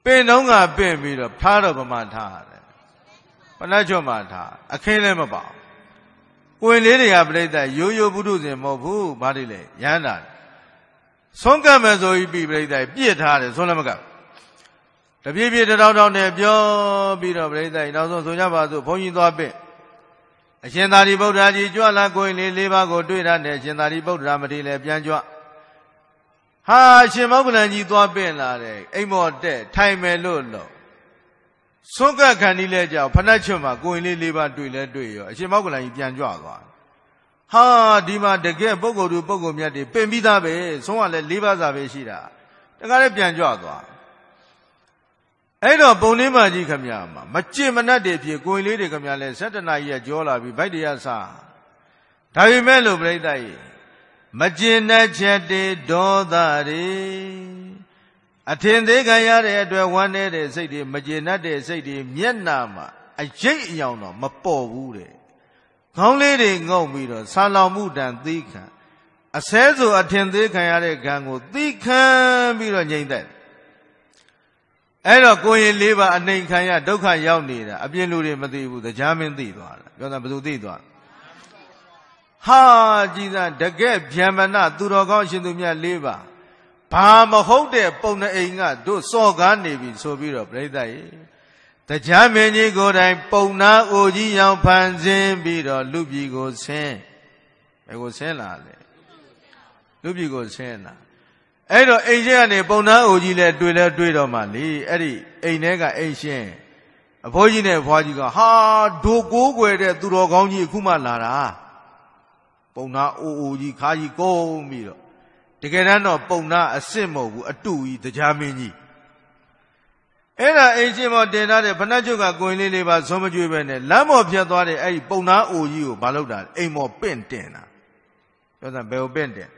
ပင်တုံးကပင့်ပြီးတော့ထားတော့ဗမာထားတယ်ပဏချွတ်မှာထားအခင်းလည်းမပါဘူးကိုယ်လေးတွေကပြိတ္တရိုးရိုးပုထုဇဉ်မဟုတ်ဘူးဘာတွေလဲရမ်းတာဆုံးကပ်မယ်ဆိုပြီးပြိဿပြစ်ထားတယ်ဆုံးလည်းမကပ်တပြေးပြေးတောင်းတောင်းနဲ့ပြောပြီးတော့ပြိဿနောက်ဆုံးဆိုကြပါစို့ဘုန်းကြီးသွားပင့်အရှင်သာရိပုတ္တရာကြီးကြွလာကိုယ်လေးလေးပါးကိုတွေ့ရတဲ့အရှင်သာရိပုတ္တရာမတိလည်းပြန်ကြွဟာအရှင်မောကလန်ကြီးသွားပင့်လာတယ်အိမ်မော်တက်ထိုင်မယ်လို့လို့ဆုံးကပ်ခံဒီလဲကြောက်ဖနှက်ချွတ်မှာကိုယ်လေးလေးပါးတွေ့လဲတွေ့ရောအရှင်မောကလန်ကြီးပြန်ကြွသွားဟာဒီမှာတကယ်ပုဂ္ဂိုလ်သူပုဂ္ဂိုလ်မြတ်တွေပင်ပြီးသားပဲဆုံးကလည်း၄ပါးစာပဲရှိတာတခါလည်းပြန်ကြွသွားအဲ့တော့ပုံလေးမကြီးခမရမှာမကြင်မနှက်တွေဖြစ်ကိုယ်လေးတွေခမရလဲ၁၇နာရီကကြောလာပြီးဗိုက်တရားစာဒါပေမဲ့လို့ပြိတ္တရေမကျင်တဲ့ချက်တွေဒေါသတွေအထင်သေးခံရတဲ့အတွက်ဝမ်းနေတဲ့စိတ်တွေမကျင်တဲ့စိတ်တွေမျက်နာမှာအရိပ်အယောင်တော့မပေါ်ဘူးတဲ့ခေါင်းလေးတွေငုံပြီးတော့ဆာလောင်မှုတန်သီးခံအစဲဆိုအထင်သေးခံရတဲ့ကံကိုသီးခံပြီးတော့ငြိမ့်သက်အဲ့တော့ကိုရင်လေးပါအနေခံရဒုက္ခရောက်နေတာအပြင်လူတွေမသိဘူးတရားမင်းသိသွားတာပြောတာဘယ်သူသိသွားလဲဟာကြည်သာတကယ်ဗျံမနသူတော်ကောင်းရှင်သူမြတ်လေးပါဘာမဟုတ်တဲ့ပုံနဲ့အိမ်ကတို့စော်ကားနေပြီဆိုပြီးတော့ပြိဿရေတရားမင်းကြီးကိုယ်တိုင်ပုံနာအိုကြီးရောင်ဖန်ဆင်းပြီးတော့လူပြည်ကိုဆင်းဘယ်ကိုဆင်းလာလဲလူပြည်ကိုဆင်းလာအဲ့တော့အိမ်ရှင်ကနေပုံနာအိုကြီးလဲတွေ့လဲတွေ့တော့မှလေအဲ့ဒီအိမ်ထဲကအိမ်ရှင်အဖိုးကြီးနဲ့ဘွားကြီးကဟာဒိုကိုးွယ်တဲ့သူတော်ကောင်းကြီးအခုမှလာတာပုံနာအိုအိုကြီးခါကြီးကုန်းပြီးတော့တကယ်တမ်းတော့ပုံနာအစ်စ်မဟုတ်ဘူးအတူကြီးတရားမင်းကြီးအဲ့ဒါအိမ်ရှင်မောတင်ထားတဲ့ဖနှက်ချုပ်ကကိုရင်လေးလေးပါဇွန်မကျွေးပဲနဲ့လမ်းမော်ဖြတ်သွားတဲ့အဲ့ဒီပုံနာအိုကြီးကိုမလုပ်တာအိမ်မော်ပင့်တင်တာပြောတာဘယ်ကိုပင့်တင်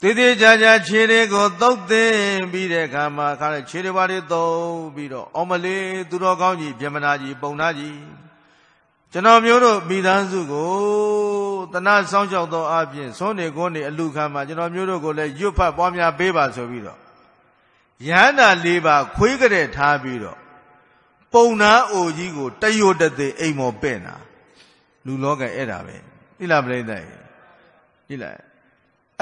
တည်တည်ကြာကြာခြေတွေကိုသုတ်သင်ပြီးတဲ့အခါမှာခါလေခြေတွေပါတွေသုတ်ပြီးတော့အော်မလေးသူတော်ကောင်းကြီးပြမနာကြီးပုံနာကြီးကျွန်တော်မျိုးတို့မိသားစုကိုတနဆောင်းလျှောက်သောအပြင်ဆုံးနေကုန်းနေအလူခံမှာကျွန်တော်မျိုးတို့ကိုလည်းရွတ်ဖတ်ပွားများပေးပါဆိုပြီးတော့ရဟန္တာ၄ပါးခွေးကြတဲ့ထားပြီးတော့ပုံနာအိုကြီးကို တရွတ်တသိအိမ်မော်ပဲ့နာလူလောကအဲ့ဒါပဲသိလားပြိဿရေသိလား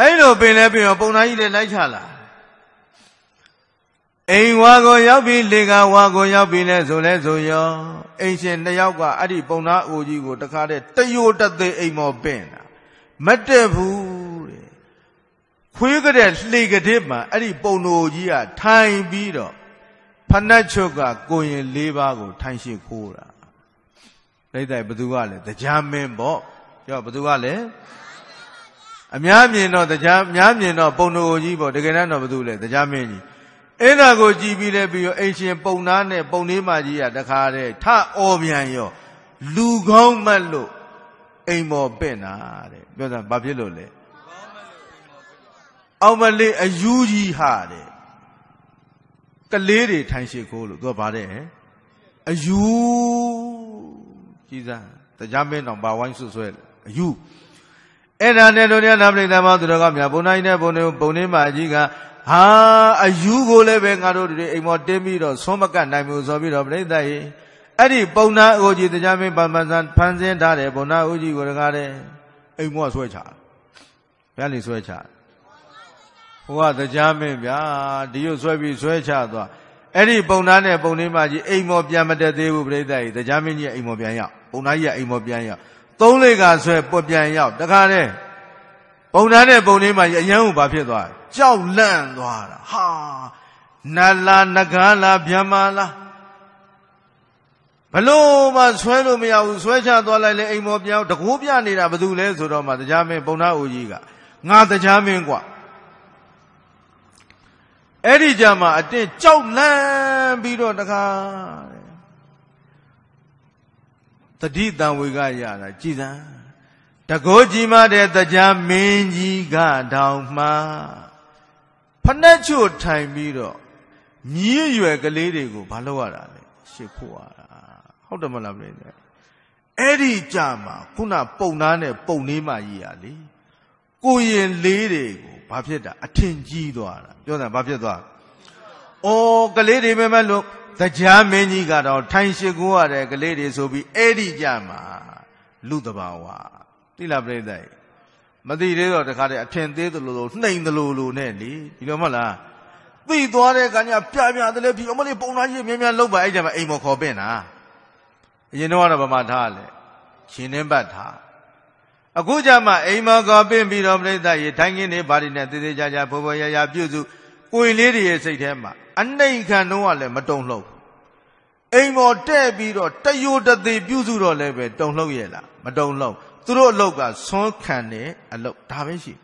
အဲ့လိုပင်လဲပင်ရောပုံနာကြီးလည်းလိုက်ချလာအိမ်ဝါကိုရောက်ပြီးလေကဝါကိုရောက်ပြီးလဲဆိုလဲဆိုရောအိမ်ရှင်နှစ်ယောက်ကအဲ့ဒီပုံနာအိုကြီးကိုတခါတည်းတရွတ်တသိအိမ်မော်ပဲ့နာမတက်ဘူးဖွေးကြတဲ့လှေကတဲ့မှာအဲ့ဒီပုံတော်ကြီးကထိုင်ပြီးတော့ဖနက်ချုပ်ကကိုရင်၄ပါးကိုထိုင်ရှိခိုးတာပြိတ္တဘသူကလဲတရားမင်းပေါ့ကြောဘသူကလဲအများမြင်တော့တရားအများမြင်တော့ပုံတော်ကြီးပေါ့တကယ်တော့ဘသူလဲတရားမင်းကြီးအဲ့ဒါကိုကြည်ပြီးလဲပြီးတော့အိမ်ရှင်ပုံနာနဲ့ပုံလေးမကြီးကတခါတည်းထအော်ပြန်ရောလူကောင်းမတ်လို့အိမ်ပေါ်ပင့်တာတဲ့ပြောတာဘာဖြစ်လို့လဲအောင်မလေးအယူကြီးဟာတဲ့ကလေးတွေထိုင်ရှိကိုလို့သူကဗါတဲ့အယူကြီးစားတရားမင်းတော်ပါဝိုင်းဆွဆွဲအယူအဲ့ဒါနဲ့တို့ရနာပရိသမောသူတော်ကမြတ်ဘုန်းနိုင်တဲ့ဘုန်းတွေဘုန်းနေမကြီးကဟာအယူကိုလည်းပဲငါတို့တွေအိမ်မောတင်းပြီးတော့ဆုံးမကတ်နိုင်မှုဆိုပြီးတော့ပြိဿရေအဲ့ဒီပုံနာအိုကြီးတရားမင်းပန်ပန်ဆန်ဖန်ဆင်းထားတဲ့ပုံနာအိုကြီးကိုတကားတဲ့အိမ်မောဆွဲချတာဘုရားလေဆွဲချတာဟိုကတရားမင်းဗျာဒီရုပ်ဆွဲပြီးဆွဲချသွားအဲ့ဒီပုံသားနဲ့ပုံလေးမကြီးအိမ်မော်ပြန်မတက်သေးဘူးပြိဿကြီးတရားမင်းကြီးအိမ်မော်ပြန်ရောက်ပုံသားကြီးကအိမ်မော်ပြန်ရောက်သုံးလေကဆွဲပွက်ပြန်ရောက်တခါတည်းပုံသားနဲ့ပုံလေးမကြီးအယံဟုတ်ဘာဖြစ်သွားကြောက်လန့်သွားတာဟာနတ်လားနဂါလားဗျမလားဘလို့မှဆွဲလို့မရဘူးဆွဲချသွားလိုက်လေအိမ်မော်ပြောင်းတကိုးပြနေတာဘယ်သူလဲဆိုတော့မှတရားမင်းပုံနာအိုကြီးကငါတရားမင်းกว่าအဲ့ဒီကြမှာအတင်းကြောက်လန့်ပြီးတော့တခါတတိတံဝေကရတာကြည်စမ်းတကောကြီးမတဲ့တရားမင်းကြီးကတောင်မှဖနှက်ချို့ထိုင်ပြီးတော့မြည်ရွယ်ကလေးတွေကိုမလုပ်ရတာလေရှစ်ဖို့ရတာဟုတ်တယ်မလားမင်းလဲအဲ့ဒီကြမှာခုနပုံသားနဲ့ပုံနေမှကြီးရလေကိုရင်လေးတွေကိုဘာဖြစ်တာအထင်ကြီးသွားတာပြောတာဘာဖြစ်သွားအော်ကလေးတွေပဲမဲ့လို့တရားမင်းကြီးကတော့ထိုင်ရှိကိုရတဲ့ကလေးတွေဆိုပြီးအဲ့ဒီကြမှာလူတဘာဝတိလာပြိသက်မသိသေးတော့တခါတည်းအထင်သေးသလိုလိုနှိမ်သလိုလိုနဲ့လေဒီလိုမဟုတ်လားသိသွားတဲ့ကညာပြပြတလဲပြီးအမလေးပုံသားကြီးမြဲမြဲလုံးပါအဲ့ကြမှာအိမ်မခေါ်ပင့်တာအရင်တော့ကဗမာထားလေရှင်နှင်းပတ်ထားအခုကြမှအိမ်မကောပင့်ပြီးတော့ပြိဿရေထိုင်ခင်းနေဘာတွေနဲ့သေးသေးချာချာဖော်ဖော်ရရပြုစုကိုယ်လေးတွေရဲ့စိတ်ထဲမှာအနှိမ်ခံတော့လည်းမတုံလှုပ်အိမ်ပေါ်တဲ့ပြီးတော့တယိုတသေးပြုစုတော့လည်းပဲတုံလှုပ်ရဲ့လားမတုံလှုပ်သူတို့အလုတ်ကဆွန်းခံတဲ့အလုတ်ဒါပဲရှိ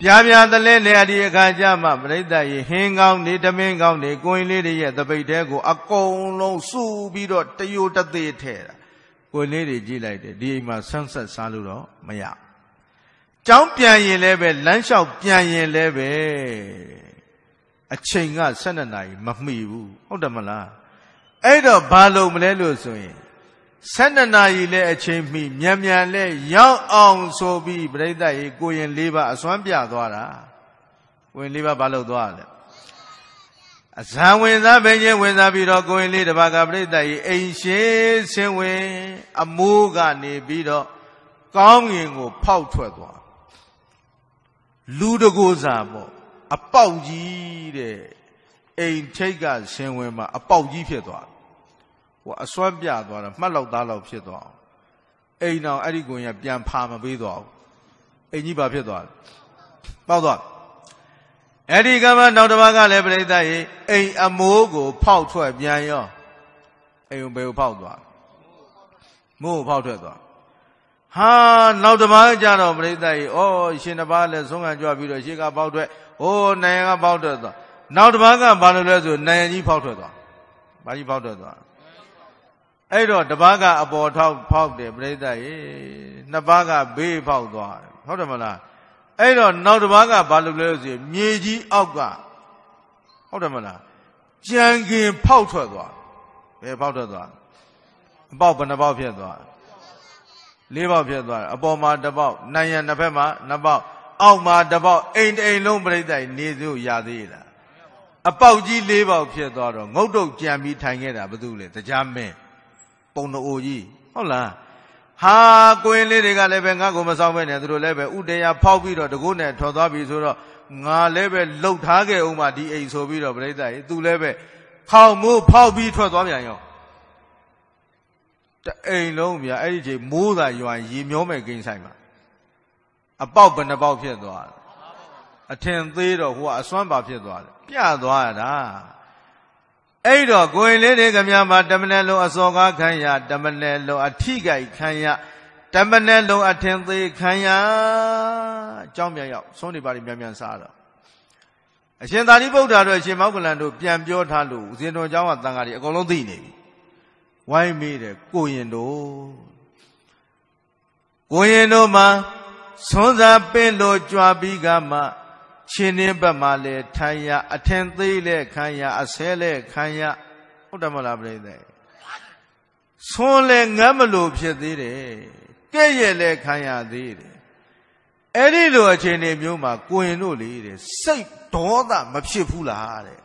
ပြာပြာတလဲလေအဒီအခါကြမှာပြိဿရေဟင်းကောင်းနေတမင်းကောင်းနေကိုင်းလေးတွေရဲ့တပိတ်တဲကိုအကုန်လုံးစူပြီးတော့တယိုတသေးထဲတာကိုယ်လေးတွေကြည့်လိုက်တယ်ဒီအိမ်မှာဆန်းဆက်စားလို့တော့မရကြောင်းပြန်ရင်လည်းပဲလမ်းလျှောက်ပြန်ရင်လည်းပဲအချိန်က12နာရီမမှီဘူးဟုတ်တယ်မလားအဲ့တော့ဘာလုပ်မလဲလို့ဆိုရင်12နာရီလည်းအချိန်မှီမြန်မြန်လည်းရောက်အောင်ဆိုပြီးပြိဿရေကိုရင်၄ပါးအစွမ်းပြသွားတာကိုရင်၄ပါးဘာလုပ်သွားလဲအဇံဝင်စားဘိချင်းဝင်စားပြီးတော့ကိုရင်လေးတပါကပြိတ္တကြီးအိမ်ရှိဆင်းဝင်အမိုးကနေပြီးတော့ကောင်းငင်ကိုဖောက်ထွက်သွားလူတကိုးစားပေါ့အပေါက်ကြီးတဲ့အိမ်ထိတ်ကဆင်းဝင်မှာအပေါက်ကြီးဖြစ်သွားဟိုအစွမ်းပြသွားတာမှတ်လောက်သားလောက်ဖြစ်သွားအောင်အိမ်တော်အဲ့ဒီကွန်ရပြန်ဖာမပေးသွားအောင်အိမ်ကြီးဘာဖြစ်သွားလဲပေါက်သွားတယ်အဲ့ဒီကမှနောက်တစ်ပါးကလည်းပြိဿရေအိမ်အမိုးကိုဖောက်ထွက်ပြန်ရောအိမ်ကိုဘယ်ကိုဖောက်သွားမိုးကိုဖောက်ထွက်သွားဟာနောက်တစ်ပါးကြတော့ပြိဿရေဩရှင်တစ်ပါးလည်းဆုံးခံကြွပြီးတော့ရှေ့ကဖောက်ထွက်ဟိုနိုင်ငံကဖောက်ထွက်သွားနောက်တစ်ပါးကဘာလို့လဲဆိုနိုင်ငံကြီးဖောက်ထွက်သွားဘာကြီးဖောက်ထွက်သွားအဲ့တော့တစ်ပါးကအပေါ်ထောက်ဖောက်တယ်ပြိဿရေနှစ်ပါးကဘေးဖောက်သွားတယ်ဟုတ်တယ်မလားအဲ့တော့နောက်တစ်ပါးကဘာလုပ်လဲဆိုရင်မြေကြီးအောက်ကဟုတ်တယ်မလားကြံခင်ဖောက်ထွက်သွားဘယ်ဖောက်ထွက်သွားအပေါက်ဘယ်နှပေါက်ဖြစ်သွားလေးပေါက်ဖြစ်သွားအပေါ်မှာတစ်ပေါက်နိုင်ရံတစ်ဖက်မှာနှစ်ပေါက်အောက်မှာတစ်ပေါက်အိမ်တိမ်လုံးပြိတ္တိုင်နေစုရသေးလားအပေါက်ကြီးလေးပေါက်ဖြစ်သွားတော့ငုတ်တုတ်ကြံပြီးထိုင်ခဲ့တာဘာလို့လဲတရားမင်းပုံတော်ကြီးဟုတ်လားဟာကိုယ်လေးတွေကလည်းပဲငါ့ကိုမဆောင်ပဲနဲ့သူတို့လည်းပဲဥတရားဖောက်ပြီးတော့တကုတ်နဲ့ထွက်သွားပြီဆိုတော့ငါလည်းပဲလှုပ်ထားခဲ့အောင်မှဒီအိမ်ဆိုပြီးတော့ပြိဿရေသူလည်းပဲဖောက်မှုဖောက်ပြီးထွက်သွားပြန်ရောတအိမ်လုံးဗျာအဲ့ဒီချိန်မိုးသာရွာရေမျောမဲ့ကိန်းဆိုင်မှာအပေါက်ဘယ်နှပေါက်ဖြစ်သွားတယ်အထင်သေးတော့ဟိုကအစွမ်းပါဖြစ်သွားတယ်ပြသွားတာအဲ့တော့ကိုရင်လေးတွေကမြမှာတမနယ်လုံးအစောကားခံရတမနယ်လုံးအထိကြိုက်ခံရတမနယ်လုံးအထင်သေးခံရအကြောင်းပြန်ရောက်ဆုံးနေပါလိမ့်မြန်မြန်စားတော့အရှင်သာရိပုတ္တရာတို့အရှင်မောက္ကလန်တို့ပြန်ပြောထားလို့ဦးဇင်းတော်เจ้าကတန်ခါးတွေအကုန်လုံးသိနေပြီဝိုင်းမိတယ်ကိုရင်တို့ကိုရင်တို့မှာသွန်းစားပင့်လို့ကြွားပြီးကမှရှင်နင်းဘက်မှာလည်းထိုင်ရအထင်သေးလဲခံရအဆဲလဲခံရဟုတ်တယ်မလားပြိဿဆွန်းလဲငတ်မလို့ဖြစ်သေးတယ်ကဲ့ရဲ့လဲခံရသေးတယ်အဲ့ဒီလိုအခြေအနေမျိုးမှာကိုရင်တို့လေတဲ့စိတ်ဒေါသမဖြစ်ဘူးလားတဲ့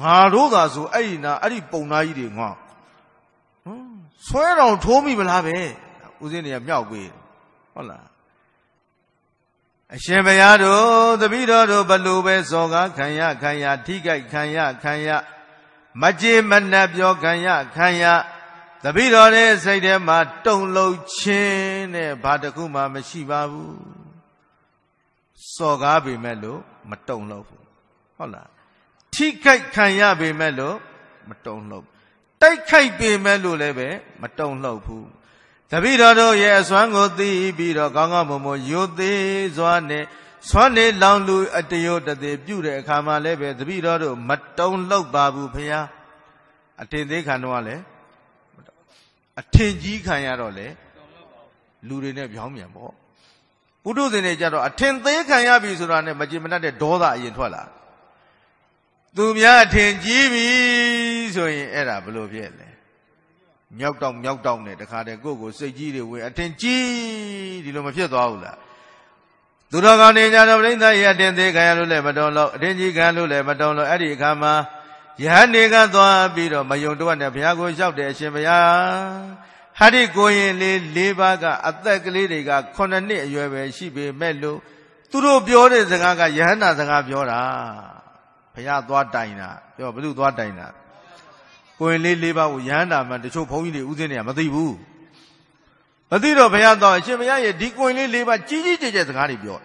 ငါတို့သာဆိုအဲ့ဒီနာအဲ့ဒီပုံသားကြီးတွေငေါ့ဆွဲတော်ထိုးမိမလားပဲဦးစင်းနေရမြောက်ပေးဟုတ်လားအရှင်ဘုရားတို့တပည့်တော်တို့ဘလို့ပဲစောကားခံရခံရထိခိုက်ခံရခံရမကြေမနက်ပြောခံရခံရတပည့်တော်ရဲ့စိတ်ထဲမှာတုန်လှုပ်ခြင်းနဲ့ဘာတစ်ခုမှမရှိပါဘူးစော်ကားပေမဲ့လို့မတုန်လှုပ်ဘူးဟုတ်လားထိခိုက်ခံရပေမဲ့လို့မတုန်လှုပ်တိုက်ခိုက်ပေမဲ့လို့လည်းပဲမတုန်လှုပ်ဘူးတပိတော်တို့ရဲ့အစွမ်းကိုသိပြီးတော့ကောင်းကောင်းမွန်မွန်ယိုသေးစွာနဲ့စွမ်းနေလောင်လူအတယောတသေးပြုတဲ့အခါမှာလည်းပဲတပိတော်တို့မတုံလောက်ပါဘူးဖရာအထင်သေးခံတော့လည်းအထင်ကြီးခံရတော့လေလူတွေနဲ့ပြောင်းမြန်ပေါ့ပုထုဇဉ်တွေကြတော့အထင်သေးခံရပြီဆိုတာနဲ့မကြင်မတတ်တဲ့ဒေါသအရင်ထွက်လာသူများအထင်ကြီးပြီဆိုရင်အဲ့ဒါဘယ်လိုဖြစ်လဲမြောက်တောင်မြောက်တောင်နဲ့တခါတည်းကိုယ့်ကိုစိတ်ကြီးတွေဝင်အထင်ကြီးဒီလိုမဖြစ်သွားဘူးလားသူတော်ကောင်းနေကြတော့ပြိဿရအတင်သေးခံရလို့လည်းမတော်လို့အတင်ကြီးခံလို့လည်းမတော်လို့အဲ့ဒီအခါမှာယဟန်နေကသွားပြီးတော့မယုံတော့တဲ့ဘုရားကိုရောက်တယ်အရှင်ဘုရားဟာဒီကိုရင်လေး၄ပါးကအသက်ကလေးတွေက9နှစ်အရွယ်ပဲရှိပေမဲ့လို့သူတို့ပြောတဲ့စကားကယဟန္တာစကားပြောတာဘုရားသွားတိုင်တာပြောဘုသူသွားတိုင်တာကိုရင်လေး၄ပါးကိုရဟန္တာမှတချို့ဘုန်းကြီးတွေဥစဉ်တွေကမသိဘူးမသိတော့ဘုရားတော်အရှင်ဘုရားရဲ့ဒီကိုရင်လေး၄ပါးကြီးကြီးကျယ်ကျယ်စကားတွေပြော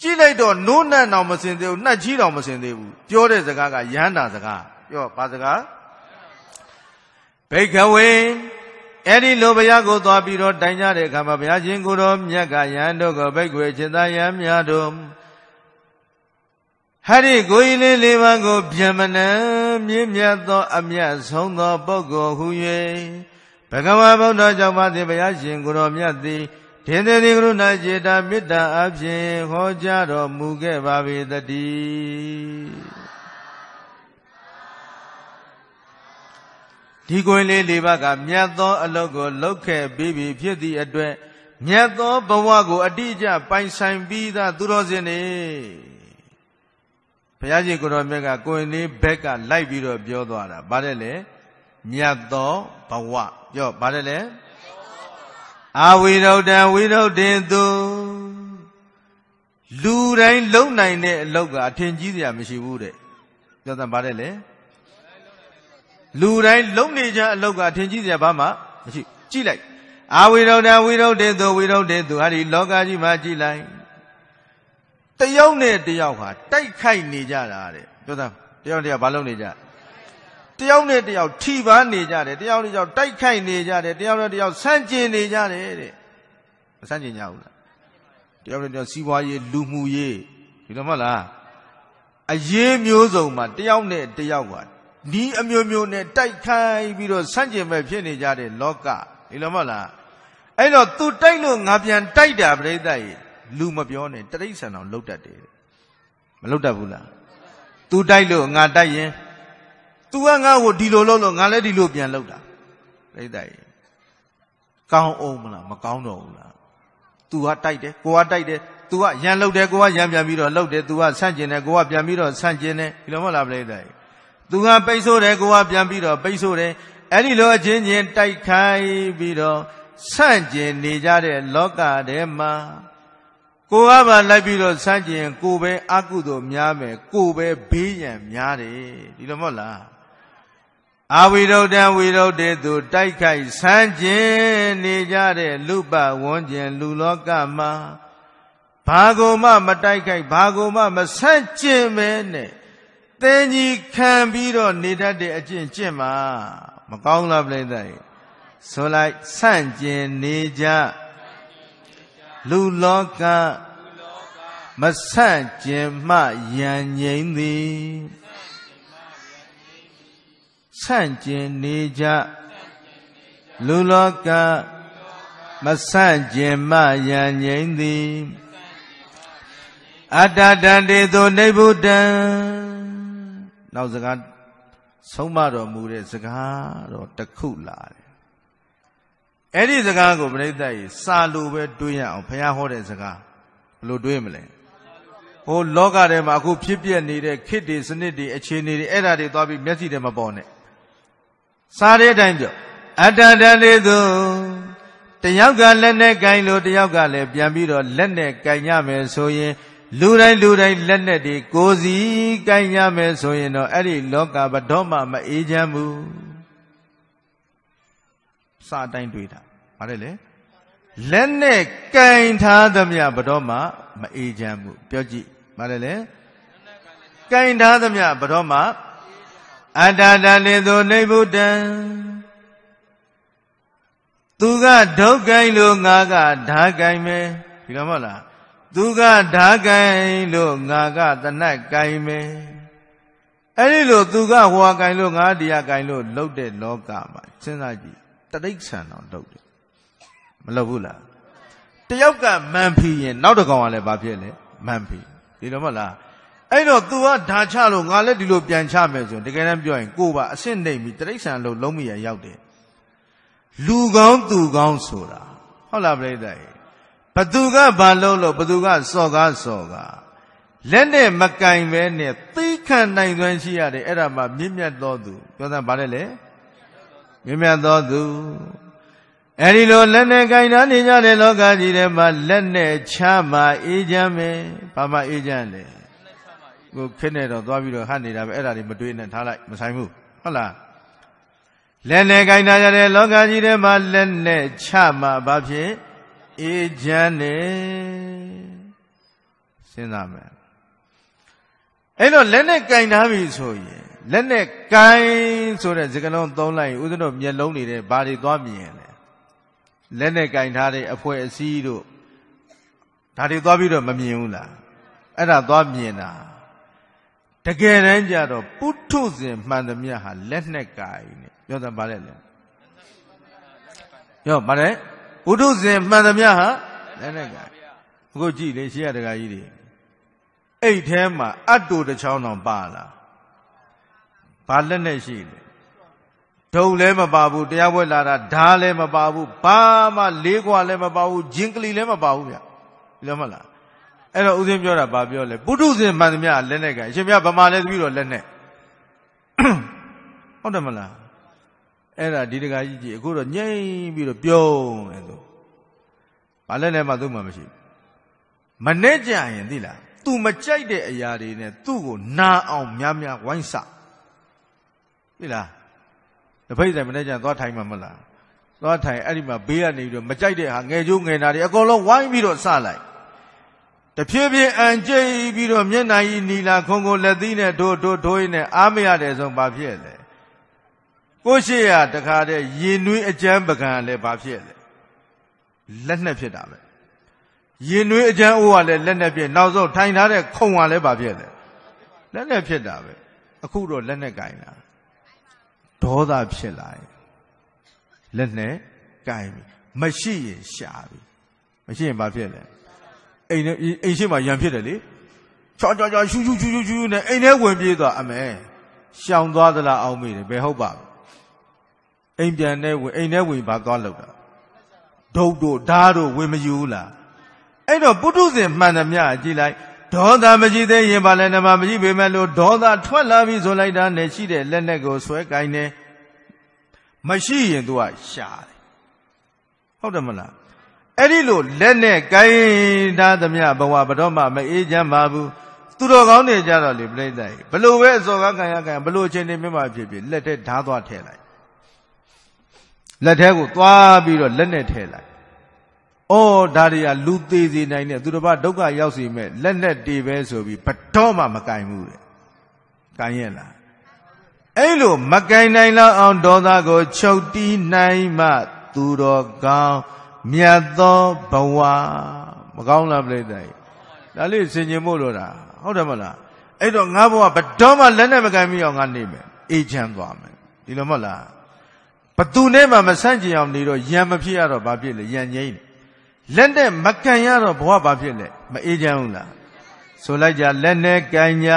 ကြည့်လိုက်တော့နိုးနှံ့တော်မစင်သေးဘူးနှက်ကြီးတော်မစင်သေးဘူးပြောတဲ့စကားကရဟန္တာစကားပြောပါစကားဘိကဝေအဲ့ဒီလိုဘုရားကိုသွားပြီးတော့တိုင်ကြတဲ့အခါမှာဘုရားရှင်ကိုယ်တော်မြတ်ကယဟန်တို့ကိုဘိကဝေရှင်သာယဟန်များတို့ဟရိကိုယ်လေးလေးပါးကိုဗျမနံမြင့်မြတ်သောအမြတ်ဆုံးသောပုဂ္ဂိုလ်ဟု၍ဘဂဝါဗုဒ္ဓကြောင့်ပါသည်ဘုရားရှင်ကိုယ်တော်မြတ်သည်ဒိဋ္ဌိကရုဏာစေတာမေတ္တာအပြင်ဟောကြားတော်မူခဲ့ပါပေတည်းဒီကိုယ်လေးလေးပါးကမြတ်သောအလုပ်ကိုလုပ်ခဲ့ပြီးပြီဖြစ်သည့်အတွက်မြတ်သောဘဝကိုအတိအကျပိုင်ဆိုင်ပြီးသားသူတော်စင်နေရားရှင်ကိုတော်မြတ်ကကိုယ်လေးဘက်ကလိုက်ပြီးတော့ပြောသွားတာဘာတဲ့လဲမြတ်သောဘဝပြောဘာတဲ့လဲအာဝိရုဒ္ဓဝိရုဒ္ဓင်သူလူတိုင်းလုံနိုင်တဲ့အလောက်က အထင်ကြီးစရာမရှိဘူးတဲ့ပြောတာဘာတဲ့လဲလူတိုင်းလုံနေကြအလောက်ကအထင်ကြီးစရာဘာမှမရှိကြည့်လိုက်အာဝိရုဒ္ဓဝိရုဒ္ဓင်သူဝိရုဒ္ဓင်သူဟာဒီလောကကြီးမှာကြည့်လိုက်ယောက်နဲ့တယောက်ဟာတိုက်ခိုက်နေကြတာတဲ့ပြောသားတယောက်တယောက်ဘာလုပ်နေကြတယောက်နဲ့တယောက်ထိပန်းနေကြတယ်တယောက်နဲ့တယောက်တိုက်ခိုက်နေကြတယ်တယောက်နဲ့တယောက်ဆန့်ကျင်နေကြတယ်တဲ့မဆန့်ကျင်ကြဘူးလားတယောက်နဲ့တယောက်စီးပွားရေးလူမှုရေးဒီလိုမဟုတ်လားအရေးမျိုးစုံမှာတယောက်နဲ့တယောက်ကဒီအမျိုးမျိုးနဲ့တိုက်ခိုက်ပြီးတော့ဆန့်ကျင်မဲ့ဖြစ်နေကြတဲ့လောကဒီလိုမဟုတ်လားအဲ့တော့သူတိုက်လို့ငါပြန်တိုက်တာပြိဿကြီးလူမပြောနဲ့တရိษံတော်လှုပ်တတ်တယ်မလှုပ်တတ်ဘူးလား तू တိုက်လို့ငါတိုက်ရင် तू ကငါ့ကိုဒီလိုလှုပ်လို့ငါလည်းဒီလိုပြန်လှုပ်တာပြိတ္တရေကောင်းအောင်မလားမကောင်းတော့ဘူးလား तू ကတိုက်တယ်ကိုကတိုက်တယ် तू ကရန်လှုပ်တယ်ကိုကရန်ပြန်ပြီးတော့လှုပ်တယ် तू ကဆန့်ကျင်တယ်ကိုကပြန်ပြီးတော့ဆန့်ကျင်တယ်ဒီလိုမဟုတ်လားပြိတ္တရေ तू ကပိတ်ဆို့တယ်ကိုကပြန်ပြီးတော့ပိတ်ဆို့တယ်အဲ့ဒီလိုအချင်းချင်းတိုက်ခိုင်းပြီးတော့ဆန့်ကျင်နေကြတဲ့လောကထဲမှာကိုကပါလိုက်ပြီးတော့ဆန့်ကျင်ကိုပဲအကုသို့များမယ်ကိုပဲဘေးရန်များတယ်ဒီလိုမဟုတ်လားအာဝိရုဒ္ဓံဝိရုဒ္ဓေသူတိုက်ခိုက်ဆန်းကျင်နေကြတဲ့လူပတ်ဝန်းကျင် လူလောကမှာဘာကိုမှမတိုက်ခိုက်ဘာကိုမှမဆန့်ကျင်ပဲနဲ့တင်းကြီးခံပြီးတော့နေတတ်တဲ့အကျင့်ကျင့်မှာမကောင်းလားပြိဿရေဆိုလိုက်ဆန့်ကျင်နေကြလူလောကမဆန့်ကျင်မှယံငြိမ့်သည်ဆန့်ကျင်နေကြလူလောကမဆန့်ကျင်မှယံငြိမ့်သည်အတ္တတံတေသောနိဗ္ဗုတံနောက်စကားဆုံးမတော်မူတဲ့စကားတော်တစ်ခုလာတယ်အဲ့ဒီစကားကိုပြိဿကြီးစာလိုပဲတွေးရအောင်ဘုရားဟောတဲ့စကားဘယ်လိုတွေးမလဲဟိုလောကထဲမှာအခုဖြစ်ပျက်နေတဲ့ခေတ်တွေစနစ်တွေအခြေအနေတွေအဲ့ဒါတွေသွားပြီးမျက်စိထဲမပေါ်နဲ့စာတဲ့အတိုင်းပြောအတ္တတန်လေးသူတယောက်ကလက်နဲ့ကင်လို့တယောက်ကလည်းပြန်ပြီးတော့လက်နဲ့ကင်ရမယ်ဆိုရင် လူတိုင်းလူတိုင်းလက်နဲ့တွေကိုယ်စီကင်ရမယ်ဆိုရင်တော့အဲ့ဒီလောကဘတော်မှမအေးချမ်းဘူးစာတိုင်းတွေးတာဘာလဲလဲလက်နဲ့ကင်ထားသမျှဘတော်မှမအေးချမ်းဘူးပြောကြည့်ဘာလဲလဲကင်ထားသမျှဘတော်မှအတ္တတလေသူနိဗ္ဗုတံသူကဒုက္ခိုင်းလို့ငါကဓာကိုင်းမယ်ဒီလိုမဟုတ်လားသူကဓာကိုင်းလို့ငါကတနတ်ကိုင်းမယ်အဲ့ဒီလိုသူကဟွာကိုင်းလို့ငါတရားကိုင်းလို့လှုပ်တဲ့လောကမှာစဉ်းစားကြည့်တတိ္ဆန်တော်လှုပ်တယ်မလုပ်ဘူးလားတယောက်ကမန်ဖီရင်နောက်တစ်ကောင်ကလည်းဘာဖြစ်လဲမန်ဖီဒီလိုမဟုတ်လားအဲ့တော့ तू ကဒါချလို့ငါလည်းဒီလိုပြန်ချမယ်ဆိုရင်တကယ်တမ်းပြောရင်ကိုပါအဆင့်နှိမ့်ပြီးတရိษံလို့လုံးမရရောက်တယ်လူကောင်းသူကောင်းဆိုတာဟုတ်လားပြိတ္တရေဘသူကဘာလုံးလို့ဘသူကစော်ကားစော်ကားလက်နဲ့မကင်ပဲနဲ့သိခံနိုင်သွင်းရှိရတယ်အဲ့ဒါမှမြင့်မြတ်သောသူပြောတာဗါလဲလေမြင့်မြတ်သောသူအဲဒီလိုလက်နဲ့ခြင်ထားနေကြတဲ့လောကကြီးထဲမှာလက်နဲ့ချမှအေးချမ်းပဲဘာမှအေးချမ်းတယ်ကိုခင်းနေတော့သွားပြီးတော့ဟတ်နေတာပဲအဲ့ဒါတွေမတွေးနဲ့ထားလိုက်မဆိုင်ဘူးဟုတ်လားလက်နဲ့ခြင်ထားကြတဲ့လောကကြီးထဲမှာလက်နဲ့ချမှဘာဖြစ်အေးချမ်းတယ်စဉ်းစားမယ်အဲ့တော့လက်နဲ့ခြင်ထားပြီဆိုရင်လက်နဲ့ခြင်ဆိုတဲ့စကားလုံးသုံးလိုက်ဦးဇင်းတို့မျက်လုံးတွေဘာတွေသွားမြင်လဲလက်နဲ့ကင်ထားတဲ့အဖွဲ့အစည်းတို့ဒါတွေသွားပြီးတော့မမြင်ဘူးလားအဲ့ဒါသွားမြင်တာတကယ်တမ်းကျတော့ပုထုဇဉ်မှန်သမျှဟာလက်နဲ့ကင်နေပြောတာဘာလဲလဲပြောဘာလဲပုထုဇဉ်မှန်သမျှဟာလက်နဲ့ကင်အခုကြည့်လေရှေ့ရတကကြီးတွေအဲ့ထဲမှာအတ္တုတစ်ချောင်းတောင်ပါလာဘာလက်နဲ့ရှိလဲဒုံလည်းမပါဘူးတရားပွဲလာတာဓာလည်းမပါဘူးဘာမှလေးခွာလည်းမပါဘူးဂျင်းကလီလည်းမပါဘူးဗျလောမလားအဲ့တော့ဥစဉ်ပြောတာဘာပြောလဲပုထုဇဉ်မှန်သမျှလက်နဲ့ကန်အရှင်မြတ်ဗမာလည်းသပြီးတော့လက်နဲ့ဟုတ်တယ်မလားအဲ့ဒါဒီတကကြီးကြီးအခုတော့ငြိမ်ပြီးတော့ပြုံးတယ်ဆိုဘာလက်နဲ့မှသုံးမှမရှိမနဲ့ကြရင်သိလား तू မကြိုက်တဲ့အရာတွေနဲ့သူ့ကိုနာအောင်များများဝိုင်းစသိလားတပိတ်ဆိုင်မနေ့ကျသွားထိုင်မှာမလားသွားထိုင်အဲ့ဒီမှာဘေးကနေပြီးတော့မကြိုက်တဲ့ဟာငယ်ကျိုးငယ်နာတွေအကုန်လုံးဝိုင်းပြီးတော့စလိုက်တဖြည်းဖြည်းအန်ကျိပြီးတော့မျက်နှာကြီးနီလာခုံခုံလက်သီးနဲ့ထိုးထိုးထိုးနဲ့အားမရတဲ့ဆုံးဘာဖြစ်လဲကိုရှိရတခါတဲ့ရင်နွေးအကျန်းပကံလည်းဘာဖြစ်လဲလက်နဲ့ဖြစ်တာပဲရင်နွေးအကျန်းအိုးကလည်းလက်နဲ့ဖြစ်နောက်ဆုံးထိုင်ထားတဲ့ခုံကလည်းဘာဖြစ်လဲလက်နဲ့ဖြစ်တာပဲအခုတော့လက်နဲ့ကင်တာဒေါသဖြစ်လာတယ်လက်နဲ့ကင်ပြီမရှိရင်ရှာပြီမရှိရင်ဘာဖြစ်လဲအိမ်အိမ်ရှိမှရံဖြစ်တယ်လေချောချောချောရှူရှူရှူရှူရှူနဲ့အိမ်ထဲဝင်ပြေးသွားအမဲရှောင်သွားသလားအောင်မေးတယ်ဘယ်ဟုတ်ပါ့အိမ်ပြန်နဲ့ဝင်အိမ်ထဲဝင်ဘာသွားလောက်တာဒုတ်တို့ဓာတ်တို့ဝင်မယူလားအဲ့တော့ပုထုဇဉ်မှန်သမျှကြည်လိုက်ဒေါသမကြည့်သေးရင်ပါလဲဓမ္မမကြည့်ပေမဲ့လို့ဒေါသထွက်လာပြီဆိုလိုက်တာနဲ့ရှိတဲ့လက်နဲ့ကိုဆွဲကင်တယ်မရှိရင် तू ကရှာတယ်ဟုတ်တယ်မလားအဲ့ဒီလိုလက်နဲ့ကင်ထားသမျှဘဝဘတော်မှမအေးချမ်းပါဘူးသူတော်ကောင်းတွေကြတော့လေပြိတ္တိုင်ဘလို့ပဲအစောကခံရခံဘလို့အချိန်နေမြမဖြစ်ဖြစ်လက်ထဲဓာသွားထည့်လိုက်လက်ထဲကိုသွားပြီးတော့လက်နဲ့ထည့်လိုက်အော်ဒါတွေကလူသေးစေနိုင်တဲ့သူတစ်ပါးဒုက္ခရောက်စေမဲ့လက်နဲ့တေပဲဆိုပြီးဘတော်မှမကင်ဘူးတဲ့။ကင်ရဲ့လား။အဲ့လိုမကင်နိုင်လောက်အောင်ဒေါသကို ချုပ်တီးနိုင်မှ သူတော်ကောင်းမြတ်သောဘဝမကောင်းလားပြိတ္တိုင်။ဒါလေးဆင်ခြင်ဖို့လိုတာဟုတ်တယ်မလား။အဲ့တော့ငါဘဝဘတော်မှလက်နဲ့မကင်မိအောင်ငါနေမယ်။အေးချမ်းသွားမယ်။ဒီလိုမဟုတ်လား။ဘသူနဲ့မှမဆန့်ကျင်အောင်နေတော့ယံမဖြစ်ရတော့ဘာဖြစ်လဲယံငိမ့်လက်နဲ့မကန်ရတော့ဘဝဘာဖြစ်လဲမအေးချမ်းဘူးလားဆိုလိုက်ကြလက်နဲ့ကန်ကြ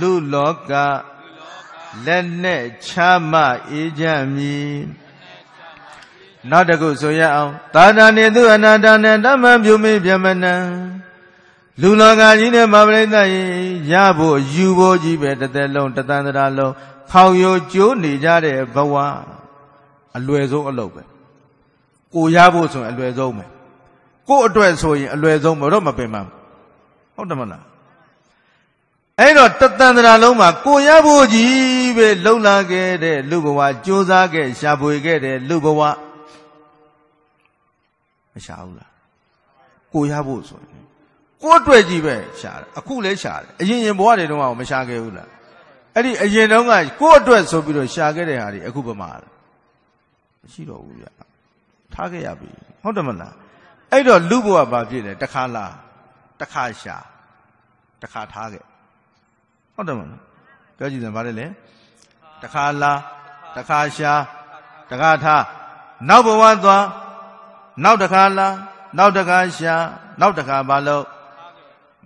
လူလောကလက်နဲ့ချမအေးချမ်းမည်နောက်တကုဆိုရအောင်သာတာနေသူအနာတာနဲ့ဓမ္မပြုမိပြမနံလူလောကကြီးနဲ့မပရိသတ်ရေရဖို့ယူဖို့ကြီးပဲတသက်လုံးတသန္တရာလုံးဖောင်ရိုကျိုးနေကြတဲ့ဘဝအလွယ်ဆုံးအလုပ်ပဲကိုရဖို့ဆိုရင်အလွယ်ဆုံးပဲကို့အတွက်ဆိုရင်အလွယ်ဆုံးမတော့မပင်ပါဟုတ်တယ်မလားအဲ့တော့တတန်တရာလုံးမှာကိုရဖို့ကြီးပဲလှုပ်လာခဲ့တဲ့လူဘဝကြိုးစားခဲ့ရှာဖွေခဲ့တဲ့လူဘဝမရှာဘူးလားကိုရဖို့ဆိုရင်ကို့အတွက်ကြီးပဲရှာတယ်အခုလည်းရှာတယ်အရင်ရင်ဘဝတွေတုန်းကမရှာခဲ့ဘူးလားအဲ့ဒီအရင်တုန်းကကို့အတွက်ဆိုပြီးတော့ရှာခဲ့တဲ့ဟာတွေအခုပမာမရှိတော့ဘူးဗျာထားခဲ့ရပြီဟုတ်တယ်မလားအဲ့တော့လူဘဝဘာဖြစ်လဲတခါလားတခါရှာတခါထားခဲ့ဟုတ်တယ်မလားပြောကြည့်စမ်းဗါတယ်လေတခါလားတခါရှာတခါထားနောက်ဘဝသွားနောက် တခါလားနောက်တခါရှာနောက်တခါဘာလို့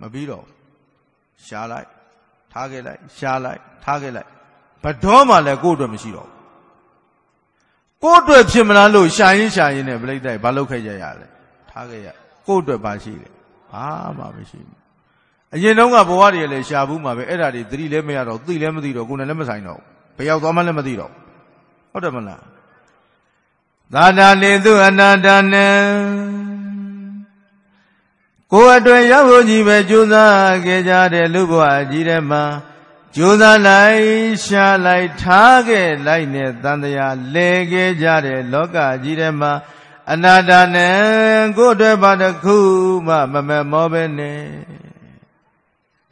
မပြီးတော့ရှာလိုက်ထားခဲ့လိုက်ရှာလိုက်ထားခဲ့လိုက်ဘတော်မှလည်းကိုယ့်အတွက်မရှိတော့ကိုယ့်အတွက်ဖြစ်မလားလို့ရှာရင်ရှာရင်နဲ့ပြိတ္တိုက်ဘာလုပ်ခဲ့ရရလဲထားခဲ့ရကိုယ့်အတွက်ဘာရှိလဲဘာမှမရှိဘူးအရင်တုန်းကဘဝတွေလည်းရှာဘူးမှာပဲအဲ့ဒါတွေသတိလည်းမရတော့သိလည်းမသိတော့ကိုယ်နဲ့လည်းမဆိုင်တော့ဘယ်ရောက်သွားမှလည်းမသိတော့ဟုတ်တယ်မလားသာတာနေသူအနာတာနေကိုယ်အတွက်ရောက်ဖို့ကြီးပဲကြိုးစားခဲ့ကြတဲ့လူဘဝကြီးတဲ့မှာကြိုးစားလိုက်ရှာလိုက်ထားခဲ့လိုက်နဲ့တန်တရားလဲခဲ့ကြတဲ့လောကကြီးထဲမှာအနာတာနဲ့ကိုယ်အတွက်ပါတစ်ခုမှ မမမောပဲနဲ့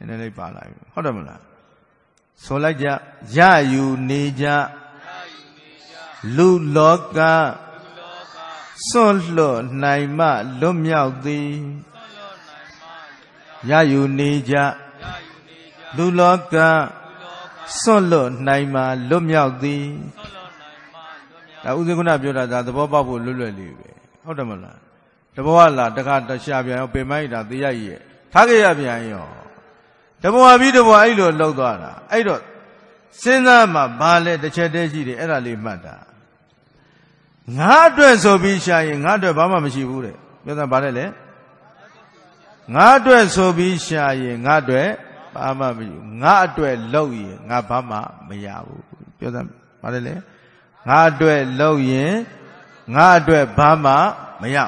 နည်းနည်းလေးပါလိုက်ဟုတ်တယ်မလားဆိုလိုက်ကြရယူနေကြလူလောကစွန့်လွတ်နိုင်မှလွတ်မြောက်သည်ရယူနေကြလူလောကစွန့်လွတ်နိုင်မှလွတ်မြောက်သည်ဒါဥစဉ်ခုနပြောတာဒါသဘောပေါက်ဖို့လွတ်လွယ်လေးပဲဟုတ်တယ်မလားတဘောလာတခါတရှာပြန်ရောပင်မိုက်တာတရရဲ့ထားခဲ့ရပြန်ရောတဘောပြီးတဘောအဲ့လိုလှုပ်သွားတာအဲ့တော့စဉ်းစားမှဘာလဲတစ်ချက်တည်းရှိတယ်အဲ့ဒါလေးမှတ်တာငါအတွက်ဆိုပြီးရှာရင်ငါအတွက်ဘာမှမရှိဘူးတဲ့ပြောတာဘာလဲလဲငါအတွက်ဆိုပြီးရှာရင်ငါအတွက်ဘာမှမယူငါအတွက်လောက်ရင်ငါဘာမှမရဘူးပြောစမ်းပါတယ်လေငါအတွက်လောက်ရင်ငါအတွက်ဘာမှမရ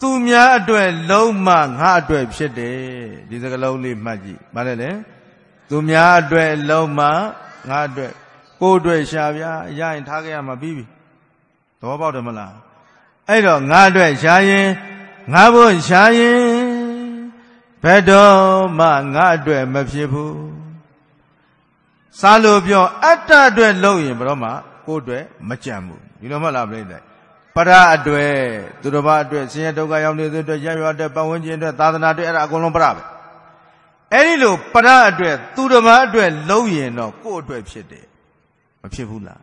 သူများအတွက်လုံးမှငါအတွက်ဖြစ်တယ်ဒီစကားလုံးလေးမှတ်ကြည့်ပါတယ်လေသူများအတွက်လုံးမှငါအတွက်ကိုယ်အတွက်ရှာဗျာရရင်ထားခဲ့ရမှာပြီးပြီသဘောပေါက်တယ်မလားအဲ့တော့ငါအတွက်ရှာရင်ငါဖို့ရှာရင်ဘယ်တော့မှငါအတွက်မဖြစ်ဘူးစားလို့ပြောအတ္တအတွက်လုပ်ရင်ဘယ်တော့မှကိုယ်အတွက်မကြံဘူးဒီလိုမှလားပြိတ္တပရအတွက်သူတစ်ပါးအတွက်ဆင်းရဲဒုက္ခရောက်နေတဲ့အတွက်ရရွာအတွက်ပတ်ဝန်းကျင်အတွက်သာသနာအတွက်အဲ့ဒါအကုန်လုံးပရပဲအဲ့ဒီလိုပရအတွက်သူတစ်ပါးအတွက်လုပ်ရင်တော့ကိုယ်အတွက်ဖြစ်တယ်မဖြစ်ဘူးလား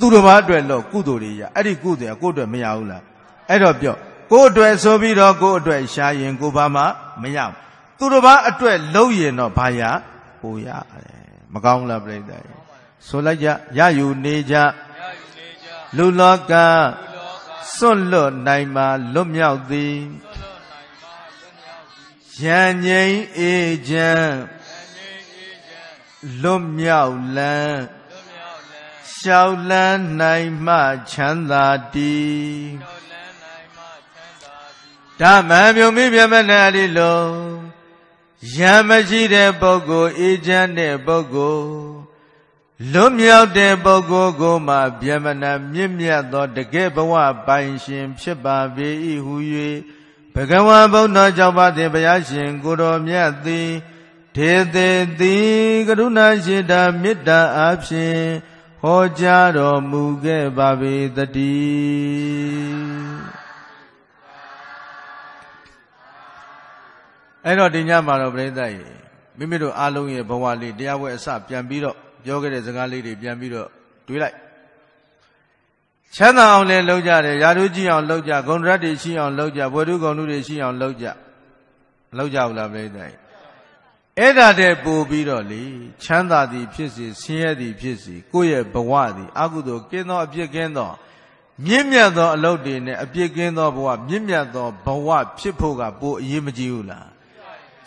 သူတစ်ပါးအတွက်လုပ်ကုသိုလ်တွေရအဲ့ဒီကုသိုလ်ကကိုယ်အတွက်မရဘူးလားအဲ့တော့ပြော့ကိုယ်အတွက်ဆိုပြီးတော့ကိုယ်အတွက်ရှားရင်ကိုဘာမှမရဘူးသူတစ်ပါးအတွက်လုံရင်တော့ဘာရဟိုရတယ်မကောင်းလားပြိတ္တရဆိုလိုက်ကြရယူနေကြလူလောကစွန့်လွတ်နိုင်မှာလွတ်မြောက်သည်ရန်ငိမ့်အေချမ်းလွတ်မြောက်လန်းရှောက်လန်းနိုင်မှချမ်းသာတည်ဓမ္မမြုံမိပြမနာတိလုံးယံမရှိတဲ့ပုဂ္ဂိုလ်အေးချမ်းတဲ့ပုဂ္ဂိုလ်လွတ်မြောက်တဲ့ပုဂ္ဂိုလ်ကိုမှပြမနာမြင့်မြတ်သောတကယ်ဘဝပိုင်ရှင် ဖြစ်ပါပေ၏ဟု၍ဘဂဝါဘုံတော်ကြောင့်ပါသည်ဘုရားရှင် ကိုတော်မြတ်သည်ထေသေတိကရုဏာရှိတာမေတ္တာအဖြစ်ဟောကြားတော်မူခဲ့ပါပေတည်းအဲ့တော့ဒီညမှာတော့ပြိဿရေမိမိတို့အားလုံးရဲ့ဘဝလေးတရားပွဲအစပြန်ပြီးတော့ပြောခဲ့တဲ့စကားလေးတွေပြန်ပြီးတော့တွေးလိုက်ချမ်းသာအောင်လည်းလုပ်ကြတယ်ယာတို့ကြည့်အောင်လုပ်ကြဂုဏ်ရတ်တွေရှိအောင်လုပ်ကြဘွယ်တုဂုဏ်တုတွေရှိအောင်လုပ်ကြလုပ်ကြဘူးလားပြိဿရေအဲ့ဒါတည်းပို့ပြီးတော့လေချမ်းသာသည် ဖြစ်စေဆင်းရဲသည်ဖြစ်စေကိုယ့်ရဲ့ဘဝသည်အကုသိုလ်ကင်းသောအပြစ်ကင်းသော မြင့်မြတ်သောအလုပ်တွေနဲ့အပြစ်ကင်းသောဘဝမြင့်မြတ်သောဘဝဖြစ်ဖို့ကပိုအရေးမကြီးဘူးလား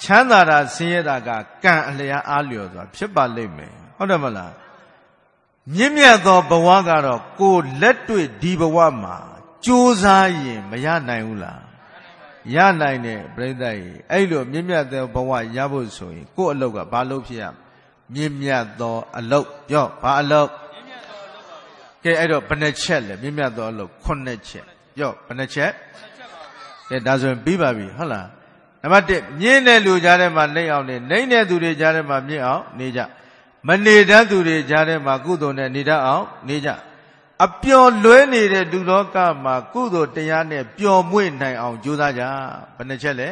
ချမ်းသာတာဆင်းရဲတာကကံအလျားအားလျော်စွာဖြစ်ပါလိမ့်မယ်ဟုတ်တယ်မလားမြင့်မြတ်သောဘဝကတော့ကိုလက်တွေ့ဒီဘဝမှာကြိုးစားရင်မရနိုင်ဘူးလားရနိုင်တယ်ပြိဿရေအဲ့လို မြင့်မြတ်သောဘဝရဖို့ဆိုရင်ကို့အလုတ်ကဘာလို့ဖြစ်ရမြင့်မြတ်သော အလုတ်ပြောဘာအလုတ်ကဲအဲ့တော့ဘယ်နှချက်လဲမြင့်မြတ်သောအလုတ်ခုနှစ်ချက်ပြောဘယ်နှချက်ကဲဒါဆိုရင်ပြီးပါပြီဟုတ်လားနံပါတ်1မြင့်တဲ့လူကြားထဲမှာနှိမ့်အောင်နေနှိမ့်တဲ့သူတွေကြားထဲမှာမြင့်အောင်နေကြမနေတတ်သူတွေကြားထဲမှာကုသိုလ်နဲ့နေတတ်အောင်နေကြအပျော်လွဲနေတဲ့လူလောကမှာကုသိုလ်တရားနဲ့ပျော်မွေ့နိုင်အောင်ကြိုးစားကြဘယ်နှချက်လဲ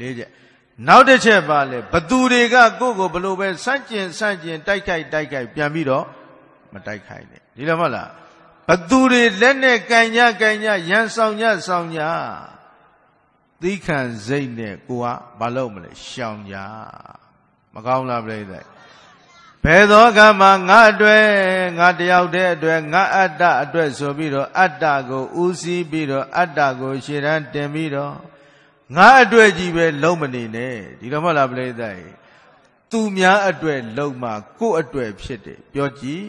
၄ချက်နောက်တစ်ချက်ပါလဲဘသူတွေကကိုယ့်ကိုဘလို့ပဲစန့်ကျင်စန့်ကျင်တိုက်ခိုက်တိုက်ခိုက်ပြန်ပြီးတော့မတိုက်ခိုက်နဲ့ဒီလိုမဟုတ်လားဘသူတွေလက်နဲ့ကန်ညကန်ညရန်ဆောင်ညဆောင်ညသီးခံစိတ်နဲ့ကိုကမလုပ်မလဲရှောင်ကြမကောင်းလားပြိလိုက်ဘယ်သောကမှငါအတွက်ငါတယောက်တည်းအတွက်ငါအတ္တအတွက်ဆိုပြီးတော့အတ္တကိုဥသိပြီးတော့အတ္တကိုရှေ့တန်းတင်ပြီးတော့ငါအတွက်ကြီးပဲလုံးမနေနဲ့ဒီလိုမဟုတ်လားပြိလိုက်သူများအတွက်လုံးမှကိုယ့်အတွက်ဖြစ်တယ်ပြောကြည့်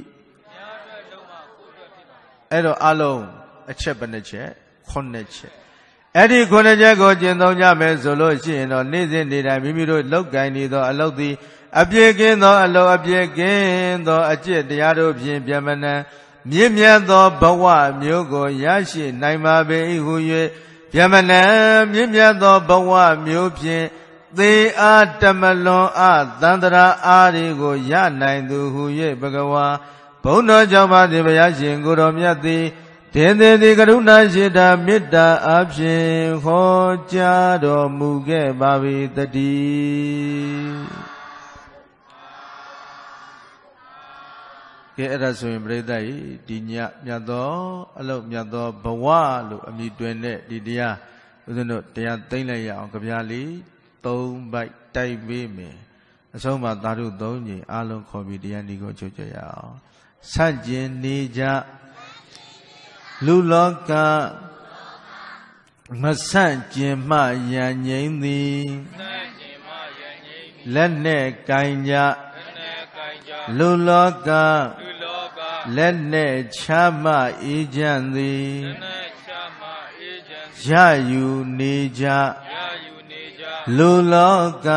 အဲ့တော့အလုံးအချက်ဘယ်နှချက်ခုနှစ်ချက်အဲ့ဒီခုနှစ်ချက်ကိုကျင့်သုံးကြမယ်ဆိုလို့ရှိရင်တော့နေ့စဉ်နေ့တိုင်းမိမိတို့လောက်ကင်နေသောအလုပ်သည် အပြည့်ကင်းသောအလိုအပြည့်ကင်းသောအကျင့်တရားတို့ဖြင့်ပြမဏံမြင့်မြတ်သောဘဝမျိုးကိုရရှိနိုင်ပါပေ၏ဟု၍ပြမဏံမြင့်မြတ်သောဘဝမျိုးဖြင့်သေအားတမလွန်အသန္တရာအားတွေကိုရနိုင်သူဟု၍ဘဂဝါဘုန်းတော်ကြောင့်ပါစေဘုရားရှင် ကိုတော်မြတ်သည်တေတေတိကရုဏာရှိတာမေတ္တာအပြင်ဟောကြားတော်မူခဲ့ပါ၏တတိကဲအဲ့ဒါဆိုရင်ပြိဿကြီးဒီညမြတ်သောအလုတ်မြတ်သောဘဝလို့အမည်တွင်တဲ့ဒီတရားဦးဇင်းတို့တရားသိမ့်လိုက်ရအောင်ကြပြားလေး၃ဘိုက်တိုက်ပေးမယ်အဆုံးမှာသာဓု၃ညီအလုံးခေါ်ပြီးတရားဒီကိုချုပ်ကြရအောင်ဆန့်ကျင်နေကြလူလောကမဆန့်ကျင်မှယံငိမ့်သည်လက်နဲ့ကင်ကြလူလောကလက်နဲ့ချမှအေးချမ်းသည်ရယူနေကြလူလောက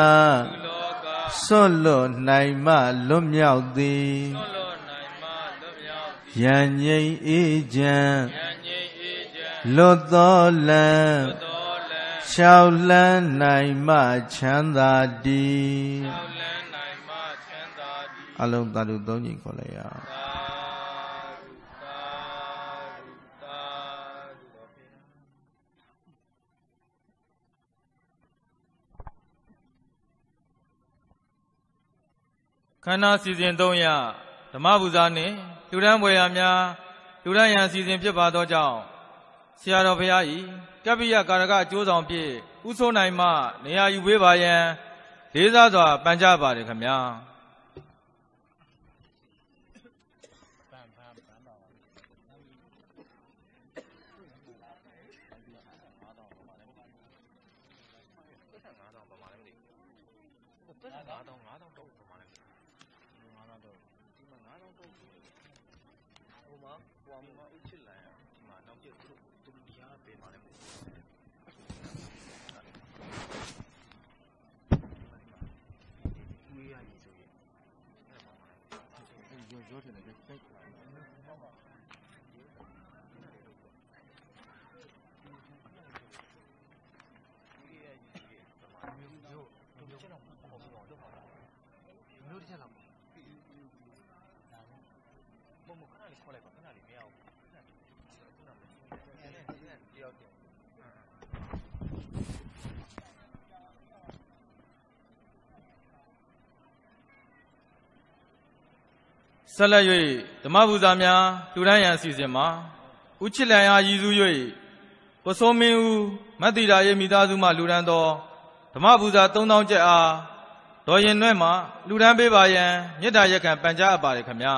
စွန့်လွတ်နိုင်မှလွတ်မြောက်သည်ယံငိမ့်အေးချမ်းလွတ်တော်လံလျှောက်လန်းနိုင်မှချမ်းသာတည်အလုံးသာဓုသုံးကြီးခေါ်လိုက်ရအောင်ခန္ဓာစီစဉ်300ဓမ္မပူဇာနှင့်လူဒန်းဘွယ်ရာများလူဒန်းရန်စီစဉ်ဖြစ်ပါသောကြောင့်ဆရာတော်ဘုရားဤကပ္ပိယကာရကအကျိုးဆောင်ဖြင့်ဥဆိုးနိုင်မှနေရာယူပေးပါရန်လေးစားစွာပန်ကြပါれခမညာမှာဦးချစ်လှိုင်ကနောက်တရက်တူရကီကဘယ်မှာလဲမသိဘူး။အဲဒါဘာမှန်းမသိဘူး။ဆက်လက်၍ဓမ္မပူဇာများလူတန်းရန်အစီအစဉ်မှာဥချစ်လန်အားရည်စူး၍ပစုံမင်းဦးမတ်တိရာရဲ့မိသားစုမှလူတန်းသောဓမ္မပူဇာ3000ကျက်အားဒေါ်ရင်နှဲ့မှလူတန်းပေးပါရန်မြတ်တာရက်ခံပန်ကြားအပ်ပါれခမညာ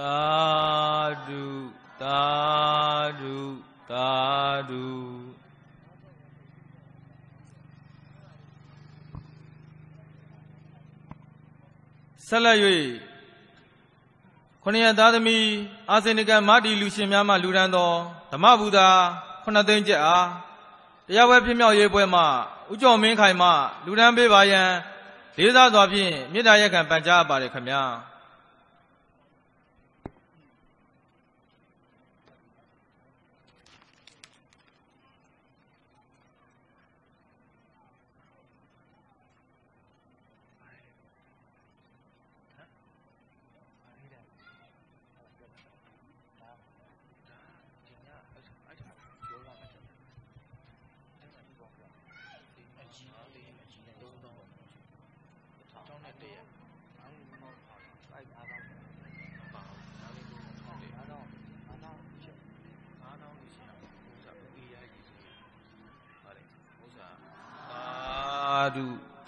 သာဓုသာဓုသာဓုဆက်လက်၍ခொနရသားသမီးအာစေနကမာတီလူရှင်များမှ လူရန်သောဓမ္မဘုဒ္ဓခုနှစ်သိန်းကျက်အားတရားပွဲပြမြောက်ရေးပွဲမှဥကြုံမင်းခိုင်မှ လူရန်ပေးပါရန်လေးစားစွာဖြင့်မေတ္တာရက်ခံပန်ကြားပါれခမညာ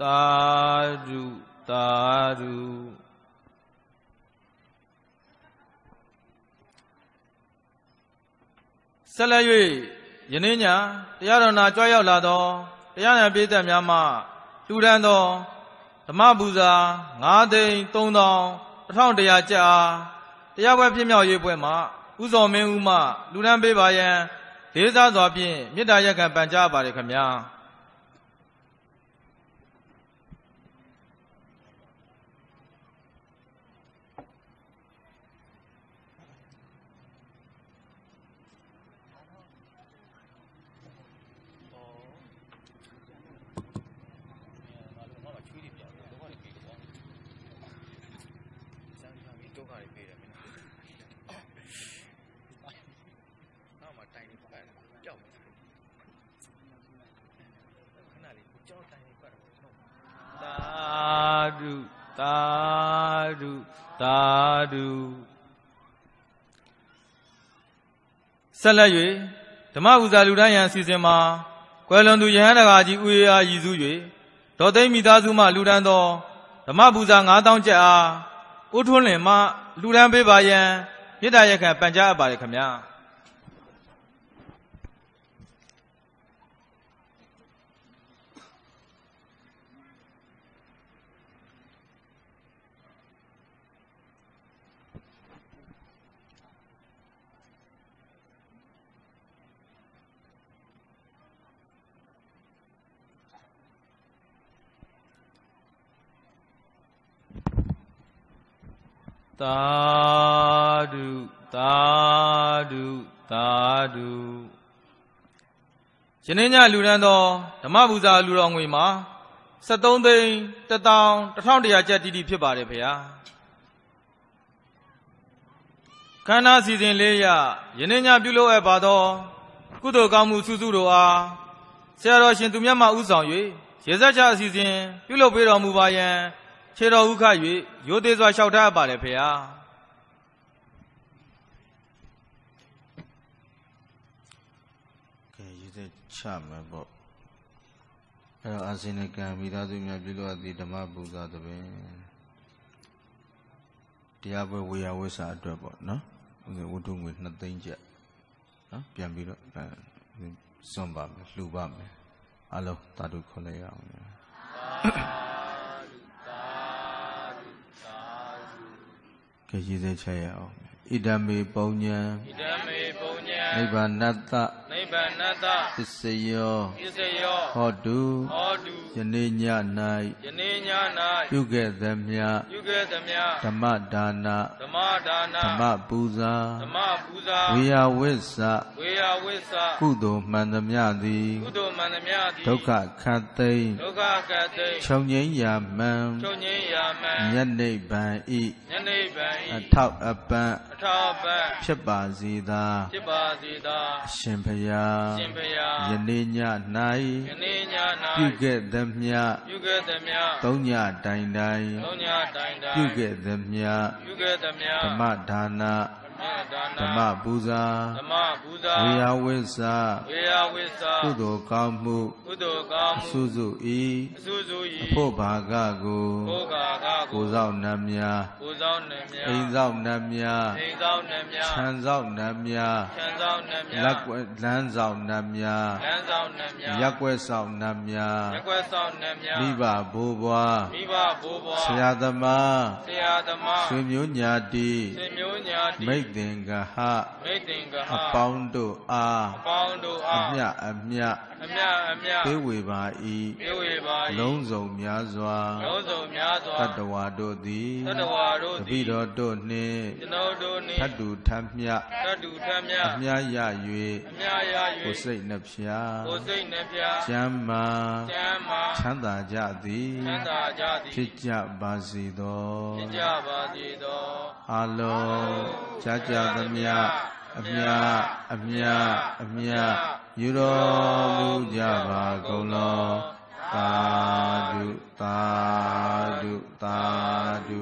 သာဓုသာဓုဆက်လက်၍ယနေ့ညတရားတော်နာကြွရောက်လာသောတရားနာပိသက်များမှလူဒန်းသောဓမ္မပူဇာ9သိန်း3000 1100ကျပ်တရားပွဲပြည့်မြောက်ရေးပွဲမှာဥဇော်မင်းဦးမှလူဒန်းပေးပါရန်ဒေသစွာဖြင့်မေတ္တာရက်ခံပန်ကြားပါရခင်ဗျာတွေပေးတယ်မင်းနောက်မှတိုင်နေပါတယ်ကြောက်တယ်ခဏလေးကြောက်တိုင်နေပါတယ်သာဓုသာဓုသာဓုဆက်လက်၍ဓမ္မဥဇာလူတိုင်းရန်အစီအစဉ်မှာကွယ်လွန်သူယဟန်တကာကြီးဥရေအားရည်စူး၍ဒေါ်သိမိသားစုမှလူတန်းသောဓမ္မပူဇာ9000ကျပ်အားဦးထွန်းလင်မှလူလန်းပေးပါရန်မြစ်တာရက်ခံပန်ကြားအပ်ပါတယ်ခမညာသာဓုသာဓုသာဓုယနေ့ညလူရန်တော်ဓမ္မပူဇာလူတော်ငွေမှာ73သိန်း1100ကျပ်တိတိဖြစ်ပါတယ်ဖေဟာခန္ဓာစီစဉ်လေးရယနေ့ညပြုလုပ်အပ်ပါသောကုသိုလ်ကောင်းမှုစုစုတို့အားဆရာတော်ရှင်သူမြတ်မှဥဆောင်၍ရေဇက်ချအစီစဉ်ပြုလုပ်ပေးတော်မူပါယံခြေတော်ဥခ၍ရိုသေစွာလျှောက်ထားပါလေဖေဟာကဲရည်စက်ချမယ်ပေါ့အဲ့တော့အာစိနကံမိသားစုများပြုလုပ်အပ်သည့်ဓမ္မပူဇာသဘင်တရားပွဲဝေယဝိစာအတွက်ပေါ့နော်ဥစဉ်ဝတ္ထုငွေ2သိန်းကျပ်နော်ပြန်ပြီးတော့စွန့်ပါမယ်လှူပါမယ်အလုံးသာဓုခွင့်ရအောင်ခရီးစေချက်ရအောင်ဣဒမေပုံညာဣဒမေပုံနိဗ္ဗာနတ္တနိဗ္ဗာနတ္တပစ္စယောပစ္စယောဟောတုဟောတုယနေ့ည၌ယနေ့ည၌ပြုခဲ့သမျှပြုခဲ့သမျှဓမ္မဒါနဓမ္မဒါနဓမ္မပူဇာဓမ္မပူဇာဝေယဝိစ္ဆဝေယဝိစ္ဆကုသိုလ်မှန်သမျှသည်ကုသိုလ်မှန်သမျှသည်ဒုက္ခခတ်သိမ်းဒုက္ခခတ်သိမ်းချုပ်ငြိမ်းရာမှန်ချုပ်ငြိမ်းရာမှန်ညနေပံဤညနေပံဤအထောက်အပံ့အထောက်အပံ့ဖြစ်ပါစေသာဖြစ်ပါစစေတာရှင်ဖျားရှင်ဖျားယနေ့ည၌ယနေ့ည၌ပြုခဲ့သမျှပြုခဲ့သမျှသုံးညတိုင်တိုင်သုံးညတိုင်တိုင်ပြုခဲ့သမျှပြုခဲ့သမျှဓမ္မဒါနာဓဓမ္မပူဇာဓမ္မပူဇာဝေယဝိဇာဝေယဝိဇာကုသိုလ်ကောင်းမှုကုသိုလ်ကောင်းမှုအစုစုဤအစုစုဤအဖို့ဘာကကိုဖို့ဘာကကိုဇောက်နတ်မြာကိုဇောက်နတ်မြာအိမ်ဇောက်နတ်မြာအိမ်ဇောက်နတ်မြာခြံဇောက်နတ်မြာခြံဇောက်နတ်မြာလက်ွက်လမ်းဇောက်နတ်မြာလမ်းဇောက်နတ်မြာရက်ွက်ဇောက်နတ်မြာရက်ွက်ဇောက်နတ်မြာမိဘဘိုးဘွားမိဘဘိုးဘွားဆရာသမားဆရာသမားဆွေမျိုးညာတိဆွေမျိုးညာတိမိတ်သင်္ဂဟမိတ်သင်္ဂဟအပေါင်းတို့အားအပေါင်းတို့အားအမြအမြအမြအမြပြေဝေပါ၏ပြေဝေပါ၏လုံးစုံများစွာလုံးစုံများစွာတတဝါတို့သည်တတဝါတို့သည်တပိတော်တို့နှင့်ကျွန်တော်တို့နှင့်ထတ်တူထမ်းမြထတ်တူထမ်းမြအမြရ၍အမြရ၍ကိုစိတ်နှဖျားကိုစိတ်နှဖျားကျမ်းမာကျမ်းမာချမ်းသာကြသည်ချမ်းသာကြသည်ဖြစ်ကြပါစေသောဖြစ်ကြပါစေသောအလုံးကြကြသမျှအမြအမြအမြယူတော်မူကြပါကုန်လောသာဓုသာဓုသာဓု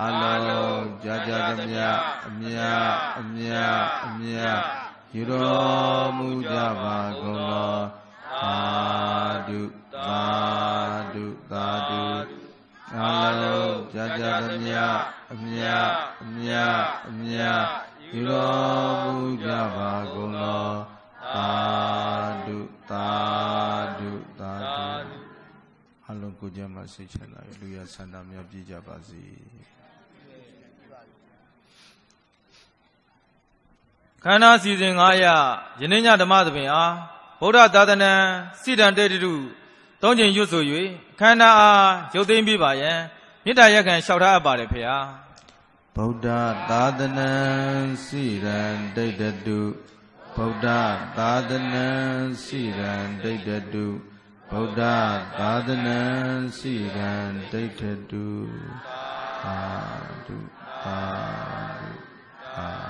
အလုံးကြကြသမျှအမြအမြအမြယူတော်မူကြပါကုန်လောသာဓုသာဓုသာဓုအလုံးကြကြသမျှအမြတ်အမြတ်အမြတ်ယူတော်မူကြပါကုန်သောသာဓုသာဓုသာဓုအလုံးကိုကြမှာစိတ်ချလာလူရဆန္ဒများပြည့်ကြပါစေခန္ဓာစီစဉ်900ယနေ့ညဓမ္မသဘင်အားဗုဒ္ဓသာသနာစိတ္တံတေတုသုံးချိန်ရွတ်ဆို၍ခန္ဓာအားရုပ်သိမ်းပြီးပါယံမေတ္တာရက်ခံလျှောက်ထားအပ်ပါတယ်ဖေဟာဗုဒ္ဓသာသနံစိရန်ဒိဋ္ဌတုဗုဒ္ဓသာသနံစိရန်ဒိဋ္ဌတုဗုဒ္ဓသာသနံစိရန်ဒိဋ္ဌတုသာဓုသာဓုသာ